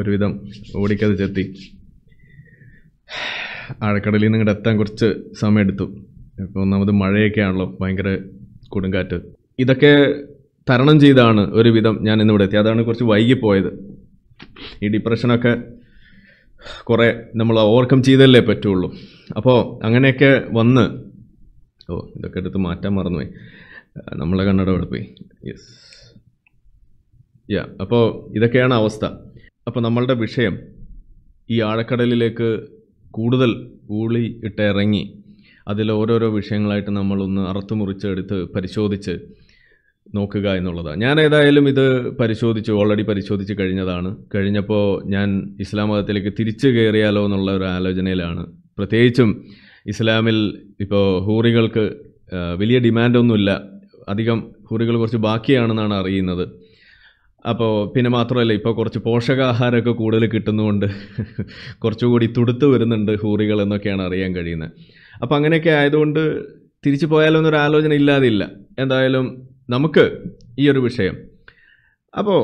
ഒരുവിധം ചെത്തി ആഴക്കടലിൽ നിന്ന് ഇങ്ങോട്ട് എത്താൻ കുറച്ച് സമയമെടുത്തു ഇപ്പോൾ ഒന്നാമത് ആണല്ലോ ഭയങ്കര കൊടുങ്കാറ്റ് ഇതൊക്കെ തരണം ചെയ്താണ് ഒരുവിധം ഞാൻ ഇന്നിവിടെ എത്തി അതാണ് കുറച്ച് വൈകിപ്പോയത് ഈ ഡിപ്രഷനൊക്കെ കുറേ നമ്മൾ ഓവർകം ചെയ്തല്ലേ പറ്റുള്ളൂ അപ്പോൾ അങ്ങനെയൊക്കെ വന്ന് ഓ ഇതൊക്കെ എടുത്ത് മാറ്റാൻ മറന്നുപോയി നമ്മളെ കണ്ണട അവിടെ പോയി യെസ് യാ അപ്പോൾ ഇതൊക്കെയാണ് അവസ്ഥ അപ്പോൾ നമ്മളുടെ വിഷയം ഈ ആഴക്കടലിലേക്ക് കൂടുതൽ ഊളി ഇട്ടിറങ്ങി അതിൽ ഓരോരോ വിഷയങ്ങളായിട്ട് നമ്മളൊന്ന് അറുത്തുമുറിച്ചെടുത്ത് പരിശോധിച്ച് നോക്കുക എന്നുള്ളതാണ് ഞാൻ ഏതായാലും ഇത് പരിശോധിച്ചു ഓൾറെഡി പരിശോധിച്ച് കഴിഞ്ഞതാണ് കഴിഞ്ഞപ്പോൾ ഞാൻ ഇസ്ലാം മതത്തിലേക്ക് തിരിച്ചു കയറിയാലോ എന്നുള്ള ഒരു ആലോചനയിലാണ് പ്രത്യേകിച്ചും ഇസ്ലാമിൽ ഇപ്പോൾ ഹൂറികൾക്ക് വലിയ ഡിമാൻഡൊന്നുമില്ല അധികം ഹൂറികൾ കുറച്ച് ബാക്കിയാണെന്നാണ് അറിയുന്നത് അപ്പോൾ പിന്നെ മാത്രമല്ല ഇപ്പോൾ കുറച്ച് പോഷകാഹാരമൊക്കെ കൂടുതൽ കിട്ടുന്നതുകൊണ്ട് കുറച്ചുകൂടി തുടുത്ത് വരുന്നുണ്ട് ഹൂറികൾ എന്നൊക്കെയാണ് അറിയാൻ കഴിയുന്നത് അപ്പോൾ അങ്ങനെയൊക്കെ ആയതുകൊണ്ട് തിരിച്ചു പോയാലോ എന്നൊരു ആലോചന ഇല്ലാതില്ല എന്തായാലും നമുക്ക് ഈ ഒരു വിഷയം അപ്പോൾ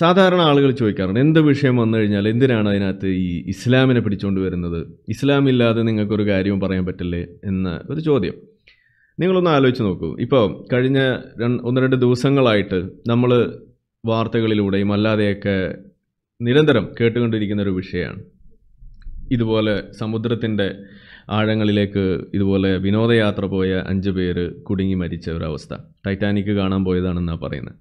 സാധാരണ ആളുകൾ ചോദിക്കാറുണ്ട് എന്ത് വിഷയം വന്നു കഴിഞ്ഞാൽ എന്തിനാണ് അതിനകത്ത് ഈ ഇസ്ലാമിനെ പിടിച്ചുകൊണ്ട് വരുന്നത് ഇസ്ലാം ഇല്ലാതെ നിങ്ങൾക്കൊരു കാര്യവും പറയാൻ പറ്റില്ലേ എന്ന ഒരു ചോദ്യം നിങ്ങളൊന്ന് ആലോചിച്ച് നോക്കൂ ഇപ്പോൾ കഴിഞ്ഞ ഒന്ന് രണ്ട് ദിവസങ്ങളായിട്ട് നമ്മൾ വാർത്തകളിലൂടെയും അല്ലാതെയൊക്കെ നിരന്തരം കേട്ടുകൊണ്ടിരിക്കുന്ന ഒരു വിഷയമാണ് ഇതുപോലെ സമുദ്രത്തിൻ്റെ ആഴങ്ങളിലേക്ക് ഇതുപോലെ വിനോദയാത്ര പോയ അഞ്ച് പേര് കുടുങ്ങി മരിച്ച ഒരവസ്ഥ ടൈറ്റാനിക് കാണാൻ പോയതാണെന്നാണ് പറയുന്നത്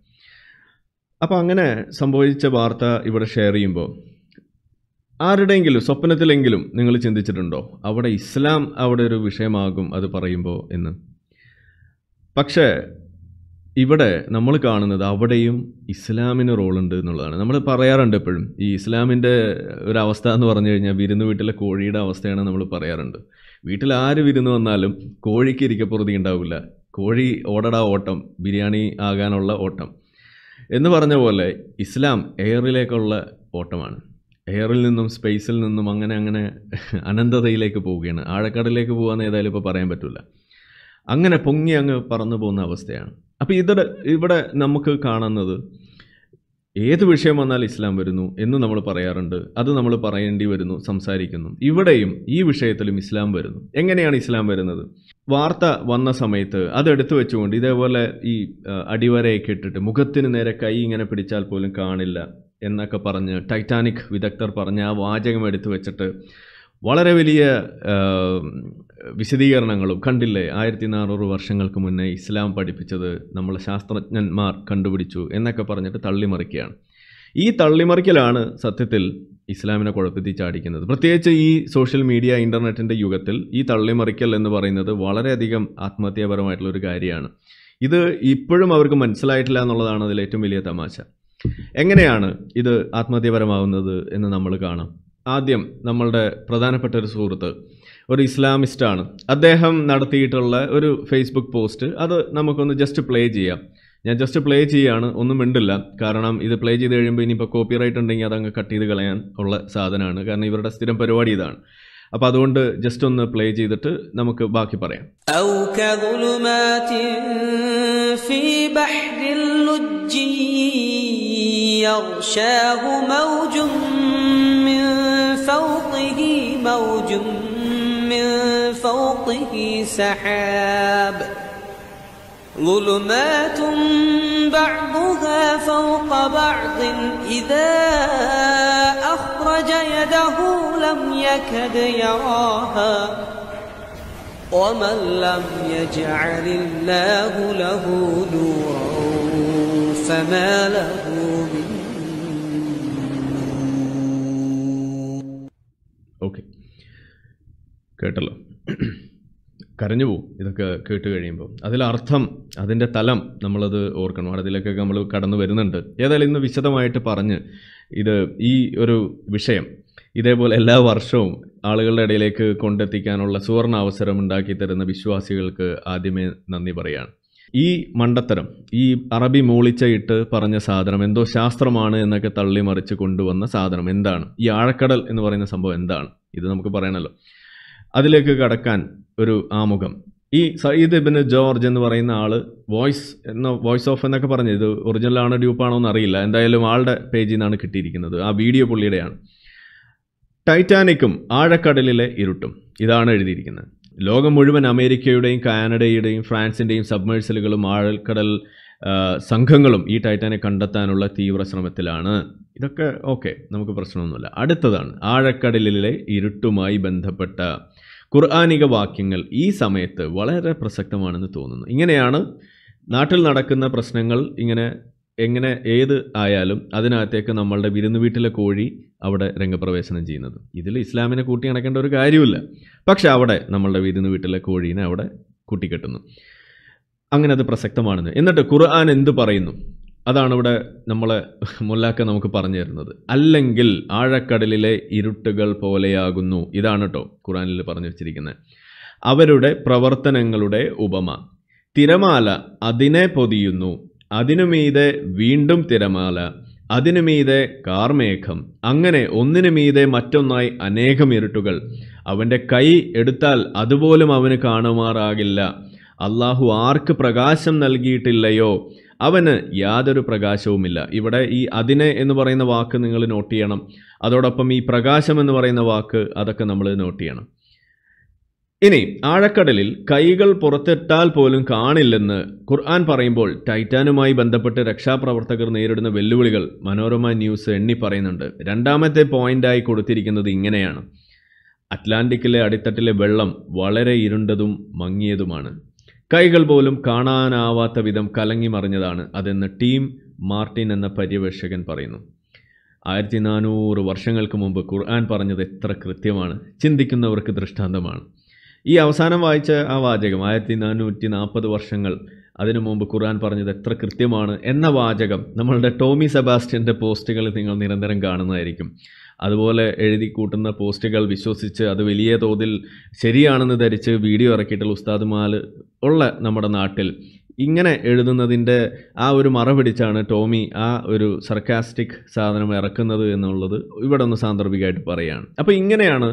അപ്പോൾ അങ്ങനെ സംഭവിച്ച വാർത്ത ഇവിടെ ഷെയർ ചെയ്യുമ്പോൾ ആരുടെയെങ്കിലും സ്വപ്നത്തിലെങ്കിലും നിങ്ങൾ ചിന്തിച്ചിട്ടുണ്ടോ അവിടെ ഇസ്ലാം അവിടെ ഒരു വിഷയമാകും അത് പറയുമ്പോൾ എന്ന് പക്ഷേ ഇവിടെ നമ്മൾ കാണുന്നത് അവിടെയും ഇസ്ലാമിന് റോളുണ്ട് എന്നുള്ളതാണ് നമ്മൾ പറയാറുണ്ട് എപ്പോഴും ഈ ഇസ്ലാമിൻ്റെ ഒരവസ്ഥ എന്ന് പറഞ്ഞു കഴിഞ്ഞാൽ വിരുന്ന് വീട്ടിലെ കോഴിയുടെ അവസ്ഥയാണ് നമ്മൾ പറയാറുണ്ട് വീട്ടിൽ ആര് വിരുന്ന് വന്നാലും കോഴിക്ക് ഇരിക്കപ്പുറതി ഉണ്ടാവില്ല കോഴി ഓടടാ ഓട്ടം ബിരിയാണി ആകാനുള്ള ഓട്ടം എന്ന് പറഞ്ഞ പോലെ ഇസ്ലാം എയറിലേക്കുള്ള ഓട്ടമാണ് എയറിൽ നിന്നും സ്പേസിൽ നിന്നും അങ്ങനെ അങ്ങനെ അനന്തതയിലേക്ക് പോവുകയാണ് ആഴക്കടലിലേക്ക് പോകാമെന്ന് ഏതായാലും ഇപ്പോൾ പറയാൻ പറ്റില്ല അങ്ങനെ പൊങ്ങി അങ്ങ് പറന്നു പോകുന്ന അവസ്ഥയാണ് അപ്പോൾ ഇതിടെ ഇവിടെ നമുക്ക് കാണുന്നത് ഏത് വിഷയം വന്നാൽ ഇസ്ലാം വരുന്നു എന്ന് നമ്മൾ പറയാറുണ്ട് അത് നമ്മൾ പറയേണ്ടി വരുന്നു സംസാരിക്കുന്നു ഇവിടെയും ഈ വിഷയത്തിലും ഇസ്ലാം വരുന്നു എങ്ങനെയാണ് ഇസ്ലാം വരുന്നത് വാർത്ത വന്ന സമയത്ത് അതെടുത്തു വെച്ചുകൊണ്ട് ഇതേപോലെ ഈ അടിവരയൊക്കെ ഇട്ടിട്ട് മുഖത്തിന് നേരെ കൈ ഇങ്ങനെ പിടിച്ചാൽ പോലും കാണില്ല എന്നൊക്കെ പറഞ്ഞ് ടൈറ്റാനിക് വിദഗ്ധർ പറഞ്ഞ് ആ വാചകം എടുത്തു വെച്ചിട്ട് വളരെ വലിയ വിശദീകരണങ്ങളും കണ്ടില്ലേ ആയിരത്തി നാനൂറ് വർഷങ്ങൾക്ക് മുന്നേ ഇസ്ലാം പഠിപ്പിച്ചത് നമ്മൾ ശാസ്ത്രജ്ഞന്മാർ കണ്ടുപിടിച്ചു എന്നൊക്കെ പറഞ്ഞിട്ട് തള്ളിമറിക്കുകയാണ് ഈ തള്ളിമറിക്കലാണ് സത്യത്തിൽ ഇസ്ലാമിനെ കുഴപ്പത്തിൽ ചാടിക്കുന്നത് പ്രത്യേകിച്ച് ഈ സോഷ്യൽ മീഡിയ ഇൻ്റർനെറ്റിൻ്റെ യുഗത്തിൽ ഈ തള്ളിമറിക്കൽ എന്ന് പറയുന്നത് വളരെയധികം ആത്മഹത്യാപരമായിട്ടുള്ളൊരു കാര്യമാണ് ഇത് ഇപ്പോഴും അവർക്ക് മനസ്സിലായിട്ടില്ല എന്നുള്ളതാണ് അതിൽ ഏറ്റവും വലിയ തമാശ എങ്ങനെയാണ് ഇത് ആത്മഹത്യാപരമാവുന്നത് എന്ന് നമ്മൾ കാണാം ആദ്യം നമ്മളുടെ പ്രധാനപ്പെട്ട ഒരു സുഹൃത്ത് ഒരു ഇസ്ലാമിസ്റ്റാണ് അദ്ദേഹം നടത്തിയിട്ടുള്ള ഒരു ഫേസ്ബുക്ക് പോസ്റ്റ് അത് നമുക്കൊന്ന് ജസ്റ്റ് പ്ലേ ചെയ്യാം ഞാൻ ജസ്റ്റ് പ്ലേ ചെയ്യുകയാണ് ഒന്നും മിണ്ടില്ല കാരണം ഇത് പ്ലേ ചെയ്ത് കഴിയുമ്പോൾ ഇനിയിപ്പോൾ കോപ്പിറൈറ്റ് ഉണ്ടെങ്കിൽ അതങ്ങ് കട്ട് ചെയ്ത് കളയാൻ ഉള്ള സാധനമാണ് കാരണം ഇവരുടെ സ്ഥിരം പരിപാടി ഇതാണ് അപ്പം അതുകൊണ്ട് ജസ്റ്റ് ഒന്ന് പ്ലേ ചെയ്തിട്ട് നമുക്ക് ബാക്കി പറയാം يغشاه موج موج من فوقه سحاب ظلمات بعضها فوق بعض إذا أخرج يده لم يكد يراها ومن لم يجعل الله له نورا فما له من കേട്ടല്ലോ കരഞ്ഞു പോവും ഇതൊക്കെ കേട്ട് കഴിയുമ്പോൾ അതിലർത്ഥം അതിൻ്റെ തലം നമ്മളത് ഓർക്കണം അതിലേക്കൊക്കെ നമ്മൾ കടന്നു വരുന്നുണ്ട് ഏതായാലും ഇന്ന് വിശദമായിട്ട് പറഞ്ഞ് ഇത് ഈ ഒരു വിഷയം ഇതേപോലെ എല്ലാ വർഷവും ആളുകളുടെ ഇടയിലേക്ക് കൊണ്ടെത്തിക്കാനുള്ള സുവർണ അവസരം ഉണ്ടാക്കി തരുന്ന വിശ്വാസികൾക്ക് ആദ്യമേ നന്ദി പറയാണ് ഈ മണ്ടത്തരം ഈ അറബി ഇട്ട് പറഞ്ഞ സാധനം എന്തോ ശാസ്ത്രമാണ് എന്നൊക്കെ തള്ളിമറിച്ച് കൊണ്ടുവന്ന സാധനം എന്താണ് ഈ ആഴക്കടൽ എന്ന് പറയുന്ന സംഭവം എന്താണ് ഇത് നമുക്ക് പറയണല്ലോ അതിലേക്ക് കടക്കാൻ ഒരു ആമുഖം ഈ സയ്യിദ് ഇബിന് ജോർജ് എന്ന് പറയുന്ന ആൾ വോയിസ് എന്ന വോയിസ് ഓഫ് എന്നൊക്കെ പറഞ്ഞു ഇത് ഒറിജിനലാണോ ഡ്യൂപ്പാണോ എന്ന് അറിയില്ല എന്തായാലും ആളുടെ പേജിൽ നിന്നാണ് കിട്ടിയിരിക്കുന്നത് ആ വീഡിയോ പുള്ളിയുടെയാണ് ടൈറ്റാനിക്കും ആഴക്കടലിലെ ഇരുട്ടും ഇതാണ് എഴുതിയിരിക്കുന്നത് ലോകം മുഴുവൻ അമേരിക്കയുടെയും കാനഡയുടെയും ഫ്രാൻസിൻ്റെയും സബ്മേഴ്സലുകളും ആഴക്കടൽ സംഘങ്ങളും ഈ ടൈറ്റാനിക് കണ്ടെത്താനുള്ള തീവ്ര ശ്രമത്തിലാണ് ഇതൊക്കെ ഓക്കെ നമുക്ക് പ്രശ്നമൊന്നുമില്ല അടുത്തതാണ് ആഴക്കടലിലെ ഇരുട്ടുമായി ബന്ധപ്പെട്ട ഖുർആാനിക വാക്യങ്ങൾ ഈ സമയത്ത് വളരെ പ്രസക്തമാണെന്ന് തോന്നുന്നു ഇങ്ങനെയാണ് നാട്ടിൽ നടക്കുന്ന പ്രശ്നങ്ങൾ ഇങ്ങനെ എങ്ങനെ ഏത് ആയാലും അതിനകത്തേക്ക് നമ്മളുടെ വിരുന്ന് വീട്ടിലെ കോഴി അവിടെ രംഗപ്രവേശനം ചെയ്യുന്നത് ഇതിൽ ഇസ്ലാമിനെ കൂട്ടി അടക്കേണ്ട ഒരു കാര്യമില്ല പക്ഷെ അവിടെ നമ്മളുടെ വിരുന്ന് വീട്ടിലെ കോഴീനെ അവിടെ കൂട്ടിക്കെട്ടുന്നു അങ്ങനെ അത് പ്രസക്തമാണെന്ന് എന്നിട്ട് ഖുർആൻ എന്ത് പറയുന്നു അതാണ് ഇവിടെ നമ്മളെ മുല്ലാക്ക നമുക്ക് പറഞ്ഞു തരുന്നത് അല്ലെങ്കിൽ ആഴക്കടലിലെ ഇരുട്ടുകൾ പോലെയാകുന്നു ഇതാണ് കേട്ടോ ഖുറാനിൽ പറഞ്ഞു വച്ചിരിക്കുന്നത് അവരുടെ പ്രവർത്തനങ്ങളുടെ ഉപമ തിരമാല അതിനെ പൊതിയുന്നു അതിനുമീതെ വീണ്ടും തിരമാല അതിനുമീതെ കാർമേഘം അങ്ങനെ ഒന്നിനുമീതെ മറ്റൊന്നായി അനേകം ഇരുട്ടുകൾ അവൻ്റെ കൈ എടുത്താൽ അതുപോലും അവന് കാണുമാറാകില്ല അള്ളാഹു ആർക്ക് പ്രകാശം നൽകിയിട്ടില്ലയോ അവന് യാതൊരു പ്രകാശവുമില്ല ഇവിടെ ഈ അതിനെ എന്ന് പറയുന്ന വാക്ക് നിങ്ങൾ നോട്ട് ചെയ്യണം അതോടൊപ്പം ഈ പ്രകാശം എന്ന് പറയുന്ന വാക്ക് അതൊക്കെ നമ്മൾ നോട്ട് ചെയ്യണം ഇനി ആഴക്കടലിൽ കൈകൾ പുറത്തിട്ടാൽ പോലും കാണില്ലെന്ന് ഖുർആൻ പറയുമ്പോൾ ടൈറ്റാനുമായി ബന്ധപ്പെട്ട് രക്ഷാപ്രവർത്തകർ നേരിടുന്ന വെല്ലുവിളികൾ മനോരമ ന്യൂസ് എണ്ണി പറയുന്നുണ്ട് രണ്ടാമത്തെ പോയിന്റായി കൊടുത്തിരിക്കുന്നത് ഇങ്ങനെയാണ് അറ്റ്ലാന്റിക്കിലെ അടിത്തട്ടിലെ വെള്ളം വളരെ ഇരുണ്ടതും മങ്ങിയതുമാണ് കൈകൾ പോലും കാണാനാവാത്ത വിധം കലങ്ങിമറിഞ്ഞതാണ് അതെന്ന് ടീം മാർട്ടിൻ എന്ന പര്യവേക്ഷകൻ പറയുന്നു ആയിരത്തി നാനൂറ് വർഷങ്ങൾക്ക് മുമ്പ് ഖുർആൻ പറഞ്ഞത് എത്ര കൃത്യമാണ് ചിന്തിക്കുന്നവർക്ക് ദൃഷ്ടാന്തമാണ് ഈ അവസാനം വായിച്ച ആ വാചകം ആയിരത്തി നാനൂറ്റി നാൽപ്പത് വർഷങ്ങൾ അതിനു മുമ്പ് ഖുർആൻ പറഞ്ഞത് എത്ര കൃത്യമാണ് എന്ന വാചകം നമ്മളുടെ ടോമി സെബാസ്റ്റ്യൻ്റെ പോസ്റ്റുകൾ നിങ്ങൾ നിരന്തരം കാണുന്നതായിരിക്കും അതുപോലെ എഴുതി കൂട്ടുന്ന പോസ്റ്റുകൾ വിശ്വസിച്ച് അത് വലിയ തോതിൽ ശരിയാണെന്ന് ധരിച്ച് വീഡിയോ ഇറക്കിയിട്ടുള്ള ഉസ്താദ്മാൽ ഉള്ള നമ്മുടെ നാട്ടിൽ ഇങ്ങനെ എഴുതുന്നതിൻ്റെ ആ ഒരു മറപിടിച്ചാണ് ടോമി ആ ഒരു സർക്കാസ്റ്റിക് സാധനം ഇറക്കുന്നത് എന്നുള്ളത് ഇവിടെ ഒന്ന് സാന്ദർഭികമായിട്ട് പറയുകയാണ് അപ്പോൾ ഇങ്ങനെയാണ്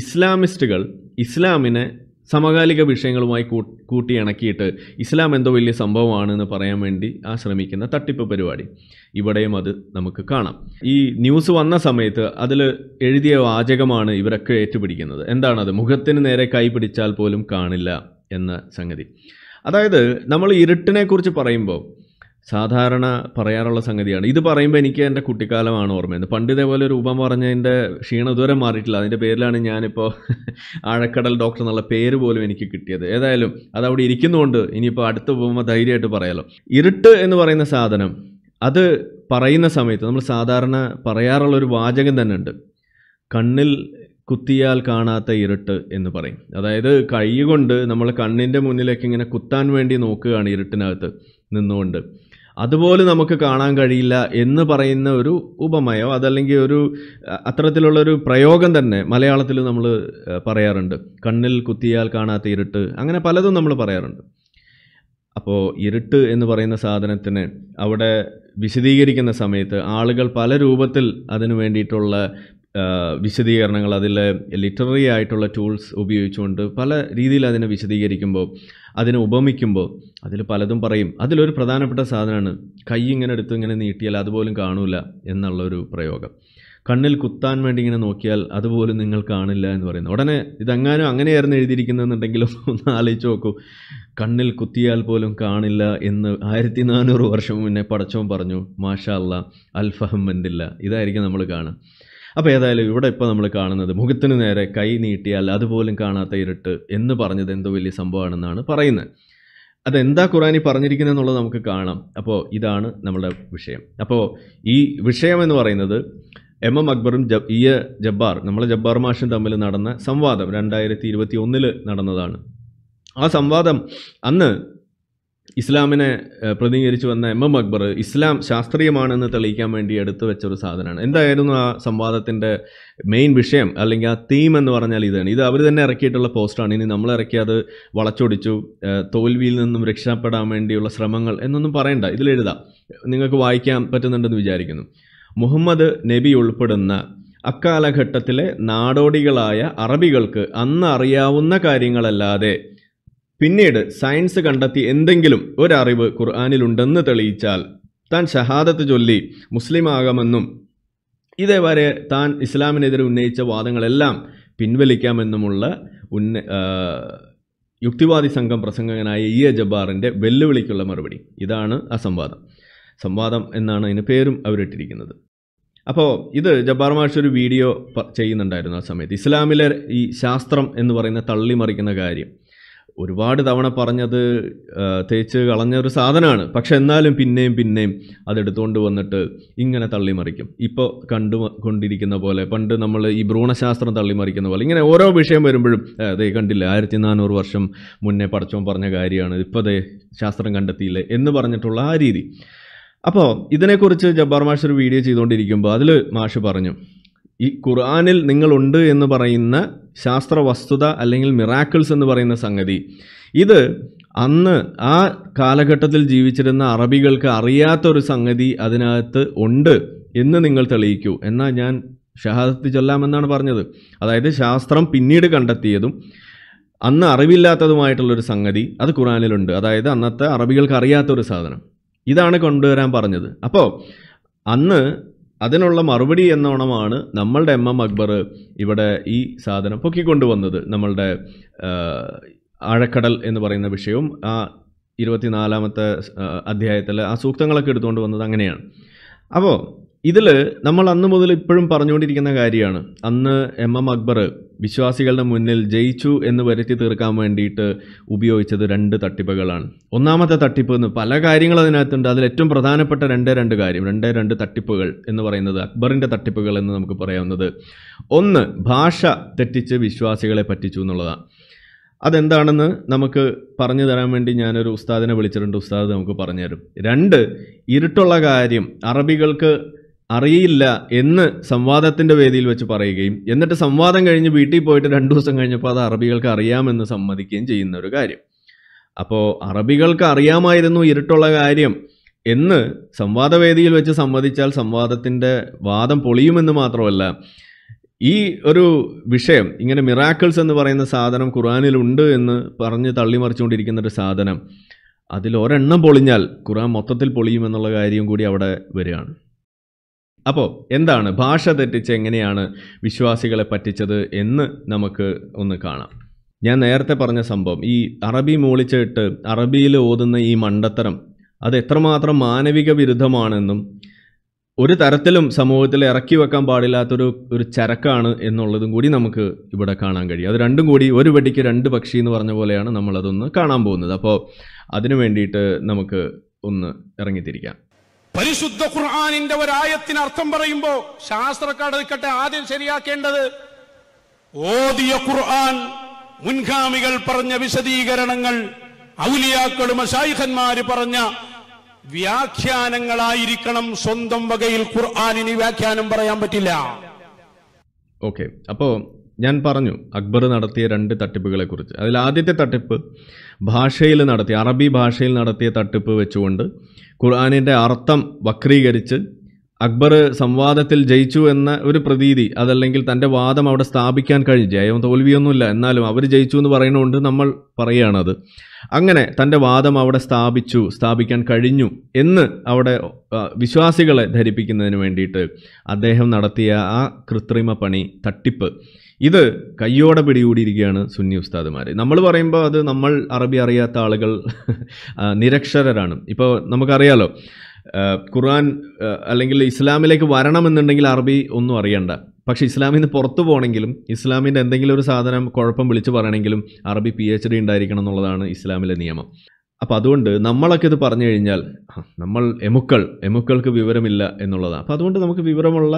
ഇസ്ലാമിസ്റ്റുകൾ ഇസ്ലാമിനെ സമകാലിക വിഷയങ്ങളുമായി കൂട്ടിയിണക്കിയിട്ട് ഇസ്ലാം എന്തോ വലിയ സംഭവമാണെന്ന് പറയാൻ വേണ്ടി ആ ശ്രമിക്കുന്ന തട്ടിപ്പ് പരിപാടി ഇവിടെയും അത് നമുക്ക് കാണാം ഈ ന്യൂസ് വന്ന സമയത്ത് അതിൽ എഴുതിയ വാചകമാണ് ഇവരൊക്കെ ഏറ്റുപിടിക്കുന്നത് എന്താണത് മുഖത്തിന് നേരെ കൈ പിടിച്ചാൽ പോലും കാണില്ല എന്ന സംഗതി അതായത് നമ്മൾ ഇരുട്ടിനെക്കുറിച്ച് പറയുമ്പോൾ സാധാരണ പറയാറുള്ള സംഗതിയാണ് ഇത് പറയുമ്പോൾ എനിക്ക് എൻ്റെ കുട്ടിക്കാലമാണ് ഓർമ്മയുന്നത് പണ്ട് ഇതേപോലെ രൂപം പറഞ്ഞതിൻ്റെ ക്ഷീണം ഇതുവരെ മാറിയിട്ടില്ല അതിൻ്റെ പേരിലാണ് ഞാനിപ്പോൾ ആഴക്കടൽ ഡോക്ടർ എന്നുള്ള പേര് പോലും എനിക്ക് കിട്ടിയത് ഏതായാലും അത് അവിടെ ഇരിക്കുന്നുകൊണ്ട് ഇനിയിപ്പോൾ അടുത്ത പോകുമ്പോൾ ധൈര്യമായിട്ട് പറയാലോ ഇരുട്ട് എന്ന് പറയുന്ന സാധനം അത് പറയുന്ന സമയത്ത് നമ്മൾ സാധാരണ പറയാറുള്ള ഒരു വാചകം തന്നെ ഉണ്ട് കണ്ണിൽ കുത്തിയാൽ കാണാത്ത ഇരുട്ട് എന്ന് പറയും അതായത് കൈ കൊണ്ട് നമ്മൾ കണ്ണിൻ്റെ മുന്നിലേക്ക് ഇങ്ങനെ കുത്താൻ വേണ്ടി നോക്കുകയാണ് ഇരുട്ടിനകത്ത് നിന്നുകൊണ്ട് അതുപോലെ നമുക്ക് കാണാൻ കഴിയില്ല എന്ന് പറയുന്ന ഒരു ഉപമയോ അതല്ലെങ്കിൽ ഒരു അത്തരത്തിലുള്ളൊരു പ്രയോഗം തന്നെ മലയാളത്തിൽ നമ്മൾ പറയാറുണ്ട് കണ്ണിൽ കുത്തിയാൽ കാണാത്ത ഇരുട്ട് അങ്ങനെ പലതും നമ്മൾ പറയാറുണ്ട് അപ്പോൾ ഇരുട്ട് എന്ന് പറയുന്ന സാധനത്തിന് അവിടെ വിശദീകരിക്കുന്ന സമയത്ത് ആളുകൾ പല രൂപത്തിൽ അതിനു വേണ്ടിയിട്ടുള്ള വിശദീകരണങ്ങൾ അതിലെ ലിറ്റററി ആയിട്ടുള്ള ടൂൾസ് ഉപയോഗിച്ചുകൊണ്ട് പല രീതിയിൽ അതിനെ വിശദീകരിക്കുമ്പോൾ അതിനെ ഉപമിക്കുമ്പോൾ അതിൽ പലതും പറയും അതിലൊരു പ്രധാനപ്പെട്ട സാധനമാണ് കൈ ഇങ്ങനെ എടുത്ത് ഇങ്ങനെ നീട്ടിയാൽ അതുപോലും കാണില്ല എന്നുള്ളൊരു പ്രയോഗം കണ്ണിൽ കുത്താൻ വേണ്ടി ഇങ്ങനെ നോക്കിയാൽ അതുപോലും നിങ്ങൾ കാണില്ല എന്ന് പറയുന്നു ഉടനെ ഇതെങ്ങാനും അങ്ങനെയായിരുന്നു എഴുതിയിരിക്കുന്നതെന്നുണ്ടെങ്കിലും ഒന്ന് ആലോചിച്ച് നോക്കൂ കണ്ണിൽ കുത്തിയാൽ പോലും കാണില്ല എന്ന് ആയിരത്തി നാനൂറ് വർഷം മുന്നേ പടച്ചവും പറഞ്ഞു മാഷാ അൽഫഹം അൽഫഹമ്മൻ്റില്ല ഇതായിരിക്കും നമ്മൾ കാണുക അപ്പോൾ ഏതായാലും ഇവിടെ ഇപ്പോൾ നമ്മൾ കാണുന്നത് മുഖത്തിന് നേരെ കൈ നീട്ടിയാൽ അതുപോലും കാണാത്ത ഇരുട്ട് എന്ന് പറഞ്ഞത് എന്തോ വലിയ സംഭവമാണെന്നാണ് പറയുന്നത് അതെന്താ ഖുറാനി പറഞ്ഞിരിക്കുന്നത് എന്നുള്ളത് നമുക്ക് കാണാം അപ്പോൾ ഇതാണ് നമ്മുടെ വിഷയം അപ്പോൾ ഈ വിഷയം എന്ന് പറയുന്നത് എം എം അക്ബറും ജ ഇ ജബ്ബാർ നമ്മളെ ജബ്ബാർ മാഷും തമ്മിൽ നടന്ന സംവാദം രണ്ടായിരത്തി ഇരുപത്തി ഒന്നിൽ നടന്നതാണ് ആ സംവാദം അന്ന് ഇസ്ലാമിനെ പ്രതികരിച്ചു വന്ന എം എം അക്ബർ ഇസ്ലാം ശാസ്ത്രീയമാണെന്ന് തെളിയിക്കാൻ വേണ്ടി എടുത്തു വെച്ച ഒരു സാധനമാണ് എന്തായിരുന്നു ആ സംവാദത്തിൻ്റെ മെയിൻ വിഷയം അല്ലെങ്കിൽ ആ തീം എന്ന് പറഞ്ഞാൽ ഇതാണ് ഇത് അവർ തന്നെ ഇറക്കിയിട്ടുള്ള പോസ്റ്റാണ് ഇനി നമ്മൾ ഇറക്കി അത് വളച്ചൊടിച്ചു തോൽവിയിൽ നിന്നും രക്ഷപ്പെടാൻ വേണ്ടിയുള്ള ശ്രമങ്ങൾ എന്നൊന്നും പറയണ്ട ഇതിലെഴുതാം നിങ്ങൾക്ക് വായിക്കാൻ പറ്റുന്നുണ്ടെന്ന് വിചാരിക്കുന്നു മുഹമ്മദ് നബി ഉൾപ്പെടുന്ന അക്കാലഘട്ടത്തിലെ നാടോടികളായ അറബികൾക്ക് അന്ന് അറിയാവുന്ന കാര്യങ്ങളല്ലാതെ പിന്നീട് സയൻസ് കണ്ടെത്തി എന്തെങ്കിലും ഒരറിവ് ഖുർആാനിലുണ്ടെന്ന് തെളിയിച്ചാൽ താൻ ഷഹാദത്ത് ചൊല്ലി മുസ്ലിമാകാമെന്നും ഇതേവരെ താൻ ഇസ്ലാമിനെതിരെ ഉന്നയിച്ച വാദങ്ങളെല്ലാം പിൻവലിക്കാമെന്നുമുള്ള ഉന്ന യുക്തിവാദി സംഘം പ്രസംഗകനായ ഇ എ ജബ്ബാറിൻ്റെ വെല്ലുവിളിക്കുള്ള മറുപടി ഇതാണ് ആ സംവാദം സംവാദം എന്നാണ് അതിന് പേരും അവരിട്ടിരിക്കുന്നത് അപ്പോൾ ഇത് ജബ്ബാർ മാഷ് ഒരു വീഡിയോ ചെയ്യുന്നുണ്ടായിരുന്നു ആ സമയത്ത് ഇസ്ലാമിലെ ഈ ശാസ്ത്രം എന്ന് പറയുന്ന തള്ളിമറിക്കുന്ന കാര്യം ഒരുപാട് തവണ പറഞ്ഞത് തേച്ച് കളഞ്ഞ ഒരു സാധനമാണ് പക്ഷെ എന്നാലും പിന്നെയും പിന്നെയും അതെടുത്തുകൊണ്ട് വന്നിട്ട് ഇങ്ങനെ തള്ളിമറിക്കും ഇപ്പോൾ കണ്ടു കൊണ്ടിരിക്കുന്ന പോലെ പണ്ട് നമ്മൾ ഈ ഭ്രൂണശാസ്ത്രം തള്ളിമറിക്കുന്ന പോലെ ഇങ്ങനെ ഓരോ വിഷയം വരുമ്പോഴും അതേ കണ്ടില്ല ആയിരത്തി നാനൂറ് വർഷം മുന്നേ പഠിച്ചോൻ പറഞ്ഞ കാര്യമാണ് ഇപ്പോൾ അതേ ശാസ്ത്രം കണ്ടെത്തിയില്ലേ എന്ന് പറഞ്ഞിട്ടുള്ള ആ രീതി അപ്പോൾ ഇതിനെക്കുറിച്ച് ജബ്ബാർ മാഷ് ഒരു വീഡിയോ ചെയ്തുകൊണ്ടിരിക്കുമ്പോൾ അതിൽ മാഷ് പറഞ്ഞു ഈ ഖുർആാനിൽ നിങ്ങളുണ്ട് എന്ന് പറയുന്ന ശാസ്ത്ര വസ്തുത അല്ലെങ്കിൽ മിറാക്കിൾസ് എന്ന് പറയുന്ന സംഗതി ഇത് അന്ന് ആ കാലഘട്ടത്തിൽ ജീവിച്ചിരുന്ന അറബികൾക്ക് അറിയാത്തൊരു സംഗതി അതിനകത്ത് ഉണ്ട് എന്ന് നിങ്ങൾ തെളിയിക്കൂ എന്നാൽ ഞാൻ ഷഹാദത്ത് ചൊല്ലാമെന്നാണ് പറഞ്ഞത് അതായത് ശാസ്ത്രം പിന്നീട് കണ്ടെത്തിയതും അന്ന് അറിവില്ലാത്തതുമായിട്ടുള്ളൊരു സംഗതി അത് ഖുറാനിലുണ്ട് അതായത് അന്നത്തെ അറബികൾക്ക് അറിയാത്തൊരു സാധനം ഇതാണ് കൊണ്ടുവരാൻ പറഞ്ഞത് അപ്പോൾ അന്ന് അതിനുള്ള മറുപടി എന്നോണമാണ് നമ്മളുടെ എം എം അക്ബർ ഇവിടെ ഈ സാധനം പൊക്കിക്കൊണ്ടുവന്നത് നമ്മളുടെ ആഴക്കടൽ എന്ന് പറയുന്ന വിഷയവും ആ ഇരുപത്തിനാലാമത്തെ അധ്യായത്തിൽ ആ സൂക്തങ്ങളൊക്കെ എടുത്തുകൊണ്ട് വന്നത് അങ്ങനെയാണ് അപ്പോൾ ഇതിൽ നമ്മൾ അന്ന് മുതൽ ഇപ്പോഴും പറഞ്ഞുകൊണ്ടിരിക്കുന്ന കാര്യമാണ് അന്ന് എം എം അക്ബർ വിശ്വാസികളുടെ മുന്നിൽ ജയിച്ചു എന്ന് വരുത്തി തീർക്കാൻ വേണ്ടിയിട്ട് ഉപയോഗിച്ചത് രണ്ട് തട്ടിപ്പുകളാണ് ഒന്നാമത്തെ തട്ടിപ്പ് എന്ന് പല കാര്യങ്ങൾ അതിനകത്തുണ്ട് അതിൽ ഏറ്റവും പ്രധാനപ്പെട്ട രണ്ടേ രണ്ട് കാര്യം രണ്ടേ രണ്ട് തട്ടിപ്പുകൾ എന്ന് പറയുന്നത് അക്ബറിൻ്റെ തട്ടിപ്പുകൾ എന്ന് നമുക്ക് പറയാവുന്നത് ഒന്ന് ഭാഷ തെറ്റിച്ച് വിശ്വാസികളെ പറ്റിച്ചു എന്നുള്ളതാണ് അതെന്താണെന്ന് നമുക്ക് പറഞ്ഞു തരാൻ വേണ്ടി ഞാനൊരു ഉസ്താദിനെ വിളിച്ചിട്ടുണ്ട് ഉസ്താദ് നമുക്ക് പറഞ്ഞുതരും രണ്ട് ഇരുട്ടുള്ള കാര്യം അറബികൾക്ക് അറിയില്ല എന്ന് സംവാദത്തിൻ്റെ വേദിയിൽ വെച്ച് പറയുകയും എന്നിട്ട് സംവാദം കഴിഞ്ഞ് വീട്ടിൽ പോയിട്ട് രണ്ട് ദിവസം കഴിഞ്ഞപ്പോൾ അത് അറബികൾക്ക് അറിയാമെന്ന് സമ്മതിക്കുകയും ചെയ്യുന്ന ഒരു കാര്യം അപ്പോൾ അറബികൾക്ക് അറിയാമായിരുന്നു ഇരുട്ടുള്ള കാര്യം എന്ന് സംവാദവേദിയിൽ വെച്ച് സമ്മതിച്ചാൽ സംവാദത്തിൻ്റെ വാദം പൊളിയുമെന്ന് മാത്രമല്ല ഈ ഒരു വിഷയം ഇങ്ങനെ മിറാക്കിൾസ് എന്ന് പറയുന്ന സാധനം ഖുറാനിലുണ്ട് എന്ന് പറഞ്ഞ് തള്ളിമറിച്ചുകൊണ്ടിരിക്കുന്ന ഒരു സാധനം അതിൽ ഒരെണ്ണം പൊളിഞ്ഞാൽ ഖുറാൻ മൊത്തത്തിൽ പൊളിയുമെന്നുള്ള കാര്യം കൂടി അവിടെ വരികയാണ് അപ്പോൾ എന്താണ് ഭാഷ തെറ്റിച്ച് എങ്ങനെയാണ് വിശ്വാസികളെ പറ്റിച്ചത് എന്ന് നമുക്ക് ഒന്ന് കാണാം ഞാൻ നേരത്തെ പറഞ്ഞ സംഭവം ഈ അറബി മൂളിച്ചിട്ട് അറബിയിൽ ഓതുന്ന ഈ മണ്ടത്തരം അത് എത്രമാത്രം മാനവിക വിരുദ്ധമാണെന്നും ഒരു തരത്തിലും സമൂഹത്തിൽ ഇറക്കി വെക്കാൻ പാടില്ലാത്തൊരു ഒരു ചരക്കാണ് എന്നുള്ളതും കൂടി നമുക്ക് ഇവിടെ കാണാൻ കഴിയും അത് രണ്ടും കൂടി ഒരു വെടിക്ക് രണ്ട് പക്ഷി എന്ന് പറഞ്ഞ പോലെയാണ് നമ്മളതൊന്ന് കാണാൻ പോകുന്നത് അപ്പോൾ അതിനു വേണ്ടിയിട്ട് നമുക്ക് ഒന്ന് ഇറങ്ങിത്തിരിക്കാം പരിശുദ്ധ ഖുർആാനിന്റെ ഒരായത്തിന് അർത്ഥം പറയുമ്പോ ശാസ്ത്രക്കാട് ആദ്യം ശരിയാക്കേണ്ടത് ഓദിയ ഖുർആൻ മുൻഗാമികൾ പറഞ്ഞ വിശദീകരണങ്ങൾ ഔലിയാക്കളും അഷായിഖന്മാര് പറഞ്ഞ വ്യാഖ്യാനങ്ങളായിരിക്കണം സ്വന്തം വകയിൽ ഖുർആാനിന് വ്യാഖ്യാനം പറയാൻ പറ്റില്ല ഓക്കെ അപ്പോ ഞാൻ പറഞ്ഞു അക്ബർ നടത്തിയ രണ്ട് തട്ടിപ്പുകളെ കുറിച്ച് അതിൽ ആദ്യത്തെ തട്ടിപ്പ് ഭാഷയിൽ നടത്തിയ അറബി ഭാഷയിൽ നടത്തിയ തട്ടിപ്പ് വെച്ചുകൊണ്ട് ഖുർആാനിൻ്റെ അർത്ഥം വക്രീകരിച്ച് അക്ബർ സംവാദത്തിൽ ജയിച്ചു എന്ന ഒരു പ്രതീതി അതല്ലെങ്കിൽ തൻ്റെ വാദം അവിടെ സ്ഥാപിക്കാൻ കഴിഞ്ഞു ജയം തോൽവിയൊന്നുമില്ല എന്നാലും അവർ ജയിച്ചു എന്ന് പറയുന്നതുകൊണ്ട് നമ്മൾ പറയുകയാണത് അങ്ങനെ തൻ്റെ വാദം അവിടെ സ്ഥാപിച്ചു സ്ഥാപിക്കാൻ കഴിഞ്ഞു എന്ന് അവിടെ വിശ്വാസികളെ ധരിപ്പിക്കുന്നതിന് വേണ്ടിയിട്ട് അദ്ദേഹം നടത്തിയ ആ കൃത്രിമ പണി തട്ടിപ്പ് ഇത് കയ്യോടെ പിടികൂടിയിരിക്കുകയാണ് സുന്നി ഉസ്താദുമാർ നമ്മൾ പറയുമ്പോൾ അത് നമ്മൾ അറബി അറിയാത്ത ആളുകൾ നിരക്ഷരരാണ് ഇപ്പോൾ നമുക്കറിയാലോ ഖുർആൻ അല്ലെങ്കിൽ ഇസ്ലാമിലേക്ക് വരണമെന്നുണ്ടെങ്കിൽ അറബി ഒന്നും അറിയണ്ട പക്ഷേ ഇസ്ലാമിൽ നിന്ന് പുറത്തു പോകണമെങ്കിലും ഇസ്ലാമിൻ്റെ എന്തെങ്കിലും ഒരു സാധനം കുഴപ്പം വിളിച്ചു പറയണമെങ്കിലും അറബി പി എച്ച് ഡി ഉണ്ടായിരിക്കണം എന്നുള്ളതാണ് ഇസ്ലാമിലെ നിയമം അപ്പോൾ അതുകൊണ്ട് നമ്മളൊക്കെ ഇത് പറഞ്ഞു കഴിഞ്ഞാൽ നമ്മൾ എമുക്കൾ എമുക്കൾക്ക് വിവരമില്ല എന്നുള്ളതാണ് അപ്പോൾ അതുകൊണ്ട് നമുക്ക് വിവരമുള്ള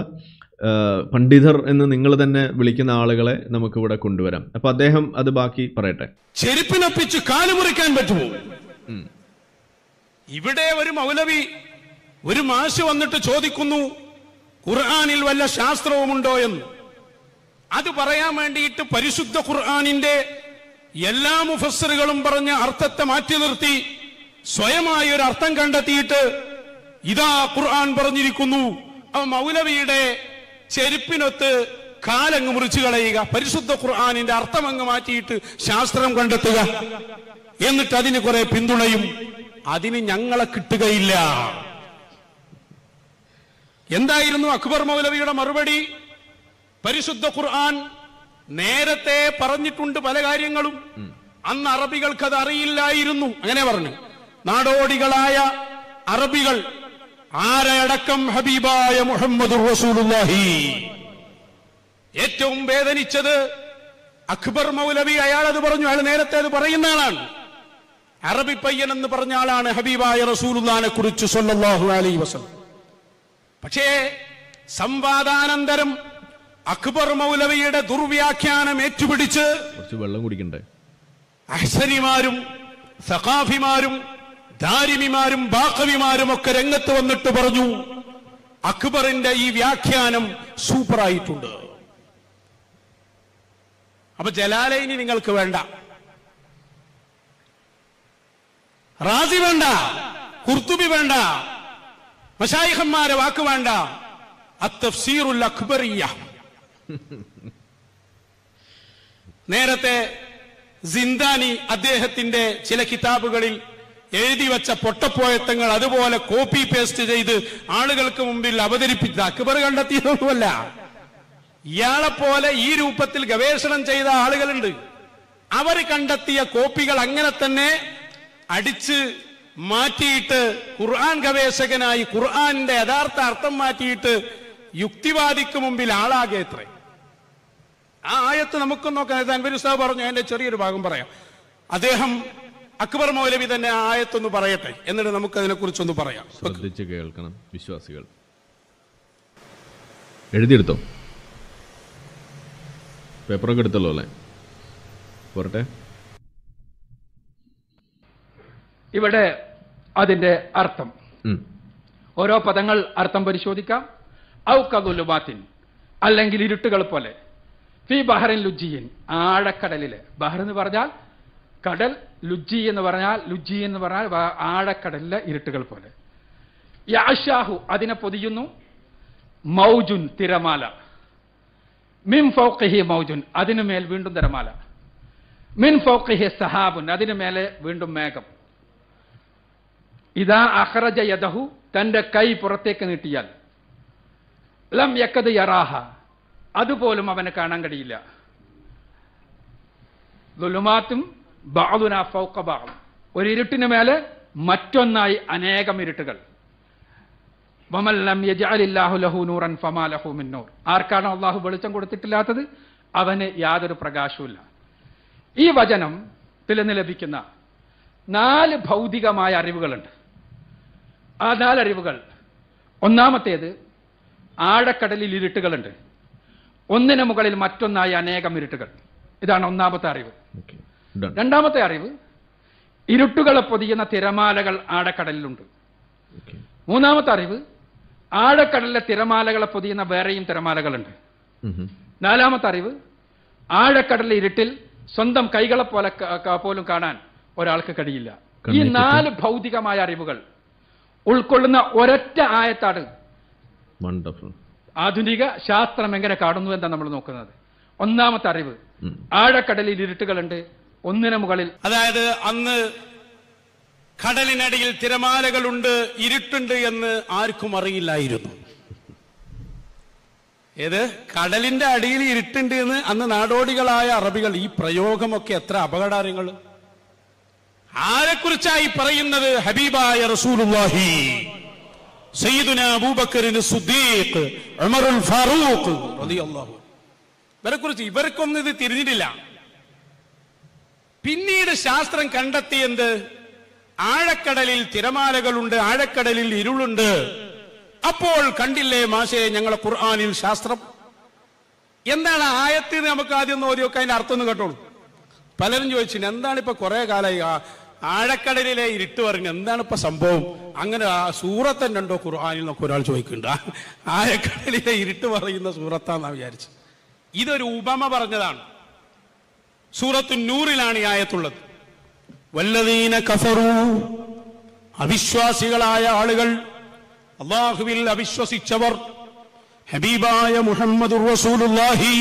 പണ്ഡിതർ എന്ന് നിങ്ങൾ തന്നെ വിളിക്കുന്ന ആളുകളെ നമുക്ക് ഇവിടെ കൊണ്ടുവരാം അപ്പോൾ അദ്ദേഹം അത് ബാക്കി പറയട്ടെ ചെരുപ്പിനൊപ്പിച്ച് കാലുമുറിക്കാൻ പറ്റുമോ ഇവിടെ ഒരു മൗലവി ഒരു മാഷ് വന്നിട്ട് ചോദിക്കുന്നു ഖുർആാനിൽ വല്ല ശാസ്ത്രവും ഉണ്ടോ എന്ന് അത് പറയാൻ വേണ്ടിയിട്ട് പരിശുദ്ധ ഖുർആാനിന്റെ എല്ലാ മുഫസ്സറുകളും പറഞ്ഞ അർത്ഥത്തെ മാറ്റി നിർത്തി സ്വയമായി ഒരു അർത്ഥം കണ്ടെത്തിയിട്ട് ഇതാ ഖുർആൻ പറഞ്ഞിരിക്കുന്നു ആ മൗലവിയുടെ ചെരുപ്പിനൊത്ത് കാലങ്ങ് മുറിച്ചു കളയുക പരിശുദ്ധ ഖുർആാനിന്റെ അർത്ഥം അങ്ങ് മാറ്റിയിട്ട് ശാസ്ത്രം കണ്ടെത്തുക എന്നിട്ട് അതിന് കുറെ പിന്തുണയും അതിന് ഞങ്ങളെ കിട്ടുകയില്ല എന്തായിരുന്നു അക്ബർ മൗലവിയുടെ മറുപടി പരിശുദ്ധ ഖുർആൻ നേരത്തെ പറഞ്ഞിട്ടുണ്ട് പല കാര്യങ്ങളും അന്ന് അറബികൾക്ക് അത് അറിയില്ലായിരുന്നു അങ്ങനെ പറഞ്ഞു നാടോടികളായ അറബികൾ ആരടക്കം ഹബീബായ മുഹമ്മദ് റസൂലുള്ളാഹി ഏറ്റവും വേദനിച്ചത് അക്ബർ മൗലവി അയാൾ അത് പറഞ്ഞു അയാൾ നേരത്തെ അത് പറയുന്ന ആളാണ് അറബി പയ്യൻ എന്ന് പറഞ്ഞ ആളാണ് ഹബീബായ റസൂലുല്ലാനെ കുറിച്ച് സൊല്ലാഹു അലൈ വസല്ലം പക്ഷേ സംവാദാനന്തരം അക്ബർ മൗലവിയുടെ ദുർവ്യാഖ്യാനം ഏറ്റുപിടിച്ച് കുറച്ച് വെള്ളം കുടിക്കണ്ടേ അഹ്സരിമാരും സഖാഫിമാരും ദാരിമിമാരും ബാക്കവിമാരും ഒക്കെ രംഗത്ത് വന്നിട്ട് പറഞ്ഞു അക്ബറിന്റെ ഈ വ്യാഖ്യാനം സൂപ്പർ ആയിട്ടുണ്ട് അപ്പൊ ജലാലയിനി നിങ്ങൾക്ക് വേണ്ട റാസി വേണ്ട കുർത്തുബി വേണ്ട മഷായിഹന്മാരെ വാക്ക് വേണ്ട അത്തഫ്സീറുൽ അക്ബറിയാ നേരത്തെ സിന്ദാനി അദ്ദേഹത്തിന്റെ ചില കിതാബുകളിൽ എഴുതി വച്ച പൊട്ടപ്പോയത്തങ്ങൾ അതുപോലെ കോപ്പി പേസ്റ്റ് ചെയ്ത് ആളുകൾക്ക് മുമ്പിൽ അവതരിപ്പിച്ച അക്ബർ കണ്ടെത്തിയതൊന്നുമല്ല ഇയാളെപ്പോലെ ഈ രൂപത്തിൽ ഗവേഷണം ചെയ്ത ആളുകളുണ്ട് അവർ കണ്ടെത്തിയ കോപ്പികൾ അങ്ങനെ തന്നെ അടിച്ച് മാറ്റിയിട്ട് ഖുർആൻ ഗവേഷകനായി ഖുർആന്റെ യഥാർത്ഥ അർത്ഥം മാറ്റിയിട്ട് യുക്തിവാദിക്ക് മുമ്പിൽ ആളാകെ എത്രേ ആ ആയത്ത് നമുക്കും നോക്കാം അൻവരി ഉസ്താവ് പറഞ്ഞു അതിന്റെ ചെറിയൊരു ഭാഗം പറയാം അദ്ദേഹം അക്ബർ മൗലവി തന്നെ ആ ആയത്തൊന്ന് പറയട്ടെ എന്നിട്ട് നമുക്ക് കുറിച്ചൊന്ന് പറയാം ശ്രദ്ധിച്ച് കേൾക്കണം വിശ്വാസികൾ എഴുതിയെടുത്തോ പേപ്പറൊക്കെ എടുത്തല്ലോ അല്ലേ പോരട്ടെ ഇവിടെ അതിന്റെ അർത്ഥം ഓരോ പദങ്ങൾ അർത്ഥം പരിശോധിക്കാം ഔ കകുലുബാത്തിൻ അല്ലെങ്കിൽ ഇരുട്ടുകൾ പോലെ ഫി ബഹറിൻ ലുജിയിൻ ആഴക്കടലിൽ ബഹർ എന്ന് പറഞ്ഞാൽ കടൽ ലുജി എന്ന് പറഞ്ഞാൽ ലുജി എന്ന് പറഞ്ഞാൽ ആഴക്കടലിലെ ഇരുട്ടുകൾ പോലെ യാഷാഹു അതിനെ പൊതിയുന്നു മൗജുൻ തിരമാല മിൻ ഫൗഖിഹി മൗജുൻ അതിനു മേൽ വീണ്ടും തിരമാല മിൻ ഫൗഖിഹി സഹാബുൻ അതിനു മേലെ വീണ്ടും മേഘം ഇതാ അഹ്റജ യദഹു തന്റെ കൈ പുറത്തേക്ക് നീട്ടിയാൽ ലം യക്കത് യറാഹ അതുപോലും അവനെ കാണാൻ കഴിയില്ല ദുലുമാത്തും ബാളുന ഫൗക്ക ബാളും ഒരു മേലെ മറ്റൊന്നായി അനേകം ഇരുട്ടുകൾ ആർക്കാണ് അള്ളാഹു വെളിച്ചം കൊടുത്തിട്ടില്ലാത്തത് അവന് യാതൊരു പ്രകാശവുമില്ല ഈ വചനം നിന്ന് ലഭിക്കുന്ന നാല് ഭൗതികമായ അറിവുകളുണ്ട് ആ നാലറിവുകൾ ഒന്നാമത്തേത് ആഴക്കടലിൽ ഇരുട്ടുകളുണ്ട് ഒന്നിന് മുകളിൽ മറ്റൊന്നായി അനേകം ഇരുട്ടുകൾ ഇതാണ് ഒന്നാമത്തെ അറിവ് രണ്ടാമത്തെ അറിവ് ഇരുട്ടുകളെ പൊതിയുന്ന തിരമാലകൾ ആഴക്കടലിലുണ്ട് മൂന്നാമത്തെ അറിവ് ആഴക്കടലിലെ തിരമാലകളെ പൊതിയുന്ന വേറെയും തിരമാലകളുണ്ട് mm-hmm. നാലാമത്തെ അറിവ് ആഴക്കടലിലെ ഇരുട്ടിൽ സ്വന്തം കൈകളെ പോലെ പോലും കാണാൻ ഒരാൾക്ക് കഴിയില്ല ഈ നാല് ഭൗതികമായ അറിവുകൾ ഉൾക്കൊള്ളുന്ന ഒരൊറ്റ ആയത്താണ് ആധുനിക ശാസ്ത്രം എങ്ങനെ കാണുന്നു എന്താ നമ്മൾ നോക്കുന്നത് ഒന്നാമത്തെ അറിവ് ആഴക്കടലിൽ ഇരുട്ടുകളുണ്ട് ഒന്നിനു മുകളിൽ അതായത് അന്ന് കടലിനടിയിൽ തിരമാലകളുണ്ട് ഇരുട്ടുണ്ട് എന്ന് ആർക്കും അറിയില്ലായിരുന്നു ഏത് കടലിന്റെ അടിയിൽ ഇരുട്ടുണ്ട് എന്ന് അന്ന് നാടോടികളായ അറബികൾ ഈ പ്രയോഗമൊക്കെ എത്ര അപകടങ്ങൾ ആരെക്കുറിച്ചായി പറയുന്നത് ഹബീബായ റസൂലുള്ളാഹി സയ്യിദുന അബൂബക്കറിന് സുദ്ദീഖ് ഉമറുൽ ഫാറൂഖ് റളിയല്ലാഹു ഇവരെ കുറിച്ച് ഇവർക്കൊന്നും ഇത് തിരിഞ്ഞിട്ടില്ല പിന്നീട് ശാസ്ത്രം കണ്ടെത്തിയെന്ത് ആഴക്കടലിൽ തിരമാലകളുണ്ട് ആഴക്കടലിൽ ഇരുളുണ്ട് അപ്പോൾ കണ്ടില്ലേ മാഷേ ഞങ്ങളെ ഖുർആാനിൽ ശാസ്ത്രം എന്താണ് ആയത്തിന് നമുക്ക് ആദ്യം ഒന്ന് ഓരോ അതിന്റെ അർത്ഥം ഒന്ന് കേട്ടോളൂ പലരും ചോദിച്ചു എന്താണ് ഇപ്പൊ കുറെ കാലമായി ആഴക്കടലിലെ ഇരുട്ട് പറഞ്ഞു എന്താണ് ഇപ്പൊ സംഭവം അങ്ങനെ ആ സൂറത്തന്നെ ഉണ്ടോ ഖുർആാനിൽ നിന്നൊക്കെ ഒരാൾ ചോദിക്കണ്ട ആഴക്കടലിലെ ഇരുട്ട് പറയുന്ന സൂറത്താന്നാ വിചാരിച്ചു ഇതൊരു ഉപമ പറഞ്ഞതാണ് സൂറത്തു നൂറിലാണ് ഈ ആയത്തുള്ളത് വല്ലതീന കഫറു അവിശ്വാസികളായ ആളുകൾ അള്ളാഹുവിൽ അവിശ്വസിച്ചവർ ഹബീബായ മുഹമ്മദ് റസൂലുള്ളാഹി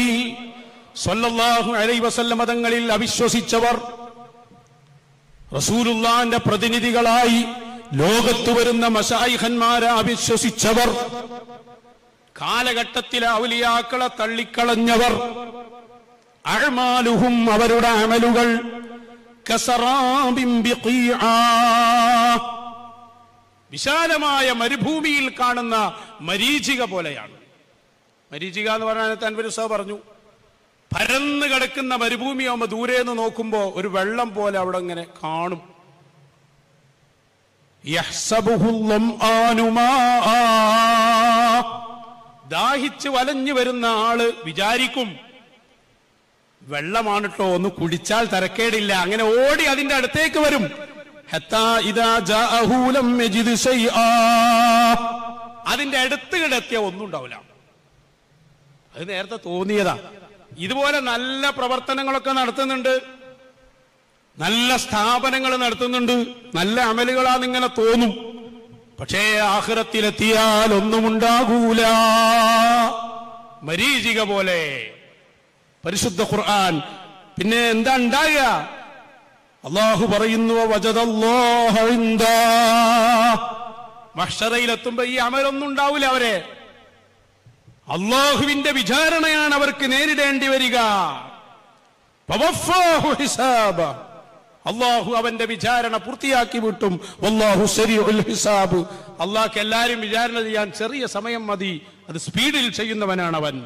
സ്വല്ലല്ലാഹു അലൈഹി വസല്ലം മതങ്ങളിൽ അവിശ്വസിച്ചവർ റസൂലുള്ളാന്റെ പ്രതിനിധികളായി ലോകത്ത് വരുന്ന മഷായിഖന്മാരെ അവിശ്വസിച്ചവർ കാലഘട്ടത്തിലെ ഔലിയാക്കളെ തള്ളിക്കളഞ്ഞവർ അഴമാലുഹും അവരുടെ അമലുകൾ വിശാലമായ മരുഭൂമിയിൽ കാണുന്ന മരീചിക പോലെയാണ് മരീചിക എന്ന് പറഞ്ഞാൽ തൻവരുസ പറഞ്ഞു പരന്ന് കിടക്കുന്ന മരുഭൂമിയാവുമ്പോൾ ദൂരെ നിന്ന് നോക്കുമ്പോൾ ഒരു വെള്ളം പോലെ അവിടെ ഇങ്ങനെ കാണും ദാഹിച്ച് വലഞ്ഞു വരുന്ന ആള് വിചാരിക്കും വെള്ളമാണ് കേട്ടോ ഒന്ന് കുടിച്ചാൽ തരക്കേടില്ല അങ്ങനെ ഓടി അതിന്റെ അടുത്തേക്ക് വരും അതിന്റെ അടുത്ത് കിടത്തിയ ഒന്നും ഉണ്ടാവില്ല അത് നേരത്തെ തോന്നിയതാ ഇതുപോലെ നല്ല പ്രവർത്തനങ്ങളൊക്കെ നടത്തുന്നുണ്ട് നല്ല സ്ഥാപനങ്ങൾ നടത്തുന്നുണ്ട് നല്ല അമലുകളാന്നിങ്ങനെ തോന്നും പക്ഷേ ആഹ്റത്തിലെത്തിയാൽ ഉണ്ടാകൂല മരീചിക പോലെ പരിശുദ്ധ ഖുർആൻ പിന്നെ എന്താ ഉണ്ടാകുക അള്ളാഹു പറയുന്നു വജതല്ലോഹ മഷറയിലെത്തുമ്പോ ഈ അമലൊന്നും ഉണ്ടാവൂല അവരെ അള്ളാഹുവിന്റെ വിചാരണയാണ് അവർക്ക് നേരിടേണ്ടി വരിക അള്ളാഹു അവന്റെ വിചാരണ പൂർത്തിയാക്കി വിട്ടും അള്ളാഹു ഹിസാബ് അള്ളാഹ്ക്ക് എല്ലാരും വിചാരണ ചെയ്യാൻ ചെറിയ സമയം മതി അത് സ്പീഡിൽ ചെയ്യുന്നവനാണ് അവൻ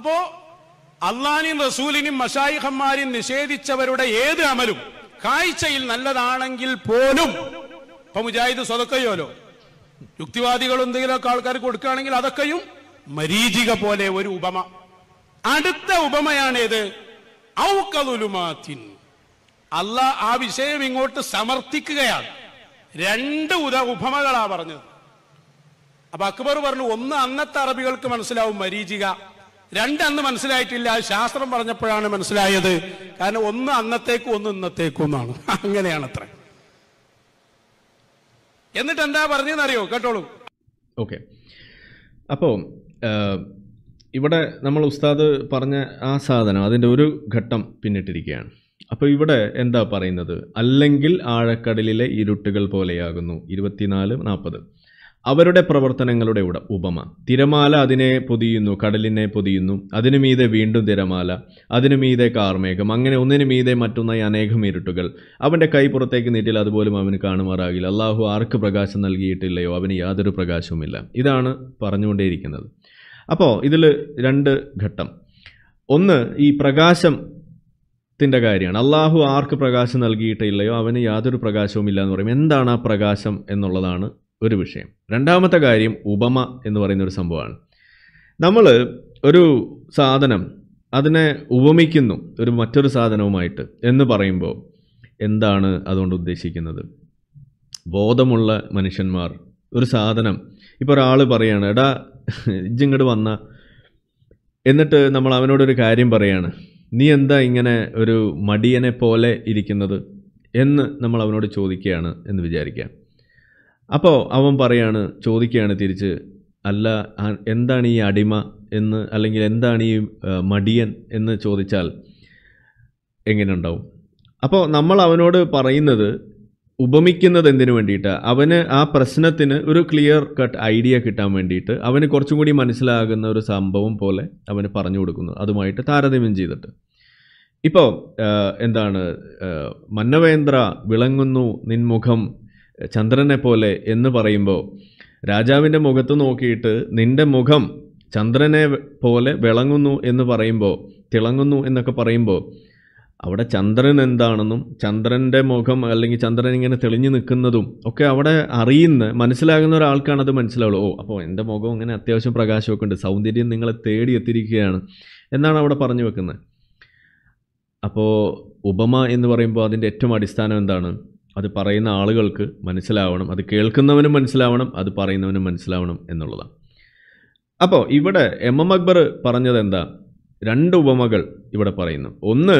അപ്പോ അള്ളാനും റസൂലിനും മഷായിഹന്മാരും നിഷേധിച്ചവരുടെ ഏത് അമലും കാഴ്ചയിൽ നല്ലതാണെങ്കിൽ പോലും ഇപ്പൊ മുജാഹിദ് സ്വതക്കയോലോ യുക്തിവാദികൾ എന്തെങ്കിലുമൊക്കെ ആൾക്കാർ കൊടുക്കുകയാണെങ്കിൽ അതൊക്കെയും മരീചിക പോലെ ഒരു ഉപമ അടുത്ത ഉപമയാണേത് ഔക്കതുലുമാത്തിൻ അല്ല ആ വിഷയം ഇങ്ങോട്ട് സമർത്ഥിക്കുകയാണ് രണ്ട് ഉദ ഉപമകളാ പറഞ്ഞത് അപ്പൊ അക്ബർ പറഞ്ഞു ഒന്ന് അന്നത്തെ അറബികൾക്ക് മനസ്സിലാവും മരീചിക രണ്ട് അന്ന് മനസ്സിലായിട്ടില്ല ശാസ്ത്രം പറഞ്ഞപ്പോഴാണ് മനസ്സിലായത് കാരണം ഒന്ന് അന്നത്തേക്കും ഒന്ന് ഇന്നത്തേക്കും എന്നാണ് അങ്ങനെയാണ് അത്ര എന്നിട്ട് എന്താ പറഞ്ഞെന്നറിയോ കേട്ടോളൂ ഓക്കെ അപ്പോൾ ഇവിടെ നമ്മൾ ഉസ്താദ് പറഞ്ഞ ആ സാധനം അതിൻ്റെ ഒരു ഘട്ടം പിന്നിട്ടിരിക്കുകയാണ് അപ്പോൾ ഇവിടെ എന്താ പറയുന്നത് അല്ലെങ്കിൽ ആഴക്കടലിലെ ഇരുട്ടുകൾ പോലെയാകുന്നു ഇരുപത്തിനാല് നാൽപ്പത് അവരുടെ പ്രവർത്തനങ്ങളുടെ ഉട ഉപമ തിരമാല അതിനെ പൊതിയുന്നു കടലിനെ പൊതിയുന്നു അതിനു മീതെ വീണ്ടും തിരമാല അതിനു മീതെ കാർമേഘം അങ്ങനെ ഒന്നിനു മീതെ മറ്റൊന്നായി അനേകം ഇരുട്ടുകൾ അവൻ്റെ കൈ പുറത്തേക്ക് നീട്ടിയാൽ അതുപോലും അവന് കാണുമാറാകില്ല അള്ളാഹു ആർക്ക് പ്രകാശം നൽകിയിട്ടില്ലയോ അവന് യാതൊരു പ്രകാശവുമില്ല ഇതാണ് പറഞ്ഞുകൊണ്ടേയിരിക്കുന്നത് അപ്പോൾ ഇതിൽ രണ്ട് ഘട്ടം ഒന്ന് ഈ പ്രകാശം ത്തിൻ്റെ കാര്യമാണ് അള്ളാഹു ആർക്ക് പ്രകാശം നൽകിയിട്ടില്ലയോ അവന് യാതൊരു പ്രകാശവും ഇല്ല എന്ന് പറയും എന്താണ് ആ പ്രകാശം എന്നുള്ളതാണ് ഒരു വിഷയം രണ്ടാമത്തെ കാര്യം ഉപമ എന്ന് പറയുന്ന ഒരു സംഭവമാണ് നമ്മൾ ഒരു സാധനം അതിനെ ഉപമിക്കുന്നു ഒരു മറ്റൊരു സാധനവുമായിട്ട് എന്ന് പറയുമ്പോൾ എന്താണ് അതുകൊണ്ട് ഉദ്ദേശിക്കുന്നത് ബോധമുള്ള മനുഷ്യന്മാർ ഒരു സാധനം ഇപ്പോൾ ഒരാൾ പറയുകയാണ് എടാ ഇജ്ജിങ്ങോട്ട് വന്ന എന്നിട്ട് നമ്മൾ അവനോടൊരു കാര്യം പറയാണ് നീ എന്താ ഇങ്ങനെ ഒരു മടിയനെ പോലെ ഇരിക്കുന്നത് എന്ന് നമ്മൾ അവനോട് ചോദിക്കുകയാണ് എന്ന് വിചാരിക്കാം അപ്പോൾ അവൻ പറയാണ് ചോദിക്കുകയാണ് തിരിച്ച് അല്ല എന്താണ് ഈ അടിമ എന്ന് അല്ലെങ്കിൽ എന്താണ് ഈ മടിയൻ എന്ന് ചോദിച്ചാൽ എങ്ങനെ ഉണ്ടാവും അപ്പോൾ നമ്മൾ അവനോട് പറയുന്നത് ഉപമിക്കുന്നത് എന്തിനു വേണ്ടിയിട്ട് അവന് ആ പ്രശ്നത്തിന് ഒരു ക്ലിയർ കട്ട് ഐഡിയ കിട്ടാൻ വേണ്ടിയിട്ട് അവന് കുറച്ചും കൂടി മനസ്സിലാകുന്ന ഒരു സംഭവം പോലെ അവന് പറഞ്ഞു കൊടുക്കുന്നു അതുമായിട്ട് താരതമ്യം ചെയ്തിട്ട് ഇപ്പോൾ എന്താണ് മന്നവേന്ദ്ര വിളങ്ങുന്നു നിൻമുഖം ചന്ദ്രനെ പോലെ എന്ന് പറയുമ്പോൾ രാജാവിൻ്റെ മുഖത്ത് നോക്കിയിട്ട് നിൻ്റെ മുഖം ചന്ദ്രനെ പോലെ വിളങ്ങുന്നു എന്ന് പറയുമ്പോൾ തിളങ്ങുന്നു എന്നൊക്കെ പറയുമ്പോൾ അവിടെ ചന്ദ്രൻ എന്താണെന്നും ചന്ദ്രൻ്റെ മുഖം അല്ലെങ്കിൽ ചന്ദ്രൻ ഇങ്ങനെ തെളിഞ്ഞു നിൽക്കുന്നതും ഒക്കെ അവിടെ അറിയുന്ന മനസ്സിലാകുന്ന ഒരാൾക്കാണ് അത് മനസ്സിലാവുള്ളൂ ഓ അപ്പോൾ എൻ്റെ മുഖം ഇങ്ങനെ അത്യാവശ്യം പ്രകാശമൊക്കെ ഉണ്ട് സൗന്ദര്യം നിങ്ങളെ തേടി എത്തിയിരിക്കുകയാണ് എന്നാണ് അവിടെ പറഞ്ഞു വെക്കുന്നത് അപ്പോൾ ഉപമ എന്ന് പറയുമ്പോൾ അതിൻ്റെ ഏറ്റവും അടിസ്ഥാനം എന്താണ് അത് പറയുന്ന ആളുകൾക്ക് മനസ്സിലാവണം അത് കേൾക്കുന്നവനും മനസ്സിലാവണം അത് പറയുന്നവനും മനസ്സിലാവണം എന്നുള്ളതാണ് അപ്പോൾ ഇവിടെ എം എം അക്ബർ പറഞ്ഞത് എന്താ രണ്ട് ഉപമകൾ ഇവിടെ പറയുന്നു ഒന്ന്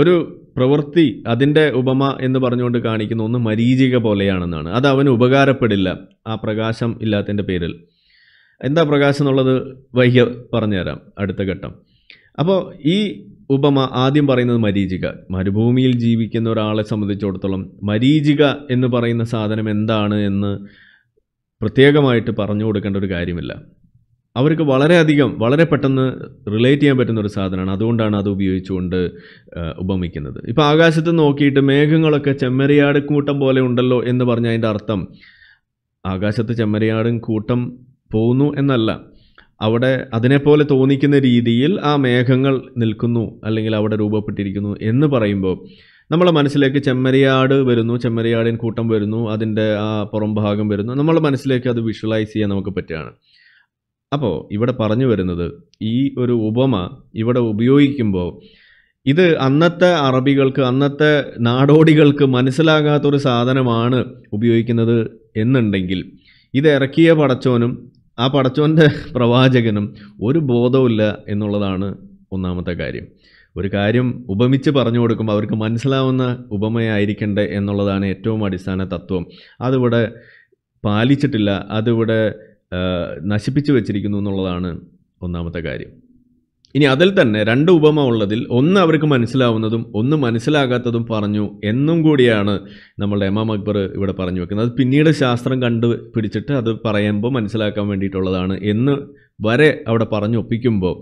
ഒരു പ്രവൃത്തി അതിൻ്റെ ഉപമ എന്ന് പറഞ്ഞുകൊണ്ട് കാണിക്കുന്ന ഒന്ന് മരീചിക പോലെയാണെന്നാണ് അത് അവന് ഉപകാരപ്പെടില്ല ആ പ്രകാശം ഇല്ലാത്തതിൻ്റെ പേരിൽ എന്താ പ്രകാശം എന്നുള്ളത് വൈകി പറഞ്ഞുതരാം അടുത്ത ഘട്ടം അപ്പോൾ ഈ ഉപമ ആദ്യം പറയുന്നത് മരീചിക മരുഭൂമിയിൽ ജീവിക്കുന്ന ഒരാളെ സംബന്ധിച്ചിടത്തോളം മരീചിക എന്ന് പറയുന്ന സാധനം എന്താണ് എന്ന് പ്രത്യേകമായിട്ട് പറഞ്ഞു കൊടുക്കേണ്ട ഒരു കാര്യമില്ല അവർക്ക് വളരെയധികം വളരെ പെട്ടെന്ന് റിലേറ്റ് ചെയ്യാൻ പറ്റുന്ന ഒരു സാധനമാണ് അതുകൊണ്ടാണ് അത് ഉപയോഗിച്ചുകൊണ്ട് ഉപമിക്കുന്നത് ഇപ്പോൾ ആകാശത്ത് നോക്കിയിട്ട് മേഘങ്ങളൊക്കെ ചെമ്മരിയാട് കൂട്ടം പോലെ ഉണ്ടല്ലോ എന്ന് പറഞ്ഞ അതിൻ്റെ അർത്ഥം ആകാശത്ത് ചെമ്മരിയാടും കൂട്ടം പോകുന്നു എന്നല്ല അവിടെ അതിനെപ്പോലെ തോന്നിക്കുന്ന രീതിയിൽ ആ മേഘങ്ങൾ നിൽക്കുന്നു അല്ലെങ്കിൽ അവിടെ രൂപപ്പെട്ടിരിക്കുന്നു എന്ന് പറയുമ്പോൾ നമ്മളെ മനസ്സിലേക്ക് ചെമ്മരിയാട് വരുന്നു ചെമ്മരിയാടിൻ കൂട്ടം വരുന്നു അതിൻ്റെ ആ പുറംഭാഗം വരുന്നു നമ്മളെ മനസ്സിലേക്ക് അത് വിഷ്വലൈസ് ചെയ്യാൻ നമുക്ക് പറ്റുകയാണ് അപ്പോൾ ഇവിടെ പറഞ്ഞു വരുന്നത് ഈ ഒരു ഉപമ ഇവിടെ ഉപയോഗിക്കുമ്പോൾ ഇത് അന്നത്തെ അറബികൾക്ക് അന്നത്തെ നാടോടികൾക്ക് മനസ്സിലാകാത്തൊരു സാധനമാണ് ഉപയോഗിക്കുന്നത് എന്നുണ്ടെങ്കിൽ ഇത് ഇറക്കിയ പടച്ചോനും ആ പടച്ചോൻ്റെ പ്രവാചകനും ഒരു ബോധവുമില്ല എന്നുള്ളതാണ് ഒന്നാമത്തെ കാര്യം ഒരു കാര്യം ഉപമിച്ച് പറഞ്ഞു കൊടുക്കുമ്പോൾ അവർക്ക് മനസ്സിലാവുന്ന ഉപമയായിരിക്കണ്ടേ എന്നുള്ളതാണ് ഏറ്റവും അടിസ്ഥാന തത്വം അതിവിടെ പാലിച്ചിട്ടില്ല അതിവിടെ നശിപ്പിച്ചു വെച്ചിരിക്കുന്നു എന്നുള്ളതാണ് ഒന്നാമത്തെ കാര്യം ഇനി അതിൽ തന്നെ രണ്ട് ഉപമ ഉള്ളതിൽ ഒന്ന് അവർക്ക് മനസ്സിലാവുന്നതും ഒന്ന് മനസ്സിലാകാത്തതും പറഞ്ഞു എന്നും കൂടിയാണ് നമ്മളുടെ എമാം അക്ബർ ഇവിടെ പറഞ്ഞു വെക്കുന്നത് അത് പിന്നീട് ശാസ്ത്രം കണ്ടു പിടിച്ചിട്ട് അത് പറയുമ്പോൾ മനസ്സിലാക്കാൻ വേണ്ടിയിട്ടുള്ളതാണ് എന്ന് വരെ അവിടെ പറഞ്ഞു ഒപ്പിക്കുമ്പോൾ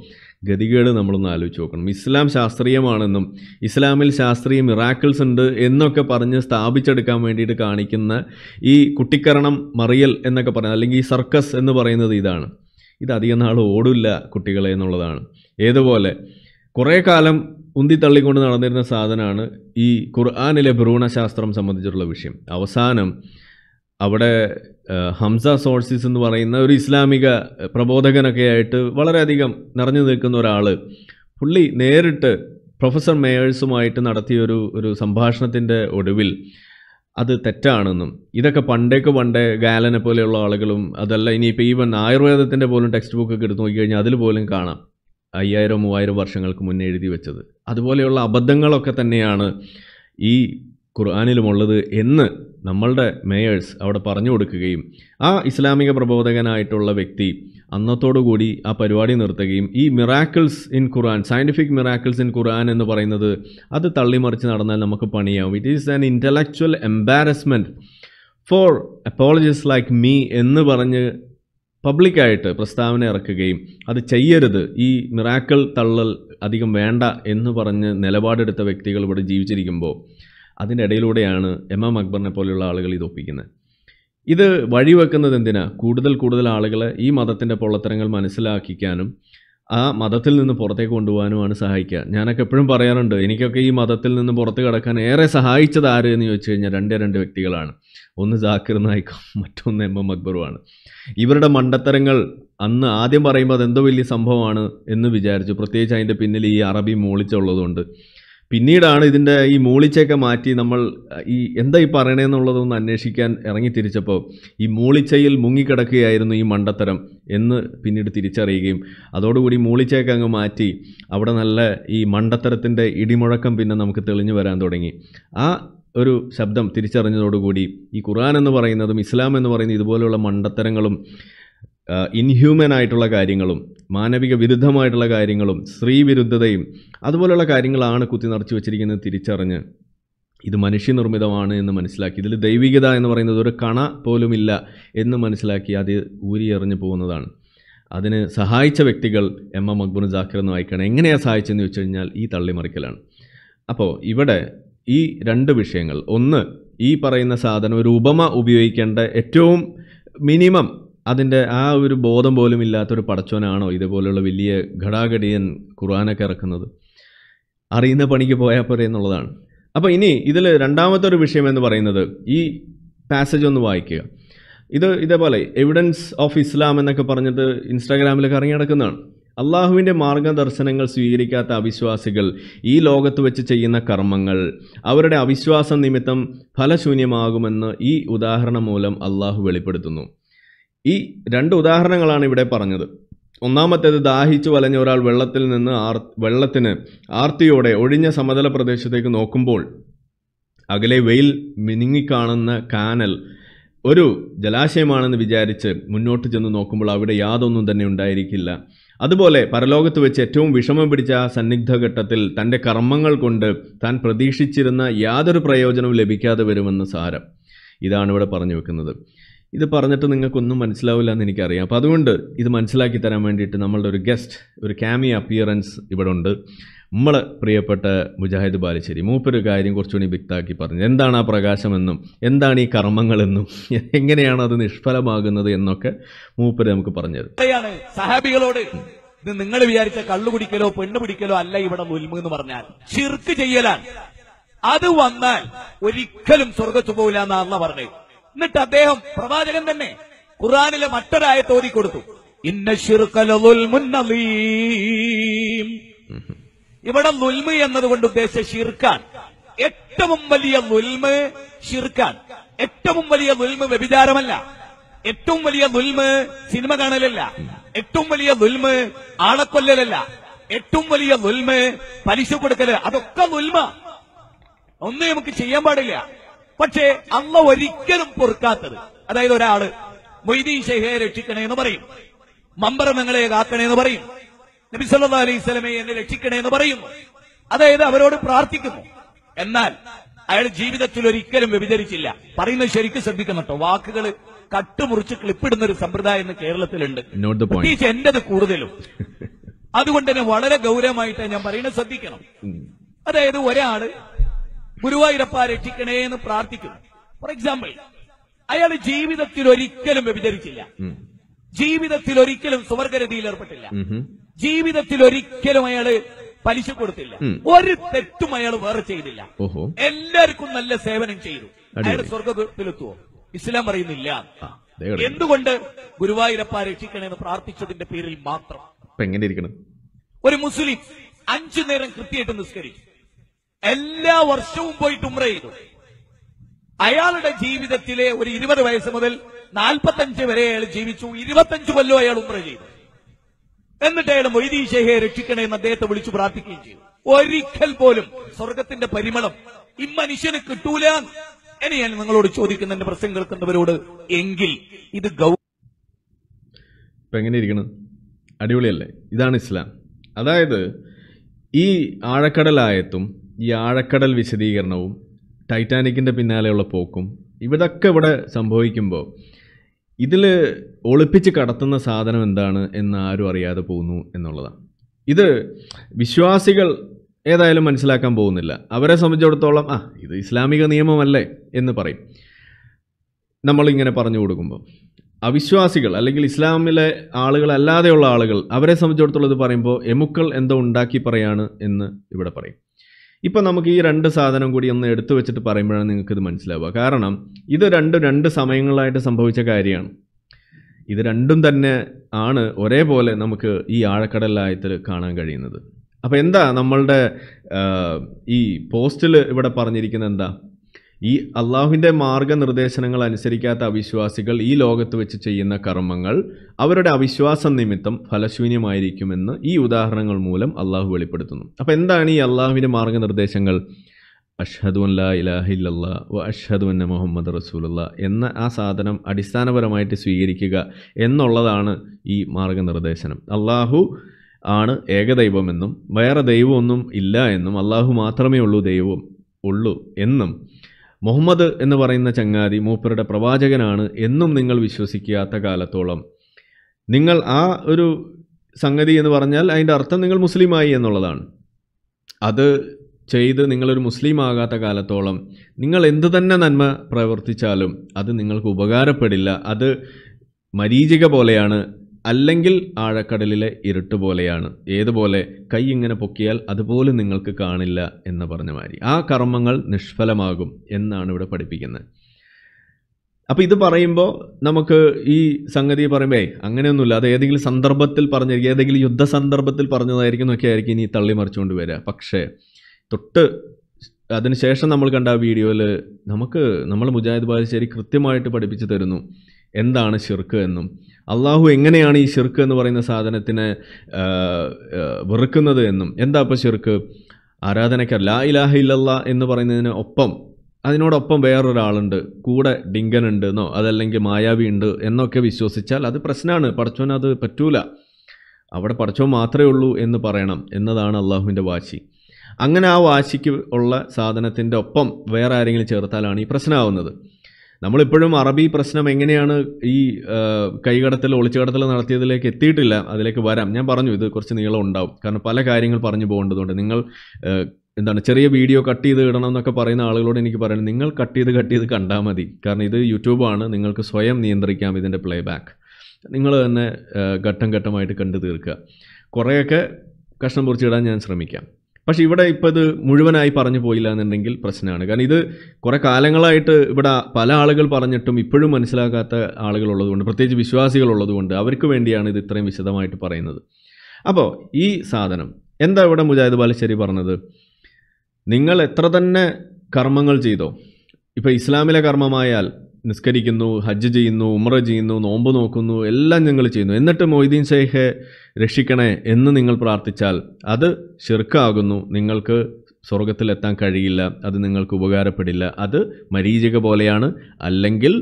ഗതികേട് നമ്മളൊന്ന് ആലോചിച്ച് നോക്കണം ഇസ്ലാം ശാസ്ത്രീയമാണെന്നും ഇസ്ലാമിൽ ശാസ്ത്രീയ മിറാക്കിൾസ് ഉണ്ട് എന്നൊക്കെ പറഞ്ഞ് സ്ഥാപിച്ചെടുക്കാൻ വേണ്ടിയിട്ട് കാണിക്കുന്ന ഈ കുട്ടിക്കരണം മറിയൽ എന്നൊക്കെ പറയുന്നത് അല്ലെങ്കിൽ ഈ സർക്കസ് എന്ന് പറയുന്നത് ഇതാണ് ഇത് അധികം നാൾ ഓടില്ല കുട്ടികളെ എന്നുള്ളതാണ് ഏതുപോലെ കുറേ കാലം തള്ളിക്കൊണ്ട് നടന്നിരുന്ന സാധനമാണ് ഈ ഖുർആാനിലെ ഭ്രൂണശാസ്ത്രം സംബന്ധിച്ചിട്ടുള്ള വിഷയം അവസാനം അവിടെ ഹംസ സോഴ്സിസ് എന്ന് പറയുന്ന ഒരു ഇസ്ലാമിക പ്രബോധകനൊക്കെ ആയിട്ട് വളരെയധികം നിറഞ്ഞു നിൽക്കുന്ന ഒരാൾ പുള്ളി നേരിട്ട് പ്രൊഫസർ മേയേഴ്സുമായിട്ട് നടത്തിയൊരു ഒരു സംഭാഷണത്തിൻ്റെ ഒടുവിൽ അത് തെറ്റാണെന്നും ഇതൊക്കെ പണ്ടേക്ക് പണ്ടേ ഗാലനെ പോലെയുള്ള ആളുകളും അതല്ല ഇനിയിപ്പോൾ ഈവൻ ആയുർവേദത്തിൻ്റെ പോലും ടെക്സ്റ്റ് ബുക്കൊക്കെ എടുത്ത് നോക്കിക്കഴിഞ്ഞാൽ അതിൽ പോലും കാണാം അയ്യായിരം മൂവായിരം വർഷങ്ങൾക്ക് മുന്നേ എഴുതി വെച്ചത് അതുപോലെയുള്ള അബദ്ധങ്ങളൊക്കെ തന്നെയാണ് ഈ ഖുർആാനിലുമുള്ളത് എന്ന് നമ്മളുടെ മേയേഴ്സ് അവിടെ പറഞ്ഞു കൊടുക്കുകയും ആ ഇസ്ലാമിക പ്രബോധകനായിട്ടുള്ള വ്യക്തി അന്നത്തോടുകൂടി ആ പരിപാടി നിർത്തുകയും ഈ miracles in Quran scientific miracles in Quran എന്ന് പറയുന്നത് അത് തള്ളിമറിച്ച് നടന്നാൽ നമുക്ക് പണിയാവും it is an intellectual embarrassment for apologists like me എന്ന് പറഞ്ഞ് പബ്ലിക്കായിട്ട് പ്രസ്താവന ഇറക്കുകയും അത് ചെയ്യരുത് ഈ മിറാക്കിൾ തള്ളൽ അധികം വേണ്ട എന്ന് പറഞ്ഞ് നിലപാടെടുത്ത വ്യക്തികൾ ഇവിടെ ജീവിച്ചിരിക്കുമ്പോൾ അതിൻ്റെ ഇടയിലൂടെയാണ് എം എം അക്ബറിനെ പോലെയുള്ള ആളുകൾ ഇത് ഒപ്പിക്കുന്നത് ഇത് വഴിവെക്കുന്നത് എന്തിനാ കൂടുതൽ കൂടുതൽ ആളുകളെ ഈ മതത്തിൻ്റെ പൊള്ളത്തരങ്ങൾ മനസ്സിലാക്കിക്കാനും ആ മതത്തിൽ നിന്ന് പുറത്തേക്ക് കൊണ്ടുപോകാനുമാണ് സഹായിക്കുക ഞാനൊക്കെ എപ്പോഴും പറയാറുണ്ട് എനിക്കൊക്കെ ഈ മതത്തിൽ നിന്ന് പുറത്ത് കിടക്കാൻ ഏറെ സഹായിച്ചത് ആര് എന്ന് ചോദിച്ചു കഴിഞ്ഞാൽ രണ്ടേ രണ്ട് വ്യക്തികളാണ് ഒന്ന് ജാക്കിർ നായിക്കും മറ്റൊന്ന് എം എം അക്ബറുമാണ് ഇവരുടെ മണ്ടത്തരങ്ങൾ അന്ന് ആദ്യം പറയുമ്പോൾ അതെന്തോ വലിയ സംഭവമാണ് എന്ന് വിചാരിച്ചു പ്രത്യേകിച്ച് അതിൻ്റെ പിന്നിൽ ഈ അറബി മൂളിച്ചുള്ളതുകൊണ്ട് പിന്നീടാണ് ഇതിൻ്റെ ഈ മൂളിച്ചയൊക്കെ മാറ്റി നമ്മൾ ഈ എന്താ ഈ പറയണേന്നുള്ളതൊന്ന് അന്വേഷിക്കാൻ ഇറങ്ങി തിരിച്ചപ്പോൾ ഈ മൂളിച്ചയിൽ മുങ്ങിക്കിടക്കുകയായിരുന്നു ഈ മണ്ടത്തരം എന്ന് പിന്നീട് തിരിച്ചറിയുകയും അതോടുകൂടി മൂളിച്ചയൊക്കെ അങ്ങ് മാറ്റി അവിടെ നല്ല ഈ മണ്ടത്തരത്തിൻ്റെ ഇടിമുഴക്കം പിന്നെ നമുക്ക് തെളിഞ്ഞു വരാൻ തുടങ്ങി ആ ഒരു ശബ്ദം തിരിച്ചറിഞ്ഞതോടുകൂടി ഈ ഖുർആൻ എന്ന് പറയുന്നതും ഇസ്ലാം എന്ന് പറയുന്ന ഇതുപോലെയുള്ള മണ്ടത്തരങ്ങളും ഇൻഹ്യൂമൻ ആയിട്ടുള്ള കാര്യങ്ങളും മാനവിക വിരുദ്ധമായിട്ടുള്ള കാര്യങ്ങളും സ്ത്രീ വിരുദ്ധതയും അതുപോലെയുള്ള കാര്യങ്ങളാണ് കുത്തി നിറച്ചു വെച്ചിരിക്കുന്നത് തിരിച്ചറിഞ്ഞ് ഇത് മനുഷ്യനിർമ്മിതമാണ് എന്ന് മനസ്സിലാക്കി ഇതിൽ ദൈവികത എന്ന് പറയുന്നത് ഒരു കണ പോലുമില്ല എന്ന് മനസ്സിലാക്കി അത് ഊരിയെറിഞ്ഞു പോകുന്നതാണ് അതിന് സഹായിച്ച വ്യക്തികൾ എം എം ജാക്കിർ എന്ന് വായിക്കണം എങ്ങനെയാണ് സഹായിച്ചതെന്ന് വെച്ച് കഴിഞ്ഞാൽ ഈ തള്ളിമറിക്കലാണ് അപ്പോൾ ഇവിടെ ഈ രണ്ട് വിഷയങ്ങൾ ഒന്ന് ഈ പറയുന്ന സാധനം ഒരു ഉപമ ഉപയോഗിക്കേണ്ട ഏറ്റവും മിനിമം അതിൻ്റെ ആ ഒരു ബോധം പോലും ഇല്ലാത്തൊരു പടച്ചോനാണോ ഇതേപോലെയുള്ള വലിയ ഘടാഘടിയൻ ഖുർആാനൊക്കെ ഇറക്കുന്നത് അറിയുന്ന പണിക്ക് പോയാൽ പോരെ എന്നുള്ളതാണ് അപ്പോൾ ഇനി ഇതിൽ രണ്ടാമത്തെ ഒരു വിഷയം എന്ന് പറയുന്നത് ഈ പാസേജ് ഒന്ന് വായിക്കുക ഇത് ഇതേപോലെ എവിഡൻസ് ഓഫ് ഇസ്ലാം എന്നൊക്കെ പറഞ്ഞിട്ട് ഇൻസ്റ്റാഗ്രാമിലൊക്കെ ഇറങ്ങി നടക്കുന്നതാണ് അള്ളാഹുവിൻ്റെ മാർഗദർശനങ്ങൾ സ്വീകരിക്കാത്ത അവിശ്വാസികൾ ഈ ലോകത്ത് വെച്ച് ചെയ്യുന്ന കർമ്മങ്ങൾ അവരുടെ അവിശ്വാസം നിമിത്തം ഫലശൂന്യമാകുമെന്ന് ഈ ഉദാഹരണം മൂലം അള്ളാഹു വെളിപ്പെടുത്തുന്നു ഈ രണ്ട് ഉദാഹരണങ്ങളാണ് ഇവിടെ പറഞ്ഞത് ഒന്നാമത്തേത് ദാഹിച്ചു വലഞ്ഞ ഒരാൾ വെള്ളത്തിൽ നിന്ന് ആർ വെള്ളത്തിന് ആർത്തിയോടെ ഒഴിഞ്ഞ സമതല പ്രദേശത്തേക്ക് നോക്കുമ്പോൾ അകലെ വെയിൽ മിനുങ്ങിക്കാണുന്ന കാനൽ ഒരു ജലാശയമാണെന്ന് വിചാരിച്ച് മുന്നോട്ട് ചെന്ന് നോക്കുമ്പോൾ അവിടെ യാതൊന്നും തന്നെ ഉണ്ടായിരിക്കില്ല അതുപോലെ പരലോകത്ത് വെച്ച് ഏറ്റവും വിഷമം പിടിച്ച ആ സന്നിഗ്ധ ഘട്ടത്തിൽ തൻ്റെ കർമ്മങ്ങൾ കൊണ്ട് താൻ പ്രതീക്ഷിച്ചിരുന്ന യാതൊരു പ്രയോജനവും ലഭിക്കാതെ വരുമെന്ന് സാരം ഇതാണ് ഇവിടെ പറഞ്ഞു വെക്കുന്നത് ഇത് പറഞ്ഞിട്ട് നിങ്ങൾക്കൊന്നും മനസ്സിലാവില്ല എന്ന് എനിക്കറിയാം അപ്പോൾ അതുകൊണ്ട് ഇത് മനസ്സിലാക്കി തരാൻ വേണ്ടിയിട്ട് നമ്മളുടെ ഒരു ഗസ്റ്റ് ഒരു ക്യാമി അപ്പിയറൻസ് ഇവിടെ ഉണ്ട് നമ്മൾ പ്രിയപ്പെട്ട മുജാഹിദ് ബാലിശ്ശേരി മൂപ്പര് കാര്യം കുറച്ചുകൂടി വ്യക്തമാക്കി പറഞ്ഞു എന്താണ് ആ പ്രകാശമെന്നും എന്താണ് ഈ കർമ്മങ്ങളെന്നും എങ്ങനെയാണ് അത് നിഷ്ഫലമാകുന്നത് എന്നൊക്കെ മൂപ്പര് നമുക്ക് പറഞ്ഞത് സഹാബികളോട് ഇത് നിങ്ങൾ വിചാരിച്ച കള്ളു കുടിക്കലോ പെണ്ണു പിടിക്കലോ അല്ല ഇവിടെ മുൽമ എന്ന് പറഞ്ഞാൽ ചിർക്ക് ചെയ്യലാണ് അത് വന്നാൽ ഒരിക്കലും സ്വർഗത്തു പോകില്ല എന്നാണ് പറഞ്ഞു എന്നിട്ട് അദ്ദേഹം പ്രവാചകൻ തന്നെ ഖുറാനിലെ മറ്റൊരായ തോതി കൊടുത്തു ഇന്ന ഇവിടെ ലുൽമ് എന്നതുകൊണ്ട് ഉദ്ദേശിച്ച ഷിർഖാൻ ഏറ്റവും വലിയ ലുൽമ് ഷിർഖാൻ ഏറ്റവും വലിയ ലുൽമ് വ്യഭിചാരമല്ല ഏറ്റവും വലിയ ലുൽമ് സിനിമ കാണലല്ല ഏറ്റവും വലിയ ലുൽമ് ആളക്കൊല്ലലല്ല ഏറ്റവും വലിയ ലുൽമ് പലിശ കൊടുക്കല് അതൊക്കെ ലുൽമ ഒന്നും നമുക്ക് ചെയ്യാൻ പാടില്ല പക്ഷേ അല്ല ഒരിക്കലും പൊറുക്കാത്തത് അതായത് ഒരാള് മൊയ്തീൻ ഷെയ്ഖയെ രക്ഷിക്കണേ എന്ന് പറയും മമ്പറമങ്ങളെ കാക്കണേ എന്ന് പറയും നബിസല്ലാ അലൈഹി സ്വലമെ എന്നെ രക്ഷിക്കണേ എന്ന് പറയും അതായത് അവരോട് പ്രാർത്ഥിക്കുന്നു എന്നാൽ അയാൾ ജീവിതത്തിൽ ഒരിക്കലും വ്യഭിചരിച്ചില്ല പറയുന്നത് ശരിക്കും ശ്രദ്ധിക്കണം കേട്ടോ വാക്കുകൾ കട്ടുമുറിച്ച് ക്ലിപ്പിടുന്ന ഒരു സമ്പ്രദായം ഇന്ന് കേരളത്തിലുണ്ട് പ്രത്യേകിച്ച് എന്റേത് കൂടുതലും അതുകൊണ്ട് തന്നെ വളരെ ഗൗരവമായിട്ടാണ് ഞാൻ പറയുന്നത് ശ്രദ്ധിക്കണം അതായത് ഒരാള് ഗുരുവായൂരപ്പ രക്ഷിക്കണേ എന്ന് പ്രാർത്ഥിക്കുന്നു ഫോർ എക്സാമ്പിൾ അയാൾ ജീവിതത്തിൽ ഒരിക്കലും വ്യഭിചരിച്ചില്ല ജീവിതത്തിൽ ഒരിക്കലും സുവർഗരതിയിൽ ഏർപ്പെട്ടില്ല ജീവിതത്തിൽ ഒരിക്കലും അയാള് പലിശ കൊടുത്തില്ല ഒരു തെറ്റും അയാൾ വേറെ ചെയ്തില്ല എല്ലാവർക്കും നല്ല സേവനം ചെയ്തു അയാൾ സ്വർഗത്തിലെത്തുവോ ഇസ്ലാം പറയുന്നില്ല എന്തുകൊണ്ട് ഗുരുവായൂരപ്പ എന്ന് പ്രാർത്ഥിച്ചതിന്റെ പേരിൽ മാത്രം ഒരു മുസ്ലിം അഞ്ചു നേരം കൃത്യമായിട്ട് നിസ്കരിച്ചു എല്ലാ വർഷവും പോയിട്ട് ഉമ്ര ചെയ്തു അയാളുടെ ജീവിതത്തിലെ ഒരു ഇരുപത് വയസ്സ് മുതൽ നാൽപ്പത്തഞ്ച് വരെ അയാൾ ജീവിച്ചു ഇരുപത്തഞ്ചു കൊല്ലം അയാൾ ഉമ്ര ചെയ്തു എന്നിട്ട് അയാൾ മൊയ്തീ ഷെഹയെ രക്ഷിക്കണേ എന്ന് അദ്ദേഹത്തെ വിളിച്ചു പ്രാർത്ഥിക്കുകയും ചെയ്തു ഒരിക്കൽ പോലും സ്വർഗത്തിന്റെ പരിമളം ഈ മനുഷ്യന് കിട്ടൂല ഇനി ഞാൻ നിങ്ങളോട് ചോദിക്കുന്ന എന്റെ പ്രശ്നം കേൾക്കുന്നവരോട് എങ്കിൽ ഇത് ഗൗ എങ്ങനെ ഇരിക്കണം അടിപൊളിയല്ലേ ഇതാണ് ഇസ്ലാം അതായത് ഈ ആഴക്കടലായത്തും ഈ ആഴക്കടൽ വിശദീകരണവും ടൈറ്റാനിക്കിൻ്റെ പിന്നാലെയുള്ള പോക്കും ഇവിടൊക്കെ ഇവിടെ സംഭവിക്കുമ്പോൾ ഇതിൽ ഒളിപ്പിച്ച് കടത്തുന്ന സാധനം എന്താണ് എന്ന് ആരും അറിയാതെ പോകുന്നു എന്നുള്ളതാണ് ഇത് വിശ്വാസികൾ ഏതായാലും മനസ്സിലാക്കാൻ പോകുന്നില്ല അവരെ സംബന്ധിച്ചിടത്തോളം ആ ഇത് ഇസ്ലാമിക നിയമമല്ലേ എന്ന് പറയും നമ്മളിങ്ങനെ പറഞ്ഞു കൊടുക്കുമ്പോൾ അവിശ്വാസികൾ അല്ലെങ്കിൽ ഇസ്ലാമിലെ ആളുകളല്ലാതെയുള്ള ആളുകൾ അവരെ സംബന്ധിച്ചിടത്തോളം ഇത് പറയുമ്പോൾ എമുക്കൾ എന്തോ ഉണ്ടാക്കി പറയാണ് എന്ന് ഇവിടെ പറയും ഇപ്പോൾ നമുക്ക് ഈ രണ്ട് സാധനം കൂടി ഒന്ന് എടുത്തു വെച്ചിട്ട് പറയുമ്പോഴാണ് നിങ്ങൾക്കിത് മനസ്സിലാവുക കാരണം ഇത് രണ്ടും രണ്ട് സമയങ്ങളിലായിട്ട് സംഭവിച്ച കാര്യമാണ് ഇത് രണ്ടും തന്നെ ആണ് ഒരേപോലെ നമുക്ക് ഈ ആഴക്കടലായത്തിൽ കാണാൻ കഴിയുന്നത് അപ്പോൾ എന്താ നമ്മളുടെ ഈ പോസ്റ്റിൽ ഇവിടെ പറഞ്ഞിരിക്കുന്നത് എന്താ ഈ അള്ളാഹുവിൻ്റെ മാർഗനിർദ്ദേശങ്ങൾ അനുസരിക്കാത്ത അവിശ്വാസികൾ ഈ ലോകത്ത് വെച്ച് ചെയ്യുന്ന കർമ്മങ്ങൾ അവരുടെ അവിശ്വാസം നിമിത്തം ഫലശൂന്യമായിരിക്കുമെന്ന് ഈ ഉദാഹരണങ്ങൾ മൂലം അള്ളാഹു വെളിപ്പെടുത്തുന്നു അപ്പോൾ എന്താണ് ഈ അള്ളാഹുവിൻ്റെ മാർഗനിർദ്ദേശങ്ങൾ അഷ്ഹദു അല്ലാ ഇലാഹില്ല വ അഷ്ഹദു അന്ന മുഹമ്മദ് റസൂലുള്ള എന്ന ആ സാധനം അടിസ്ഥാനപരമായിട്ട് സ്വീകരിക്കുക എന്നുള്ളതാണ് ഈ മാർഗനിർദ്ദേശനം അള്ളാഹു ആണ് ഏകദൈവമെന്നും വേറെ ദൈവമൊന്നും ഇല്ല എന്നും അള്ളാഹു മാത്രമേ ഉള്ളൂ ദൈവം ഉള്ളൂ എന്നും മുഹമ്മദ് എന്ന് പറയുന്ന ചങ്ങാതി മൂപ്പരുടെ പ്രവാചകനാണ് എന്നും നിങ്ങൾ വിശ്വസിക്കാത്ത കാലത്തോളം നിങ്ങൾ ആ ഒരു സംഗതി എന്ന് പറഞ്ഞാൽ അതിൻ്റെ അർത്ഥം നിങ്ങൾ മുസ്ലിമായി എന്നുള്ളതാണ് അത് ചെയ്ത് നിങ്ങളൊരു മുസ്ലിം ആകാത്ത കാലത്തോളം നിങ്ങൾ എന്ത് തന്നെ നന്മ പ്രവർത്തിച്ചാലും അത് നിങ്ങൾക്ക് ഉപകാരപ്പെടില്ല അത് മരീചിക പോലെയാണ് അല്ലെങ്കിൽ ആഴക്കടലിലെ ഇരുട്ട് പോലെയാണ് ഏതുപോലെ കൈ ഇങ്ങനെ പൊക്കിയാൽ അതുപോലും നിങ്ങൾക്ക് കാണില്ല എന്ന് പറഞ്ഞ മാതിരി ആ കർമ്മങ്ങൾ നിഷ്ഫലമാകും എന്നാണ് ഇവിടെ പഠിപ്പിക്കുന്നത് അപ്പോൾ ഇത് പറയുമ്പോൾ നമുക്ക് ഈ സംഗതി പറയുമ്പോൾ അങ്ങനെയൊന്നുമില്ല അത് ഏതെങ്കിലും സന്ദർഭത്തിൽ പറഞ്ഞിരിക്കും ഏതെങ്കിലും യുദ്ധ സന്ദർഭത്തിൽ പറഞ്ഞതായിരിക്കും ആയിരിക്കും ഇനി തള്ളി മറിച്ചുകൊണ്ട് വരിക പക്ഷേ തൊട്ട് അതിനുശേഷം നമ്മൾ കണ്ട ആ വീഡിയോയിൽ നമുക്ക് നമ്മൾ മുജാഹിദ് ബാലിശ്ശേരി കൃത്യമായിട്ട് പഠിപ്പിച്ചു തരുന്നു എന്താണ് ശിർക്ക് എന്നും അള്ളാഹു എങ്ങനെയാണ് ഈ ഷിർക്ക് എന്ന് പറയുന്ന സാധനത്തിന് വെറുക്കുന്നത് എന്നും എന്താ ഇപ്പോൾ ഷിർക്ക് ആരാധനയ്ക്ക് ലാ ഇലാഹ ഇല്ലല്ല എന്ന് പറയുന്നതിന് ഒപ്പം അതിനോടൊപ്പം വേറൊരാളുണ്ട് കൂടെ ഡിങ്കൻ ഉണ്ട് എന്നോ അതല്ലെങ്കിൽ മായാവി ഉണ്ട് എന്നൊക്കെ വിശ്വസിച്ചാൽ അത് പ്രശ്നമാണ് പടച്ചോൻ അത് പറ്റൂല അവിടെ പടച്ചോൻ മാത്രമേ ഉള്ളൂ എന്ന് പറയണം എന്നതാണ് അള്ളാഹുവിൻ്റെ വാശി അങ്ങനെ ആ വാശിക്ക് ഉള്ള സാധനത്തിൻ്റെ ഒപ്പം വേറെ ആരെങ്കിലും ചേർത്താലാണ് ഈ പ്രശ്നമാവുന്നത് നമ്മളിപ്പോഴും അറബി പ്രശ്നം എങ്ങനെയാണ് ഈ കൈകടത്തൽ ഒളിച്ചുകടത്തൽ നടത്തിയതിലേക്ക് എത്തിയിട്ടില്ല അതിലേക്ക് വരാം ഞാൻ പറഞ്ഞു ഇത് കുറച്ച് നീളം ഉണ്ടാവും കാരണം പല കാര്യങ്ങൾ പറഞ്ഞു പോകേണ്ടതുണ്ട് നിങ്ങൾ എന്താണ് ചെറിയ വീഡിയോ കട്ട് ചെയ്ത് ഇടണം എന്നൊക്കെ പറയുന്ന ആളുകളോട് എനിക്ക് പറയുന്നത് നിങ്ങൾ കട്ട് ചെയ്ത് കട്ട് ചെയ്ത് കണ്ടാൽ മതി കാരണം ഇത് യൂട്യൂബാണ് നിങ്ങൾക്ക് സ്വയം നിയന്ത്രിക്കാം ഇതിൻ്റെ പ്ലേ ബാക്ക് നിങ്ങൾ തന്നെ ഘട്ടം ഘട്ടമായിട്ട് കണ്ടു തീർക്കുക കുറേയൊക്കെ കഷ്ണം പൊറിച്ചിടാൻ ഞാൻ ശ്രമിക്കാം പക്ഷേ ഇവിടെ ഇപ്പോൾ ഇത് മുഴുവനായി പറഞ്ഞു പോയില്ല എന്നുണ്ടെങ്കിൽ പ്രശ്നമാണ് കാരണം ഇത് കുറേ കാലങ്ങളായിട്ട് ഇവിടെ പല ആളുകൾ പറഞ്ഞിട്ടും ഇപ്പോഴും മനസ്സിലാക്കാത്ത ആളുകൾ ഉള്ളതുകൊണ്ട് പ്രത്യേകിച്ച് വിശ്വാസികൾ ഉള്ളതുകൊണ്ട് അവർക്ക് വേണ്ടിയാണ് ഇത് ഇത്രയും വിശദമായിട്ട് പറയുന്നത് അപ്പോൾ ഈ സാധനം എന്താ ഇവിടെ മുജാഹിദ് ബാലശ്ശേരി പറഞ്ഞത് നിങ്ങൾ എത്ര തന്നെ കർമ്മങ്ങൾ ചെയ്തോ ഇപ്പോൾ ഇസ്ലാമിലെ കർമ്മമായാൽ നിസ്കരിക്കുന്നു ഹജ്ജ് ചെയ്യുന്നു ഉമ്ര ചെയ്യുന്നു നോമ്പ് നോക്കുന്നു എല്ലാം ഞങ്ങൾ ചെയ്യുന്നു എന്നിട്ട് മൊയ്തീൻ ഷെയ്ഖെ രക്ഷിക്കണേ എന്ന് നിങ്ങൾ പ്രാർത്ഥിച്ചാൽ അത് ഷിർക്കാകുന്നു നിങ്ങൾക്ക് സ്വർഗത്തിലെത്താൻ കഴിയില്ല അത് നിങ്ങൾക്ക് ഉപകാരപ്പെടില്ല അത് മരീചിക പോലെയാണ് അല്ലെങ്കിൽ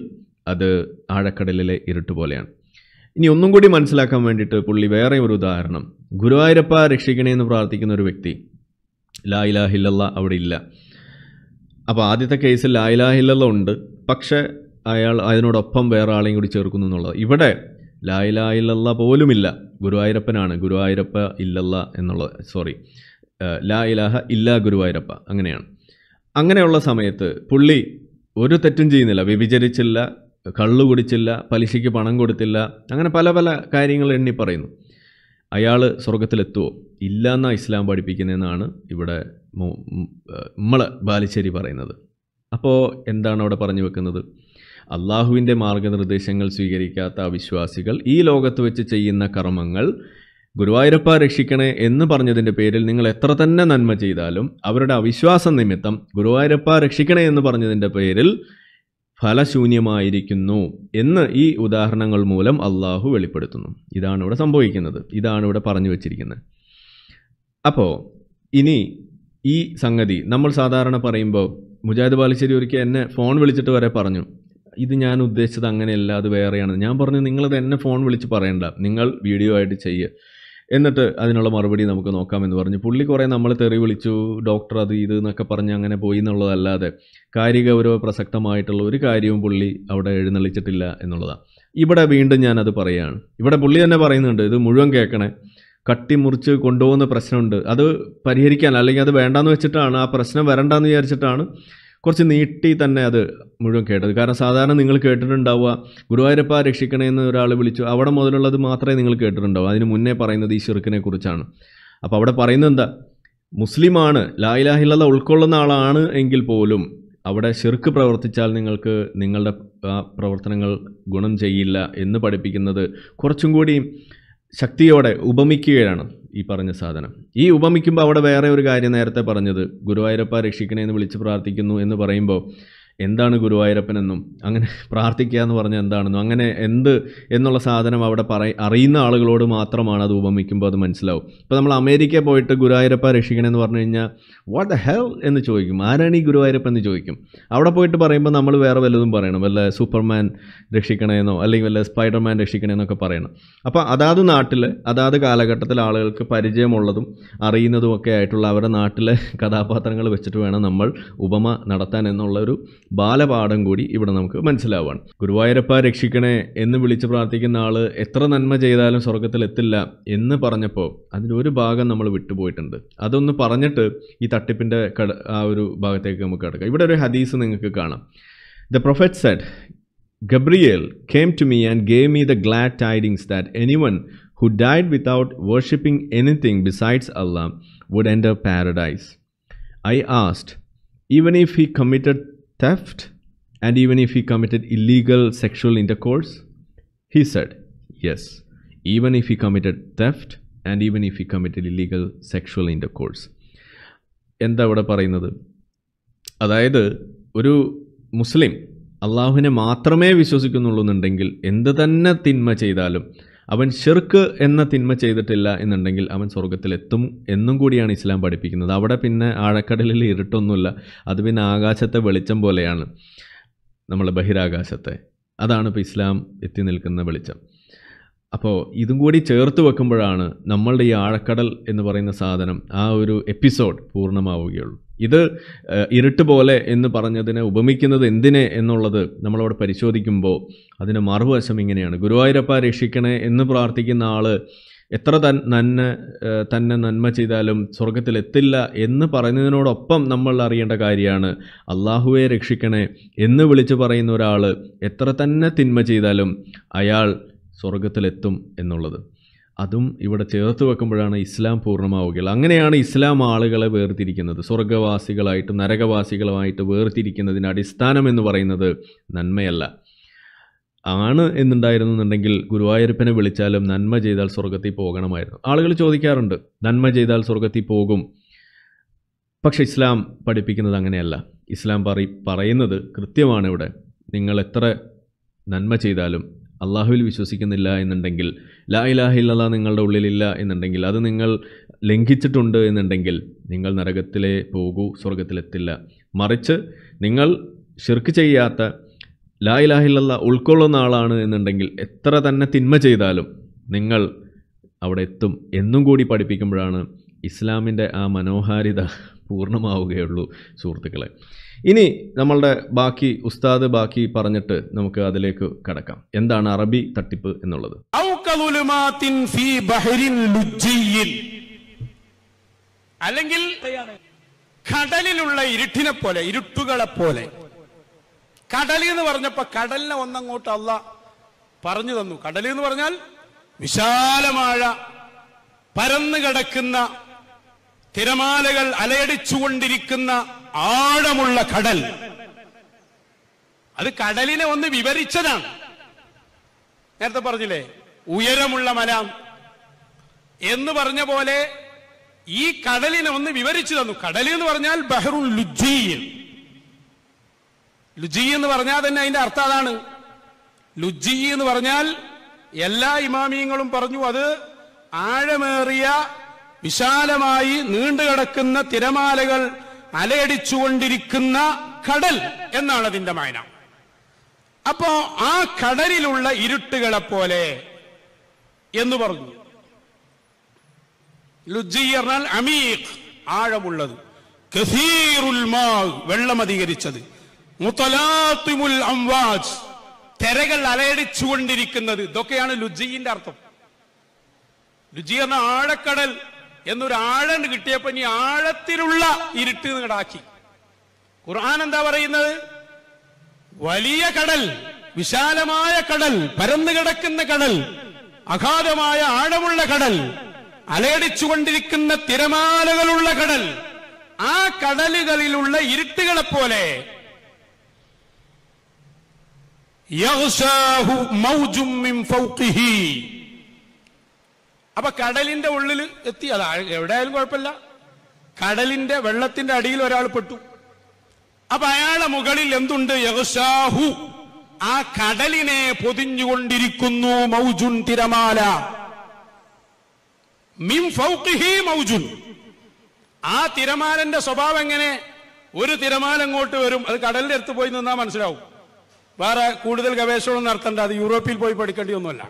അത് ആഴക്കടലിലെ ഇരുട്ട് പോലെയാണ് ഇനി ഒന്നും കൂടി മനസ്സിലാക്കാൻ വേണ്ടിയിട്ട് പുള്ളി വേറെ ഒരു ഉദാഹരണം ഗുരുവായൂരപ്പ രക്ഷിക്കണേ എന്ന് പ്രാർത്ഥിക്കുന്ന ഒരു വ്യക്തി ലായിലാഹില്ല അവിടെ ഇല്ല അപ്പോൾ ആദ്യത്തെ കേസിൽ ലായിലാഹില്ല ഉണ്ട് പക്ഷേ അയാൾ അതിനോടൊപ്പം വേറെ ആളെയും കൂടി ചേർക്കുന്നു എന്നുള്ളത് ഇവിടെ ലായില ഇല്ലല്ല പോലുമില്ല ഗുരുവായൂരപ്പനാണ് ഗുരുവായൂരപ്പ ഇല്ലല്ല എന്നുള്ളത് സോറി ലാ ഇലാഹ ഇല്ല ഗുരുവായൂരപ്പ അങ്ങനെയാണ് അങ്ങനെയുള്ള സമയത്ത് പുള്ളി ഒരു തെറ്റും ചെയ്യുന്നില്ല വ്യഭിചരിച്ചില്ല കള്ളു കുടിച്ചില്ല പലിശയ്ക്ക് പണം കൊടുത്തില്ല അങ്ങനെ പല പല കാര്യങ്ങൾ എണ്ണി പറയുന്നു അയാൾ സ്വർഗത്തിലെത്തുമോ ഇല്ല എന്നാ ഇസ്ലാം പഠിപ്പിക്കുന്നതെന്നാണ് ഇവിടെ നമ്മൾ ബാലിശ്ശേരി പറയുന്നത് അപ്പോൾ എന്താണ് അവിടെ പറഞ്ഞു വെക്കുന്നത് അള്ളാഹുവിൻ്റെ മാർഗനിർദ്ദേശങ്ങൾ സ്വീകരിക്കാത്ത അവിശ്വാസികൾ ഈ ലോകത്ത് വെച്ച് ചെയ്യുന്ന കർമ്മങ്ങൾ ഗുരുവായൂരപ്പ രക്ഷിക്കണേ എന്ന് പറഞ്ഞതിൻ്റെ പേരിൽ നിങ്ങൾ എത്ര തന്നെ നന്മ ചെയ്താലും അവരുടെ അവിശ്വാസം നിമിത്തം ഗുരുവായൂരപ്പ രക്ഷിക്കണേ എന്ന് പറഞ്ഞതിൻ്റെ പേരിൽ ഫലശൂന്യമായിരിക്കുന്നു എന്ന് ഈ ഉദാഹരണങ്ങൾ മൂലം അള്ളാഹു വെളിപ്പെടുത്തുന്നു ഇതാണ് ഇവിടെ സംഭവിക്കുന്നത് ഇതാണ് ഇവിടെ പറഞ്ഞു വച്ചിരിക്കുന്നത് അപ്പോൾ ഇനി ഈ സംഗതി നമ്മൾ സാധാരണ പറയുമ്പോൾ മുജാഹിദ് ബാലുശ്ശേരി ഒരിക്കൽ എന്നെ ഫോൺ വിളിച്ചിട്ട് വരെ പറഞ്ഞു ഇത് ഞാൻ ഉദ്ദേശിച്ചത് അങ്ങനെയല്ല അത് വേറെയാണ് ഞാൻ പറഞ്ഞു നിങ്ങൾ എന്നെ ഫോൺ വിളിച്ച് പറയണ്ട നിങ്ങൾ വീഡിയോ ആയിട്ട് ചെയ്യുക എന്നിട്ട് അതിനുള്ള മറുപടി നമുക്ക് നോക്കാമെന്ന് പറഞ്ഞു പുള്ളി കുറേ നമ്മൾ തെറി വിളിച്ചു ഡോക്ടർ അത് ഇത് എന്നൊക്കെ പറഞ്ഞ് അങ്ങനെ പോയി എന്നുള്ളതല്ലാതെ കാര്യഗൗരവ പ്രസക്തമായിട്ടുള്ള ഒരു കാര്യവും പുള്ളി അവിടെ എഴുന്നള്ളിച്ചിട്ടില്ല എന്നുള്ളതാണ് ഇവിടെ വീണ്ടും ഞാനത് പറയുകയാണ് ഇവിടെ പുള്ളി തന്നെ പറയുന്നുണ്ട് ഇത് മുഴുവൻ കേൾക്കണേ കട്ടിമുറിച്ച് കൊണ്ടുപോകുന്ന പ്രശ്നമുണ്ട് അത് പരിഹരിക്കാൻ അല്ലെങ്കിൽ അത് വേണ്ടാന്ന് വെച്ചിട്ടാണ് ആ പ്രശ്നം വരണ്ടെന്ന് വിചാരിച്ചിട്ടാണ് കുറച്ച് നീട്ടി തന്നെ അത് മുഴുവൻ കേട്ടത് കാരണം സാധാരണ നിങ്ങൾ കേട്ടിട്ടുണ്ടാവുക ഗുരുവായൂരപ്പ രക്ഷിക്കണമെന്ന് ഒരാൾ വിളിച്ചു അവിടെ മുതലുള്ളത് മാത്രമേ നിങ്ങൾ കേട്ടിട്ടുണ്ടാവൂ അതിന് മുന്നേ പറയുന്നത് ഈ ഷിർക്കിനെ കുറിച്ചാണ് അപ്പോൾ അവിടെ പറയുന്നത് എന്താ മുസ്ലിമാണ് ലായിലാഹില്ലാതെ ഉൾക്കൊള്ളുന്ന ആളാണ് എങ്കിൽ പോലും അവിടെ ഷിർക്ക് പ്രവർത്തിച്ചാൽ നിങ്ങൾക്ക് നിങ്ങളുടെ പ്രവർത്തനങ്ങൾ ഗുണം ചെയ്യില്ല എന്ന് പഠിപ്പിക്കുന്നത് കുറച്ചും കൂടി ശക്തിയോടെ ഉപമിക്കുകയാണ് ഈ പറഞ്ഞ സാധനം ഈ ഉപമിക്കുമ്പോൾ അവിടെ വേറെ ഒരു കാര്യം നേരത്തെ പറഞ്ഞത് ഗുരുവായൂരപ്പ രക്ഷിക്കണേ എന്ന് വിളിച്ച് പ്രാർത്ഥിക്കുന്നു എന്ന് പറയുമ്പോൾ എന്താണ് ഗുരുവായൂരപ്പനെന്നും അങ്ങനെ പ്രാർത്ഥിക്കുക എന്ന് പറഞ്ഞാൽ എന്താണെന്നും അങ്ങനെ എന്ത് എന്നുള്ള സാധനം അവിടെ പറ അറിയുന്ന ആളുകളോട് മാത്രമാണ് അത് ഉപമിക്കുമ്പോൾ അത് മനസ്സിലാവും ഇപ്പോൾ നമ്മൾ അമേരിക്ക പോയിട്ട് ഗുരുവായൂരപ്പ രക്ഷിക്കണമെന്ന് പറഞ്ഞു കഴിഞ്ഞാൽ വാട്ട് ദ ഹെൽ എന്ന് ചോദിക്കും ആരാണ് ഈ ഗുരുവായൂരപ്പ എന്ന് ചോദിക്കും അവിടെ പോയിട്ട് പറയുമ്പോൾ നമ്മൾ വേറെ വല്ലതും പറയണം വല്ല സൂപ്പർമാൻ രക്ഷിക്കണമെന്നോ അല്ലെങ്കിൽ വല്ല സ്പൈഡർമാൻ രക്ഷിക്കണമെന്നൊക്കെ പറയണം അപ്പോൾ അതാത് നാട്ടിൽ അതാത് കാലഘട്ടത്തിൽ ആളുകൾക്ക് പരിചയമുള്ളതും അറിയുന്നതും ഒക്കെ ആയിട്ടുള്ള അവരുടെ നാട്ടിലെ കഥാപാത്രങ്ങൾ വെച്ചിട്ട് വേണം നമ്മൾ ഉപമ നടത്താൻ എന്നുള്ള ഒരു ബാലപാഠം കൂടി ഇവിടെ നമുക്ക് മനസ്സിലാവുകയാണ് ഗുരുവായൂരപ്പ രക്ഷിക്കണേ എന്ന് വിളിച്ച് പ്രാർത്ഥിക്കുന്ന ആൾ എത്ര നന്മ ചെയ്താലും എത്തില്ല എന്ന് പറഞ്ഞപ്പോൾ അതിലൊരു ഭാഗം നമ്മൾ വിട്ടുപോയിട്ടുണ്ട് അതൊന്ന് പറഞ്ഞിട്ട് ഈ തട്ടിപ്പിൻ്റെ ആ ഒരു ഭാഗത്തേക്ക് നമുക്ക് കിടക്കാം ഇവിടെ ഒരു ഹദീസ് നിങ്ങൾക്ക് കാണാം the prophet said Gabriel came to me and gave me the glad tidings that anyone who died without worshipping anything besides Allah would enter paradise I asked even if he committed theft, and even if he committed illegal sexual intercourse? He said, Yes, even if he committed theft, and even if he committed illegal sexual intercourse. എന്താ അവിടെ പറയുന്നത് അതായത് ഒരു മുസ്ലിം അള്ളാഹുവിനെ മാത്രമേ വിശ്വസിക്കുന്നുള്ളൂ എന്നുണ്ടെങ്കിൽ എന്ത് തന്നെ തിന്മ ചെയ്താലും അവൻ ഷിർക്ക് എന്ന തിന്മ ചെയ്തിട്ടില്ല എന്നുണ്ടെങ്കിൽ അവൻ സ്വർഗത്തിലെത്തും എന്നും കൂടിയാണ് ഇസ്ലാം പഠിപ്പിക്കുന്നത് അവിടെ പിന്നെ ആഴക്കടലിൽ ഇരുട്ടൊന്നുമില്ല അത് പിന്നെ ആകാശത്തെ വെളിച്ചം പോലെയാണ് നമ്മൾ ബഹിരാകാശത്തെ അതാണ് ഇപ്പോൾ ഇസ്ലാം എത്തി നിൽക്കുന്ന വെളിച്ചം അപ്പോൾ ഇതും കൂടി ചേർത്ത് വെക്കുമ്പോഴാണ് നമ്മളുടെ ഈ ആഴക്കടൽ എന്ന് പറയുന്ന സാധനം ആ ഒരു എപ്പിസോഡ് പൂർണ്ണമാവുകയുള്ളൂ ഇത് ഇരുട്ട് പോലെ എന്ന് പറഞ്ഞതിനെ ഉപമിക്കുന്നത് എന്തിനെ എന്നുള്ളത് നമ്മളവിടെ പരിശോധിക്കുമ്പോൾ അതിന് മറുവശം ഇങ്ങനെയാണ് ഗുരുവായൂരപ്പ രക്ഷിക്കണേ എന്ന് പ്രാർത്ഥിക്കുന്ന ആൾ എത്ര തൻ നന്മ തന്നെ നന്മ ചെയ്താലും സ്വർഗത്തിലെത്തില്ല എന്ന് പറയുന്നതിനോടൊപ്പം നമ്മൾ അറിയേണ്ട കാര്യമാണ് അള്ളാഹുവെ രക്ഷിക്കണേ എന്ന് വിളിച്ചു പറയുന്ന ഒരാൾ എത്ര തന്നെ തിന്മ ചെയ്താലും അയാൾ സ്വർഗത്തിലെത്തും എന്നുള്ളത് അതും ഇവിടെ ചേർത്ത് വെക്കുമ്പോഴാണ് ഇസ്ലാം പൂർണ്ണമാവുകയുള്ളൂ അങ്ങനെയാണ് ഇസ്ലാം ആളുകളെ വേർതിരിക്കുന്നത് സ്വർഗവാസികളായിട്ടും നരകവാസികളുമായിട്ട് വേർതിരിക്കുന്നതിന് അടിസ്ഥാനം എന്ന് പറയുന്നത് നന്മയല്ല ആണ് എന്നുണ്ടായിരുന്നുണ്ടെങ്കിൽ ഗുരുവായൂരപ്പനെ വിളിച്ചാലും നന്മ ചെയ്താൽ സ്വർഗത്തിൽ പോകണമായിരുന്നു ആളുകൾ ചോദിക്കാറുണ്ട് നന്മ ചെയ്താൽ സ്വർഗത്തിൽ പോകും പക്ഷെ ഇസ്ലാം പഠിപ്പിക്കുന്നത് അങ്ങനെയല്ല ഇസ്ലാം പറ പറയുന്നത് കൃത്യമാണ് ഇവിടെ നിങ്ങൾ എത്ര നന്മ ചെയ്താലും അള്ളാഹുവിൽ വിശ്വസിക്കുന്നില്ല എന്നുണ്ടെങ്കിൽ ലാ ഇലാഹില്ല നിങ്ങളുടെ ഉള്ളിലില്ല എന്നുണ്ടെങ്കിൽ അത് നിങ്ങൾ ലംഘിച്ചിട്ടുണ്ട് എന്നുണ്ടെങ്കിൽ നിങ്ങൾ നരകത്തിലെ പോകൂ സ്വർഗത്തിലെത്തില്ല മറിച്ച് നിങ്ങൾ ഷിർക്ക് ചെയ്യാത്ത ലാ ഇലാഹില്ല ഉൾക്കൊള്ളുന്ന ആളാണ് എന്നുണ്ടെങ്കിൽ എത്ര തന്നെ തിന്മ ചെയ്താലും നിങ്ങൾ അവിടെ എത്തും എന്നും കൂടി പഠിപ്പിക്കുമ്പോഴാണ് ഇസ്ലാമിൻ്റെ ആ മനോഹാരിത പൂർണ്ണമാവുകയുള്ളൂ സുഹൃത്തുക്കളെ ഇനി നമ്മളുടെ ബാക്കി ഉസ്താദ് ബാക്കി പറഞ്ഞിട്ട് നമുക്ക് അതിലേക്ക് കടക്കാം എന്താണ് അറബി തട്ടിപ്പ് എന്നുള്ളത് അല്ലെങ്കിൽ കടലിലുള്ള ഇരുട്ടിനെ പോലെ ഇരുട്ടുകളെ പോലെ കടലി എന്ന് പറഞ്ഞപ്പോ കടലിനെ ഒന്നങ്ങോട്ട് അല്ല പറഞ്ഞു തന്നു കടലി എന്ന് പറഞ്ഞാൽ വിശാലമായ പരന്നു കിടക്കുന്ന തിരമാലകൾ അലയടിച്ചുകൊണ്ടിരിക്കുന്ന ആഴമുള്ള കടൽ അത് കടലിനെ ഒന്ന് വിവരിച്ചതാണ് നേരത്തെ പറഞ്ഞില്ലേ ഉയരമുള്ള മല എന്ന് പറഞ്ഞ പോലെ ഈ കടലിനെ ഒന്ന് വിവരിച്ചു തന്നു കടൽ എന്ന് പറഞ്ഞാൽ ബഹ്റുൽ ലുജി ലുജി എന്ന് പറഞ്ഞാൽ തന്നെ അതിന്റെ അർത്ഥം അതാണ് ലുജി എന്ന് പറഞ്ഞാൽ എല്ലാ ഇമാമിയങ്ങളും പറഞ്ഞു അത് ആഴമേറിയ വിശാലമായി നീണ്ടുകിടക്കുന്ന തിരമാലകൾ അലയടിച്ചുകൊണ്ടിരിക്കുന്ന കടൽ എന്നാണ് അതിന്റെ മായന അപ്പോ ആ കടലിലുള്ള ഇരുട്ടുകളെ പോലെ എന്ന് പറഞ്ഞു ലുജി പറഞ്ഞാൽ അമീഖ് ആഴമുള്ളത് വെള്ളം അധികരിച്ചത് മുത്തലാത്തുമുൽ അംവാജ് തെരകൾ അലയടിച്ചുകൊണ്ടിരിക്കുന്നത് ഇതൊക്കെയാണ് ലുജിന്റെ അർത്ഥം ലുജി എന്ന ആഴക്കടൽ എന്നൊരു ആഴം കിട്ടിയപ്പോ ഇനി ആഴത്തിലുള്ള ഇരുട്ട് നിങ്ങടാക്കി ഖുർആൻ എന്താ പറയുന്നത് വലിയ കടൽ വിശാലമായ കടൽ പരന്നു കിടക്കുന്ന കടൽ അഗാധമായ ആഴമുള്ള കടൽ അലയടിച്ചുകൊണ്ടിരിക്കുന്ന തിരമാലകളുള്ള കടൽ ആ കടലുകളിലുള്ള ഇരുട്ടുകളെ പോലെ യഹ്സാഹു മിൻ ഫൗഖിഹി അപ്പൊ കടലിന്റെ ഉള്ളിൽ എത്തി അത് എവിടെയായാലും കുഴപ്പമില്ല കടലിന്റെ വെള്ളത്തിന്റെ അടിയിൽ ഒരാൾ പെട്ടു അപ്പൊ അയാളെ മുകളിൽ എന്തുണ്ട് യഹുഷാഹു ആ കടലിനെ പൊതിഞ്ഞുകൊണ്ടിരിക്കുന്നു മൗജുൻ തിരമാല ഫൗഖിഹി മൗജുൻ ആ തിരമാലന്റെ സ്വഭാവം എങ്ങനെ ഒരു തിരമാല അങ്ങോട്ട് വരും അത് കടലിന്റെ അടുത്ത് പോയി നിന്നാ മനസ്സിലാവും വേറെ കൂടുതൽ ഗവേഷണം നടത്തേണ്ട അത് യൂറോപ്പിൽ പോയി പഠിക്കേണ്ടി ഒന്നുമല്ല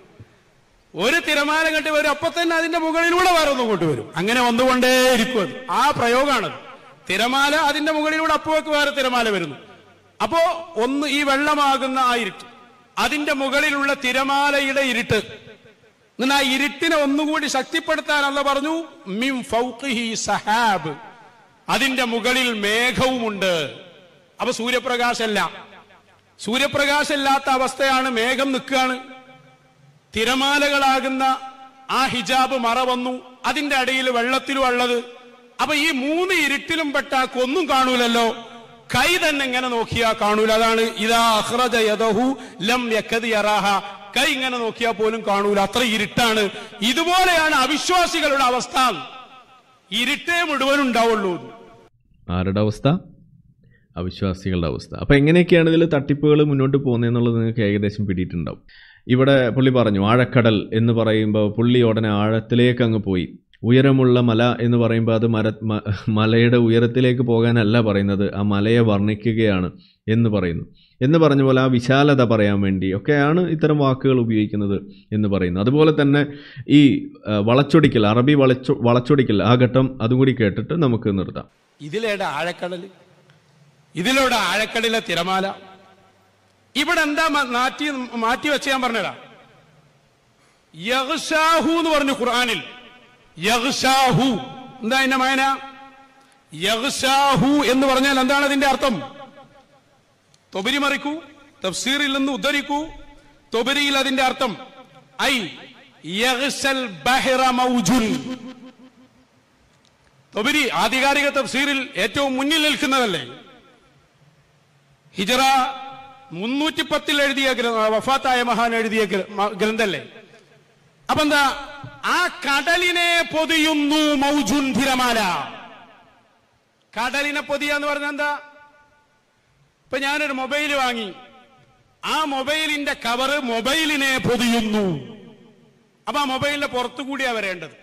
ഒരു തിരമാല കെട്ടി വരും അപ്പൊ തന്നെ അതിന്റെ മുകളിലൂടെ വേറൊന്ന് കൊണ്ടുവരും അങ്ങനെ വന്നുകൊണ്ടേ ഇരിക്കും ആ പ്രയോഗമാണത് തിരമാല അതിന്റെ മുകളിലൂടെ അപ്പോക്ക് വേറെ തിരമാല വരുന്നു അപ്പോ ഒന്ന് ഈ വെള്ളമാകുന്ന ആ ഇരുട്ട് അതിന്റെ മുകളിലുള്ള തിരമാലയുടെ ഇരുട്ട് എന്നാൽ ആ ഇരുട്ടിനെ ഒന്നുകൂടി ശക്തിപ്പെടുത്താൻ അല്ല പറഞ്ഞു മിം ഫൗഖിഹി സഹാബ് അതിന്റെ മുകളിൽ മേഘവുമുണ്ട് അപ്പൊ സൂര്യപ്രകാശമല്ല സൂര്യപ്രകാശമില്ലാത്ത അവസ്ഥയാണ് മേഘം നിൽക്കുകയാണ് തിരമാലകളാകുന്ന ആ ഹിജാബ് മറ വന്നു അതിന്റെ അടിയിൽ വെള്ളത്തിലും ഉള്ളത് അപ്പൊ ഈ മൂന്ന് ഇരുട്ടിലും പെട്ട കൊന്നും കാണൂലല്ലോ കൈ തന്നെ ഇങ്ങനെ നോക്കിയാ കാണൂല അതാണ് ഇതാ അഹ്റജ യദഹു ലം യക്കതി യറാഹ കൈ ഇങ്ങനെ നോക്കിയാൽ പോലും കാണൂല അത്ര ഇരുട്ടാണ് ഇതുപോലെയാണ് അവിശ്വാസികളുടെ അവസ്ഥ ഇരുട്ടേ മുഴുവൻ ഉണ്ടാവുള്ളൂ ആരുടെ അവസ്ഥ അവിശ്വാസികളുടെ അവസ്ഥ അപ്പോൾ എങ്ങനെയൊക്കെയാണ് ഇതിൽ തട്ടിപ്പുകൾ മുന്നോട്ട് പോകുന്നത് എന്നുള്ളത് നിങ്ങൾക്ക് ഏകദേശം പിടിയിട്ടുണ്ടാവും ഇവിടെ പുള്ളി പറഞ്ഞു ആഴക്കടൽ എന്ന് പറയുമ്പോൾ പുള്ളി ഉടനെ ആഴത്തിലേക്ക് അങ്ങ് പോയി ഉയരമുള്ള മല എന്ന് പറയുമ്പോൾ അത് മര മലയുടെ ഉയരത്തിലേക്ക് പോകാനല്ല പറയുന്നത് ആ മലയെ വർണ്ണിക്കുകയാണ് എന്ന് പറയുന്നു എന്ന് പറഞ്ഞ പോലെ ആ വിശാലത പറയാൻ വേണ്ടി ഒക്കെയാണ് ഇത്തരം വാക്കുകൾ ഉപയോഗിക്കുന്നത് എന്ന് പറയുന്നു അതുപോലെ തന്നെ ഈ വളച്ചൊടിക്കൽ അറബി വളച്ചു വളച്ചൊടിക്കൽ ആ ഘട്ടം അതും കൂടി കേട്ടിട്ട് നമുക്ക് നിർത്താം ഇതിലേടെ ആഴക്കടൽ ഇതിലൂടെ ആഴക്കടലിലെ തിരമാല ഇവിടെ എന്താ മാറ്റി മാറ്റി വെച്ച ഞാൻ പറഞ്ഞതാ യഹ്ഷാഹു എന്ന് പറഞ്ഞു ഖുർആാനിൽ യഹ്ഷാഹു എന്താ എന്റെ മായന യഹ്ഷാഹു എന്ന് പറഞ്ഞാൽ എന്താണ് അതിന്റെ അർത്ഥം തൊബരി മറിക്കൂ തഫ്സീറിൽ നിന്ന് ഉദ്ധരിക്കൂ തൊബരിയിൽ അതിന്റെ അർത്ഥം ഐ യഹ്സൽ ബഹ്റ മൗജുൻ തൊബരി ആധികാരിക തഫ്സീറിൽ ഏറ്റവും മുന്നിൽ നിൽക്കുന്നതല്ലേ ഹിജറ മുന്നൂറ്റി പത്തിൽ എഴുതിയ വഫാത്തായ മഹാൻ എഴുതിയ ഗ്രന്ഥല്ലേ അപ്പൊ എന്താ ആ കടലിനെ പൊതിയുന്നു മൗജുൻ തിരമാല കടലിനെ പൊതിയ എന്ന് പറഞ്ഞാൽ എന്താ ഇപ്പൊ ഞാനൊരു മൊബൈൽ വാങ്ങി ആ മൊബൈലിന്റെ കവറ് മൊബൈലിനെ പൊതിയുന്നു അപ്പൊ ആ മൊബൈലിന്റെ പുറത്തു കൂടിയാ വരേണ്ടത്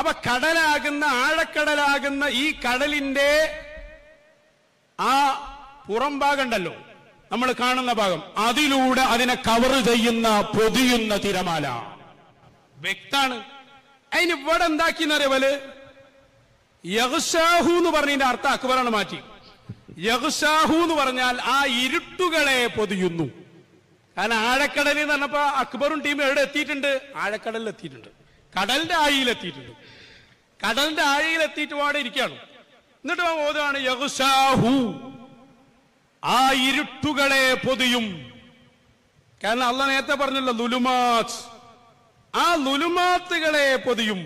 അപ്പൊ കടലാകുന്ന ആഴക്കടലാകുന്ന ഈ കടലിന്റെ ആ പുറം ഭാഗമുണ്ടല്ലോ നമ്മൾ കാണുന്ന ഭാഗം അതിലൂടെ അതിനെ കവർ ചെയ്യുന്ന പൊതിയുന്ന തിരമാല വ്യക്താണ് അതിന് ഇവിടെ എന്താക്കിന്ന് അറിയവല് യഹ്ഷാഹു എന്ന് പറഞ്ഞതിന്റെ അർത്ഥം അക്ബറാണ് മാറ്റി യഹ്ഷാഹു എന്ന് പറഞ്ഞാൽ ആ ഇരുട്ടുകളെ പൊതിയുന്നു കാരണം ആഴക്കടലിൽ എന്ന് പറഞ്ഞപ്പോ അക്ബറും ടീമും എവിടെ എത്തിയിട്ടുണ്ട് ആഴക്കടലിൽ എത്തിയിട്ടുണ്ട് കടലിന്റെ ആഴിയിൽ എത്തിയിട്ടുണ്ട് കടലിന്റെ ആഴിയിൽ എത്തിയിട്ട് വാടെ ഇരിക്കുകയാണ് എന്നിട്ട് ഓതുകയാണ് യഹുഷാഹു ആ ഇരുട്ടുകളെ പൊതിയും കാരണം അള്ള നേരത്തെ പറഞ്ഞല്ലോ ലുലുമാത്ത് ആ ലുലുമാത്തുകളെ പൊതിയും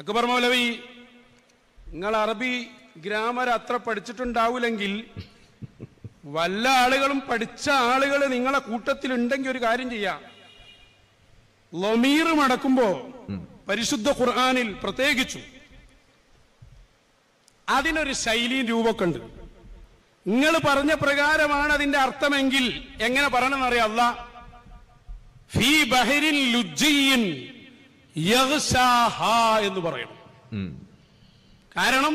അക്ബർ മൗലവി നിങ്ങൾ അറബി ഗ്രാമർ അത്ര പഠിച്ചിട്ടുണ്ടാവില്ലെങ്കിൽ വല്ല ആളുകളും പഠിച്ച ആളുകൾ നിങ്ങളെ കൂട്ടത്തിൽ ഉണ്ടെങ്കിൽ ഒരു കാര്യം ചെയ്യാം ലൊമീർ മടക്കുമ്പോ പരിശുദ്ധ ഖുർആാനിൽ പ്രത്യേകിച്ചു അതിനൊരു ശൈലിയും രൂപക്കുണ്ട് ഉണ്ട് നിങ്ങൾ പറഞ്ഞ പ്രകാരമാണ് അതിന്റെ അർത്ഥമെങ്കിൽ എങ്ങനെ പറയണമെന്നറിയാം അല്ല ബഹരിൻ ലുജിയിൻ എന്ന് പറയണം കാരണം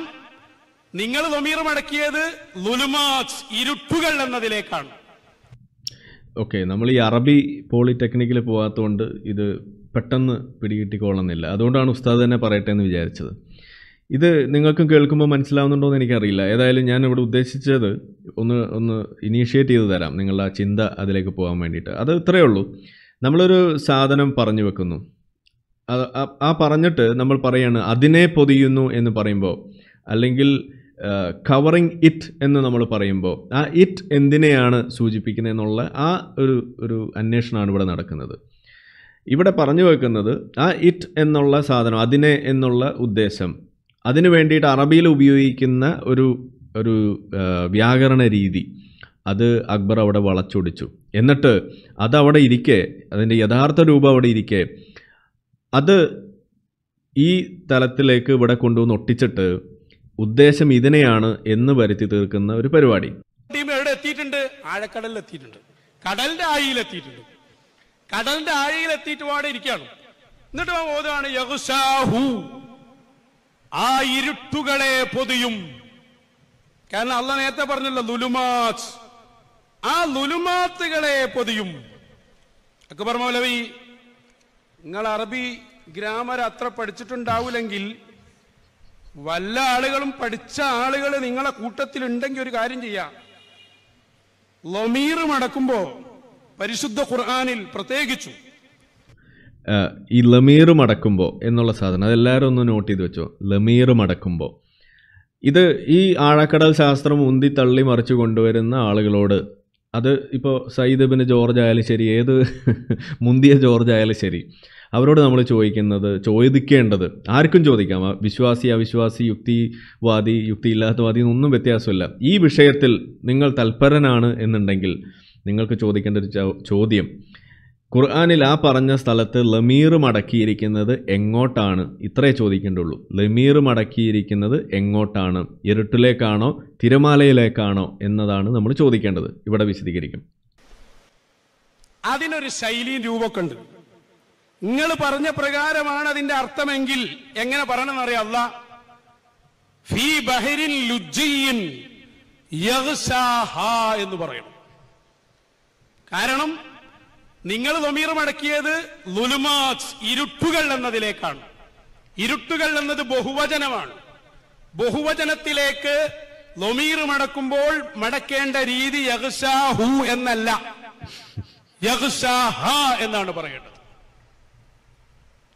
നിങ്ങൾ നൊമീർ മടക്കിയത് ലുലുമാക്സ് ഇരുട്ടുകൾ എന്നതിലേക്കാണ് ഓക്കെ നമ്മൾ ഈ അറബി പോളിടെക്നിക്കിൽ പോകാത്തതുകൊണ്ട് ഇത് പെട്ടെന്ന് പിടികിട്ടിക്കോളുന്നില്ല അതുകൊണ്ടാണ് ഉസ്താദ് തന്നെ പറയട്ടെ എന്ന് വിചാരിച്ചത് ഇത് നിങ്ങൾക്കും കേൾക്കുമ്പോൾ മനസ്സിലാവുന്നുണ്ടോ എന്ന് എനിക്കറിയില്ല ഏതായാലും ഞാൻ ഇവിടെ ഉദ്ദേശിച്ചത് ഒന്ന് ഒന്ന് ഇനീഷ്യേറ്റ് ചെയ്ത് തരാം നിങ്ങളുടെ ചിന്ത അതിലേക്ക് പോകാൻ വേണ്ടിയിട്ട് അത് ഇത്രയേ ഉള്ളൂ നമ്മളൊരു സാധനം പറഞ്ഞു വെക്കുന്നു ആ പറഞ്ഞിട്ട് നമ്മൾ പറയാണ് അതിനെ പൊതിയുന്നു എന്ന് പറയുമ്പോൾ അല്ലെങ്കിൽ കവറിങ് ഇറ്റ് എന്ന് നമ്മൾ പറയുമ്പോൾ ആ ഇറ്റ് എന്തിനെയാണ് സൂചിപ്പിക്കുന്നത് എന്നുള്ള ആ ഒരു ഒരു അന്വേഷണമാണ് ഇവിടെ നടക്കുന്നത് ഇവിടെ പറഞ്ഞു വെക്കുന്നത് ആ ഇറ്റ് എന്നുള്ള സാധനം അതിനെ എന്നുള്ള ഉദ്ദേശം അതിന് വേണ്ടിയിട്ട് അറബിയിൽ ഉപയോഗിക്കുന്ന ഒരു ഒരു വ്യാകരണ രീതി അത് അക്ബർ അവിടെ വളച്ചൊടിച്ചു എന്നിട്ട് അതവിടെ ഇരിക്കെ അതിൻ്റെ യഥാർത്ഥ രൂപം അവിടെ ഇരിക്കെ അത് ഈ തലത്തിലേക്ക് ഇവിടെ കൊണ്ടുവന്ന് ഒട്ടിച്ചിട്ട് ഉദ്ദേശം ഇതിനെയാണ് എന്ന് വരുത്തി തീർക്കുന്ന ഒരു പരിപാടി ടീം എവിടെ എത്തിയിട്ടുണ്ട് ആഴക്കടലിൽ എത്തിയിട്ടുണ്ട് കടലിന്റെ ആഴിയിൽ എത്തിയിട്ടുണ്ട് കടലിന്റെ ആഴിയിൽ എത്തിയിട്ട് വാടെ ഇരിക്കുകയാണ് എന്നിട്ട് ഓതാണ് യഹുസാഹു ആ ഇരുട്ടുകളെ പൊതിയും കാരണം അല്ല നേരത്തെ പറഞ്ഞല്ലോ ലുലുമാത് ആ ലുലുമാത്തുകളെ പൊതിയും അക്ബർ മൗലവി നിങ്ങൾ അറബി ഗ്രാമർ അത്ര പഠിച്ചിട്ടുണ്ടാവില്ലെങ്കിൽ വല്ല ആളുകളും പഠിച്ച ആളുകൾ നിങ്ങളെ കൂട്ടത്തിൽ ഉണ്ടെങ്കിൽ ഒരു കാര്യം ചെയ്യാം ലൊമീർ മടക്കുമ്പോൾ പരിശുദ്ധ ഖുർആാനിൽ പ്രത്യേകിച്ചു ഈ ലമീർ മടക്കുമ്പോൾ എന്നുള്ള സാധനം അതെല്ലാവരും ഒന്ന് നോട്ട് ചെയ്ത് വെച്ചോ ലമീർ മടക്കുമ്പോൾ ഇത് ഈ ആഴക്കടൽ ശാസ്ത്രം ഉന്തി തള്ളി മറിച്ച് കൊണ്ടുവരുന്ന ആളുകളോട് അത് ഇപ്പോൾ സയ്യിദബിന് ജോർജ് ആയാലും ശരി ഏത് മുന്തിയ ജോർജ് ആയാലും ശരി അവരോട് നമ്മൾ ചോദിക്കുന്നത് ചോദിക്കേണ്ടത് ആർക്കും ചോദിക്കാം വിശ്വാസി അവിശ്വാസി യുക്തിവാദി യുക്തിയില്ലാത്തവാദി എന്നൊന്നും വ്യത്യാസമില്ല ഈ വിഷയത്തിൽ നിങ്ങൾ തൽപരനാണ് എന്നുണ്ടെങ്കിൽ നിങ്ങൾക്ക് ചോദിക്കേണ്ട ഒരു ചോദ്യം ഖുർആാനിൽ ആ പറഞ്ഞ സ്ഥലത്ത് ലമീർ മടക്കിയിരിക്കുന്നത് എങ്ങോട്ടാണ് ഇത്രേ ചോദിക്കേണ്ടുള്ളൂ ലമീർ മടക്കിയിരിക്കുന്നത് എങ്ങോട്ടാണ് ഇരുട്ടിലേക്കാണോ തിരമാലയിലേക്കാണോ എന്നതാണ് നമ്മൾ ചോദിക്കേണ്ടത് ഇവിടെ വിശദീകരിക്കും അതിനൊരു ശൈലിയും രൂപമൊക്കെ ഉണ്ട് നിങ്ങൾ പറഞ്ഞ പ്രകാരമാണ് അതിന്റെ അർത്ഥമെങ്കിൽ എങ്ങനെ പറയണമെന്ന് അല്ല ഫീ ബഹരിൻ എന്ന് കാരണം നിങ്ങൾ നൊമീർ മടക്കിയത് ലുലുമാക്സ് ഇരുട്ടുകൾ എന്നതിലേക്കാണ് ഇരുട്ടുകൾ എന്നത് ബഹുവചനമാണ് ബഹുവചനത്തിലേക്ക് ലൊമീർ മടക്കുമ്പോൾ മടക്കേണ്ട രീതി യഹ്ഷാഹു എന്നല്ല യഹ്ഷാഹ എന്നാണ് പറയേണ്ടത്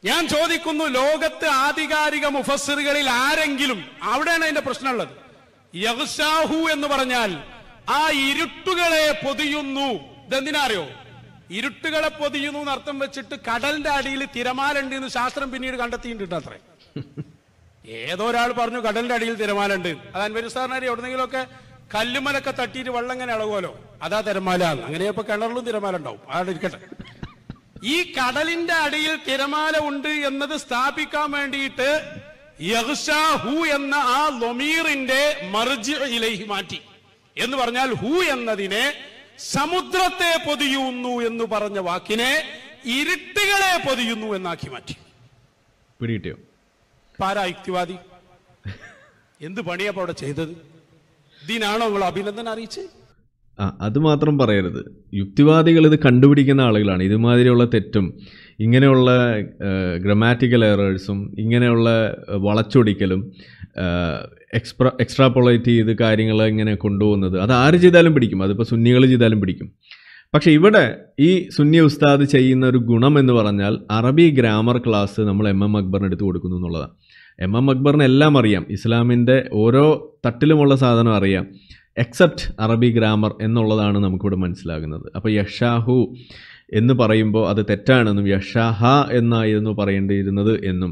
ഞാൻ ചോദിക്കുന്നു ലോകത്ത് ആധികാരിക മുഫസ്സിറുകളിൽ ആരെങ്കിലും അവിടെയാണ് അതിന്റെ പ്രശ്നമുള്ളത് യഹ്ഷാഹു എന്ന് പറഞ്ഞാൽ ആ ഇരുട്ടുകളെ പൊതിയുന്നു ഇതെന്തിനാറിയോ ഇരുട്ടുകളെ പൊതിയുന്നു എന്നർത്ഥം വെച്ചിട്ട് കടലിന്റെ അടിയിൽ തിരമാലുണ്ട് എന്ന് ശാസ്ത്രം പിന്നീട് കണ്ടെത്തിയിട്ടുണ്ട് അത്രേ ഏതോ ഒരാൾ പറഞ്ഞു കടലിന്റെ അടിയിൽ തിരമാലുണ്ട് അത് അൻവരി സാറിനാരി എവിടെന്നെങ്കിലുമൊക്കെ കല്ലുമലൊക്കെ തട്ടിയിട്ട് വെള്ളം ഇങ്ങനെ ഇളകുമല്ലോ അതാ തിരമാല അങ്ങനെയപ്പോ കിണറിലും തിരമാല ഉണ്ടാവും അതാണ് ഇരിക്കട്ടെ ഈ കടലിന്റെ അടിയിൽ തിരമാല ഉണ്ട് എന്നത് സ്ഥാപിക്കാൻ വേണ്ടിയിട്ട് എന്ന ആ ലൊമീറിന്റെ മർജ് മാറ്റി എന്ന് പറഞ്ഞാൽ ഹു എന്നതിനെ സമുദ്രത്തെ പൊതിയുന്നു എന്ന് പറഞ്ഞ വാക്കിനെ ഇരുട്ടുകളെ പൊതിയുന്നു എന്നാക്കി മാറ്റി പിടികിട്ടിയോ പാരാ യുക്തിവാദി എന്ത് പണിയപ്പോ അവിടെ ചെയ്തത് ഇതിനാണോ നിങ്ങൾ അഭിനന്ദനം അറിയിച്ചത് ആ അത് മാത്രം പറയരുത് യുക്തിവാദികൾ ഇത് കണ്ടുപിടിക്കുന്ന ആളുകളാണ് ഇതുമാതിരിയുള്ള തെറ്റും ഇങ്ങനെയുള്ള ഗ്രമാറ്റിക്കൽ എറേഴ്സും ഇങ്ങനെയുള്ള വളച്ചൊടിക്കലും എക്സ്ട്രാ എക്സ്ട്രാപ്പൊളേറ്റ് ചെയ്ത് കാര്യങ്ങൾ ഇങ്ങനെ കൊണ്ടുപോകുന്നത് അത് ആര് ചെയ്താലും പിടിക്കും അതിപ്പോൾ സുന്നികൾ ചെയ്താലും പിടിക്കും പക്ഷേ ഇവിടെ ഈ സുന്നി ഉസ്താദ് ചെയ്യുന്ന ഒരു ഗുണം എന്ന് പറഞ്ഞാൽ അറബി ഗ്രാമർ ക്ലാസ് നമ്മൾ എം എം അക്ബറിന് എടുത്തു കൊടുക്കുന്നു എന്നുള്ളതാണ് എം എം അക്ബറിന് എല്ലാം അറിയാം ഇസ്ലാമിൻ്റെ ഓരോ തട്ടിലുമുള്ള സാധനം അറിയാം എക്സെപ്റ്റ് അറബി ഗ്രാമർ എന്നുള്ളതാണ് നമുക്കിവിടെ മനസ്സിലാകുന്നത് അപ്പോൾ യഷാഹു എന്ന് പറയുമ്പോൾ അത് തെറ്റാണെന്നും യഷാഹ എന്നായിരുന്നു പറയേണ്ടിയിരുന്നത് എന്നും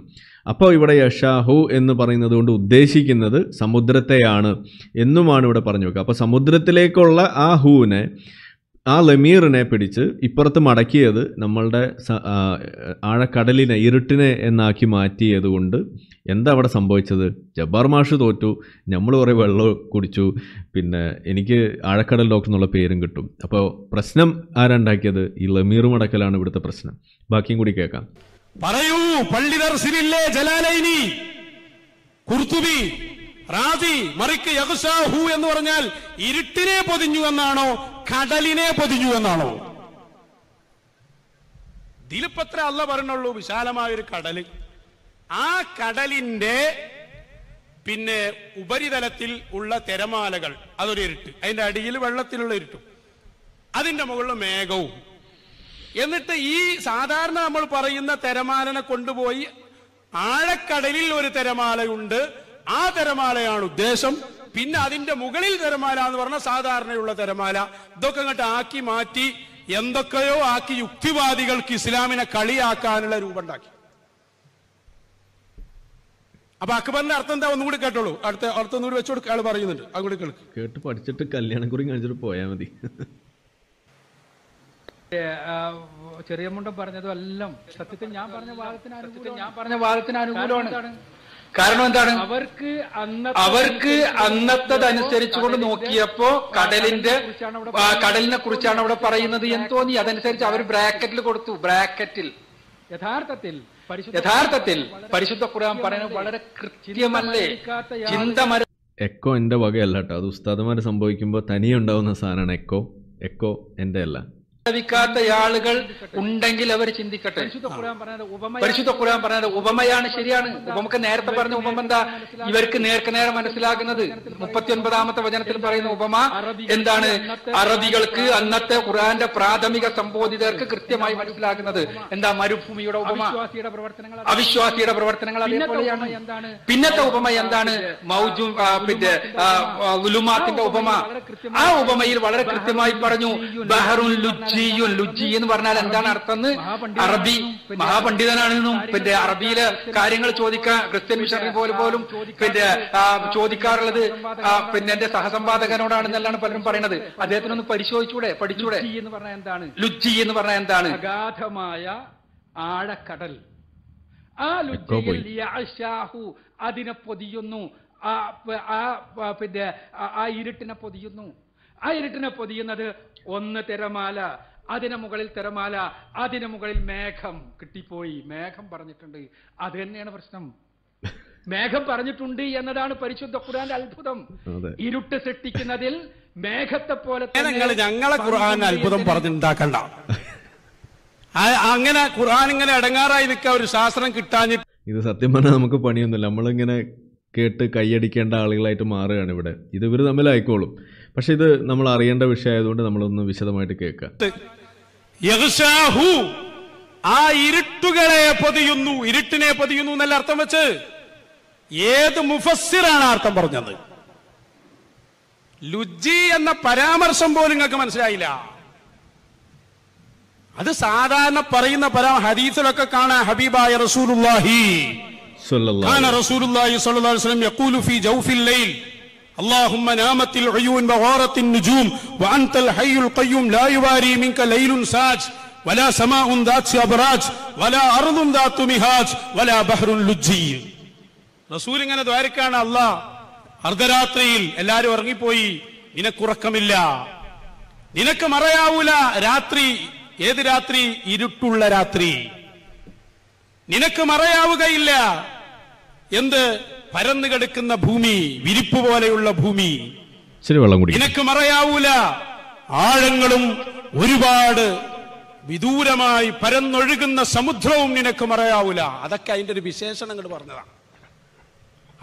അപ്പോൾ ഇവിടെ യഷാഹു എന്ന് പറയുന്നത് കൊണ്ട് ഉദ്ദേശിക്കുന്നത് സമുദ്രത്തെയാണ് എന്നുമാണ് ഇവിടെ പറഞ്ഞു വെക്കുക അപ്പോൾ സമുദ്രത്തിലേക്കുള്ള ആ ഹൂവിനെ ആ ലമീറിനെ പിടിച്ച് ഇപ്പുറത്ത് മടക്കിയത് നമ്മളുടെ ആഴക്കടലിനെ ഇരുട്ടിനെ എന്നാക്കി മാറ്റിയത് കൊണ്ട് എന്താ അവിടെ സംഭവിച്ചത് ജബ്ബാർ മാഷ് തോറ്റു നമ്മൾ കുറേ വെള്ളം കുടിച്ചു പിന്നെ എനിക്ക് ആഴക്കടൽ ഡോക്ടർ എന്നുള്ള പേരും കിട്ടും അപ്പോൾ പ്രശ്നം ആരാണ്ടാക്കിയത് ഈ ലമീർ മടക്കലാണ് ഇവിടുത്തെ പ്രശ്നം ബാക്കിയും കൂടി കേൾക്കാം പറയൂ പള്ളി ദർശനില്ലേ ജലാലൈനി കുർത്തുബി റാദി മറിക്ക് യഹുസാഹു എന്ന് പറഞ്ഞാൽ ഇരുട്ടിനെ പൊതിഞ്ഞു എന്നാണോ കടലിനെ പൊതിഞ്ഞു എന്നാണോ ദിലിപ്പത്ര അല്ല പറഞ്ഞുള്ളൂ വിശാലമായൊരു കടൽ ആ കടലിന്റെ പിന്നെ ഉപരിതലത്തിൽ ഉള്ള തിരമാലകൾ അതൊരു ഇരുട്ട് അതിന്റെ അടിയിൽ വെള്ളത്തിലുള്ള ഇരുട്ടും അതിന്റെ മുകളിൽ മേഘവും എന്നിട്ട് ഈ സാധാരണ നമ്മൾ പറയുന്ന തിരമാലനെ കൊണ്ടുപോയി ആഴക്കടലിൽ ഒരു തിരമാലയുണ്ട് ആ തിരമാലയാണ് ഉദ്ദേശം പിന്നെ അതിന്റെ മുകളിൽ തിരമാല എന്ന് പറഞ്ഞ സാധാരണയുള്ള തിരമാല ഇതൊക്കെ അങ്ങോട്ട് ആക്കി മാറ്റി എന്തൊക്കെയോ ആക്കി യുക്തിവാദികൾക്ക് ഇസ്ലാമിനെ കളിയാക്കാനുള്ള രൂപം ഉണ്ടാക്കി അപ്പൊ അക്ബറിന്റെ അർത്ഥം എന്താ ഒന്നുകൂടി കേട്ടോളൂ അടുത്ത അടുത്തൊന്നുകൂടി വെച്ചോടുക്ക ആൾ പറയുന്നുണ്ട് അങ്ങോട്ട് കേൾക്ക് കേട്ട് പഠിച്ചിട്ട് കല്യാണം കുറി കാണിച്ചിട്ട് പോയാൽ മതി ചെറിയമുണ്ടൻ പറഞ്ഞതെല്ലാം സത്യത്തിൽ ഞാൻ പറഞ്ഞ വാദത്തിന് അനുകൂലം ഞാൻ പറഞ്ഞ വാദത്തിന് അനുകൂലമാണ് കാരണം എന്താണ് അവർക്ക് അവർക്ക് അനുസരിച്ചുകൊണ്ട് നോക്കിയപ്പോ കടലിന്റെ കടലിനെ കുറിച്ചാണ് അവിടെ പറയുന്നത് എന്ന് തോന്നി അതനുസരിച്ച് അവർ ബ്രാക്കറ്റിൽ കൊടുത്തു ബ്രാക്കറ്റിൽ യഥാർത്ഥത്തിൽ യഥാർത്ഥത്തിൽ പരിശുദ്ധ ഖുർആൻ പറയുന്നത് വളരെ കൃത്യമല്ലേ ചിന്ത എക്കോ എന്റെ വകയല്ല കേട്ടോ അത് ഉസ്താദുമാർ സംഭവിക്കുമ്പോൾ തനിയുണ്ടാവുന്ന സാധനമാണ് എക്കോ എക്കോ എൻ്റെ അല്ല ലഭിക്കാത്ത ആളുകൾ ഉണ്ടെങ്കിൽ അവർ ചിന്തിക്കട്ടെ പരിശുദ്ധ ഖുർആൻ പറഞ്ഞത് ഉപമയാണ് ശരിയാണ് ഉപമക്ക് നേരത്തെ പറഞ്ഞ ഉപമ എന്താ ഇവർക്ക് നേർക്ക് നേരെ മനസ്സിലാകുന്നത് ഒൻപതാമത്തെ വചനത്തിൽ പറയുന്ന ഉപമ എന്താണ് അറബികൾക്ക് അന്നത്തെ ഖുർആന്റെ പ്രാഥമിക സംബോധിതർക്ക് കൃത്യമായി മനസ്സിലാകുന്നത് എന്താ മരുഭൂമിയുടെ ഉപമ അവിശ്വാസിയുടെ പ്രവർത്തനങ്ങൾ അതേപോലെയാണ് പിന്നത്തെ ഉപമ എന്താണ് മൗജു പിന്നെ ഉലുമാത്തിന്റെ ഉപമ ആ ഉപമയിൽ വളരെ കൃത്യമായി പറഞ്ഞു ബഹറുൽ ലുജ്ജ ലുജിയു ലുജി എന്ന് പറഞ്ഞാൽ എന്താണ് അർത്ഥം അറബി മഹാപണ്ഡിതനാണെന്നും പിന്നെ അറബിയിലെ കാര്യങ്ങൾ ചോദിക്കാൻ ക്രിസ്ത്യൻ മിഷണറി പോലെ പോലും പിന്നെ ചോദിക്കാറുള്ളത് പിന്നെ എന്റെ സഹസമ്പാദകനോടാണെന്നെല്ലാണ് പലരും പറയുന്നത് അദ്ദേഹത്തിനൊന്ന് പരിശോധിച്ചൂടെ പഠിച്ചൂടെ എന്ന് പറഞ്ഞാൽ എന്താണ് ലുജി എന്ന് പറഞ്ഞാൽ എന്താണ് അഗാധമായ ആഴക്കടൽ ആ ലുജിഹു അതിനെ പൊതിയുന്നു ആ പിന്നെ ആ ഇരുട്ടിനെ പൊതിയുന്നു ആ ഇരുട്ടിനെ പൊതിയുന്നത് ഒന്ന് തിരമാല അതിന് മുകളിൽ തിരമാല അതിന് മുകളിൽ മേഘം കിട്ടിപ്പോയി മേഘം പറഞ്ഞിട്ടുണ്ട് അത് തന്നെയാണ് പ്രശ്നം മേഘം പറഞ്ഞിട്ടുണ്ട് എന്നതാണ് പരിശുദ്ധ ഖുർആന്റെ അത്ഭുതം ഇരുട്ട് സൃഷ്ടിക്കുന്നതിൽ മേഘത്തെ പോലെ ഞങ്ങളെ ഖുർആൻ അത്ഭുതം പറഞ്ഞുണ്ടാക്കണ്ട അങ്ങനെ ഖുർആൻ ഇങ്ങനെ അടങ്ങാറായി നിൽക്കുക ഒരു ശാസ്ത്രം കിട്ടാഞ്ഞിട്ട് ഇത് സത്യം പറഞ്ഞാൽ നമുക്ക് പണിയൊന്നുമില്ല നമ്മളിങ്ങനെ കേട്ട് കൈയടിക്കേണ്ട ആളുകളായിട്ട് മാറുകയാണ് ഇവിടെ ഇത് ഇവർ തമ്മിലായിക്കോളും പക്ഷെ ഇത് നമ്മൾ അറിയേണ്ട വിഷയമായതുകൊണ്ട് നമ്മളൊന്ന് വിശദമായിട്ട് കേൾക്കാം ആ ഇരുട്ടുകളെ പതിയുന്നു ഇരുട്ടിനെ പതിയുന്നു എന്നല്ല അർത്ഥം വെച്ച് ഏത് മുഫസ്സിറാണ് അർത്ഥം പറഞ്ഞത് ലുജി എന്ന പരാമർശം പോലും നിങ്ങൾക്ക് മനസ്സിലായില്ല അത് സാധാരണ പറയുന്ന പരാ ഹദീസിലൊക്കെ കാണാൻ ഹബീബായ റസൂലുള്ളാഹി റസൂലുള്ളാഹി സ്വല്ലല്ലാഹി അലൈഹി വസല്ലം യഖൂലു ഫീ ജൗഫിൽ ലൈൽ اللهم نامت العيون بغارة النجوم وأنت الحي القيوم لا يواري منك ليل ساج ولا سماء ذات أبراج ولا أرض ذات مهاج ولا بحر لجي رسول ഇങ്ങനെ ദ്വാരക്കാണ് അല്ല അർദ്ധരാത്രിയിൽ എല്ലാരും ഉറങ്ങിപ്പോയി നിനക്കുറക്കമില്ല നിനക്ക് മറയാവൂല രാത്രി ഏത് രാത്രി ഇരുട്ടുള്ള രാത്രി നിനക്ക് മറയാവുകയില്ല എന്ത് പരന്നു കിടക്കുന്ന ഭൂമി വിരിപ്പ് പോലെയുള്ള ഭൂമി നിനക്ക് മറയാവൂല ആഴങ്ങളും ഒരുപാട് വിദൂരമായി പരന്നൊഴുകുന്ന സമുദ്രവും നിനക്ക് മറയാവൂല അതൊക്കെ അതിന്റെ ഒരു വിശേഷണങ്ങൾ പറഞ്ഞതാണ്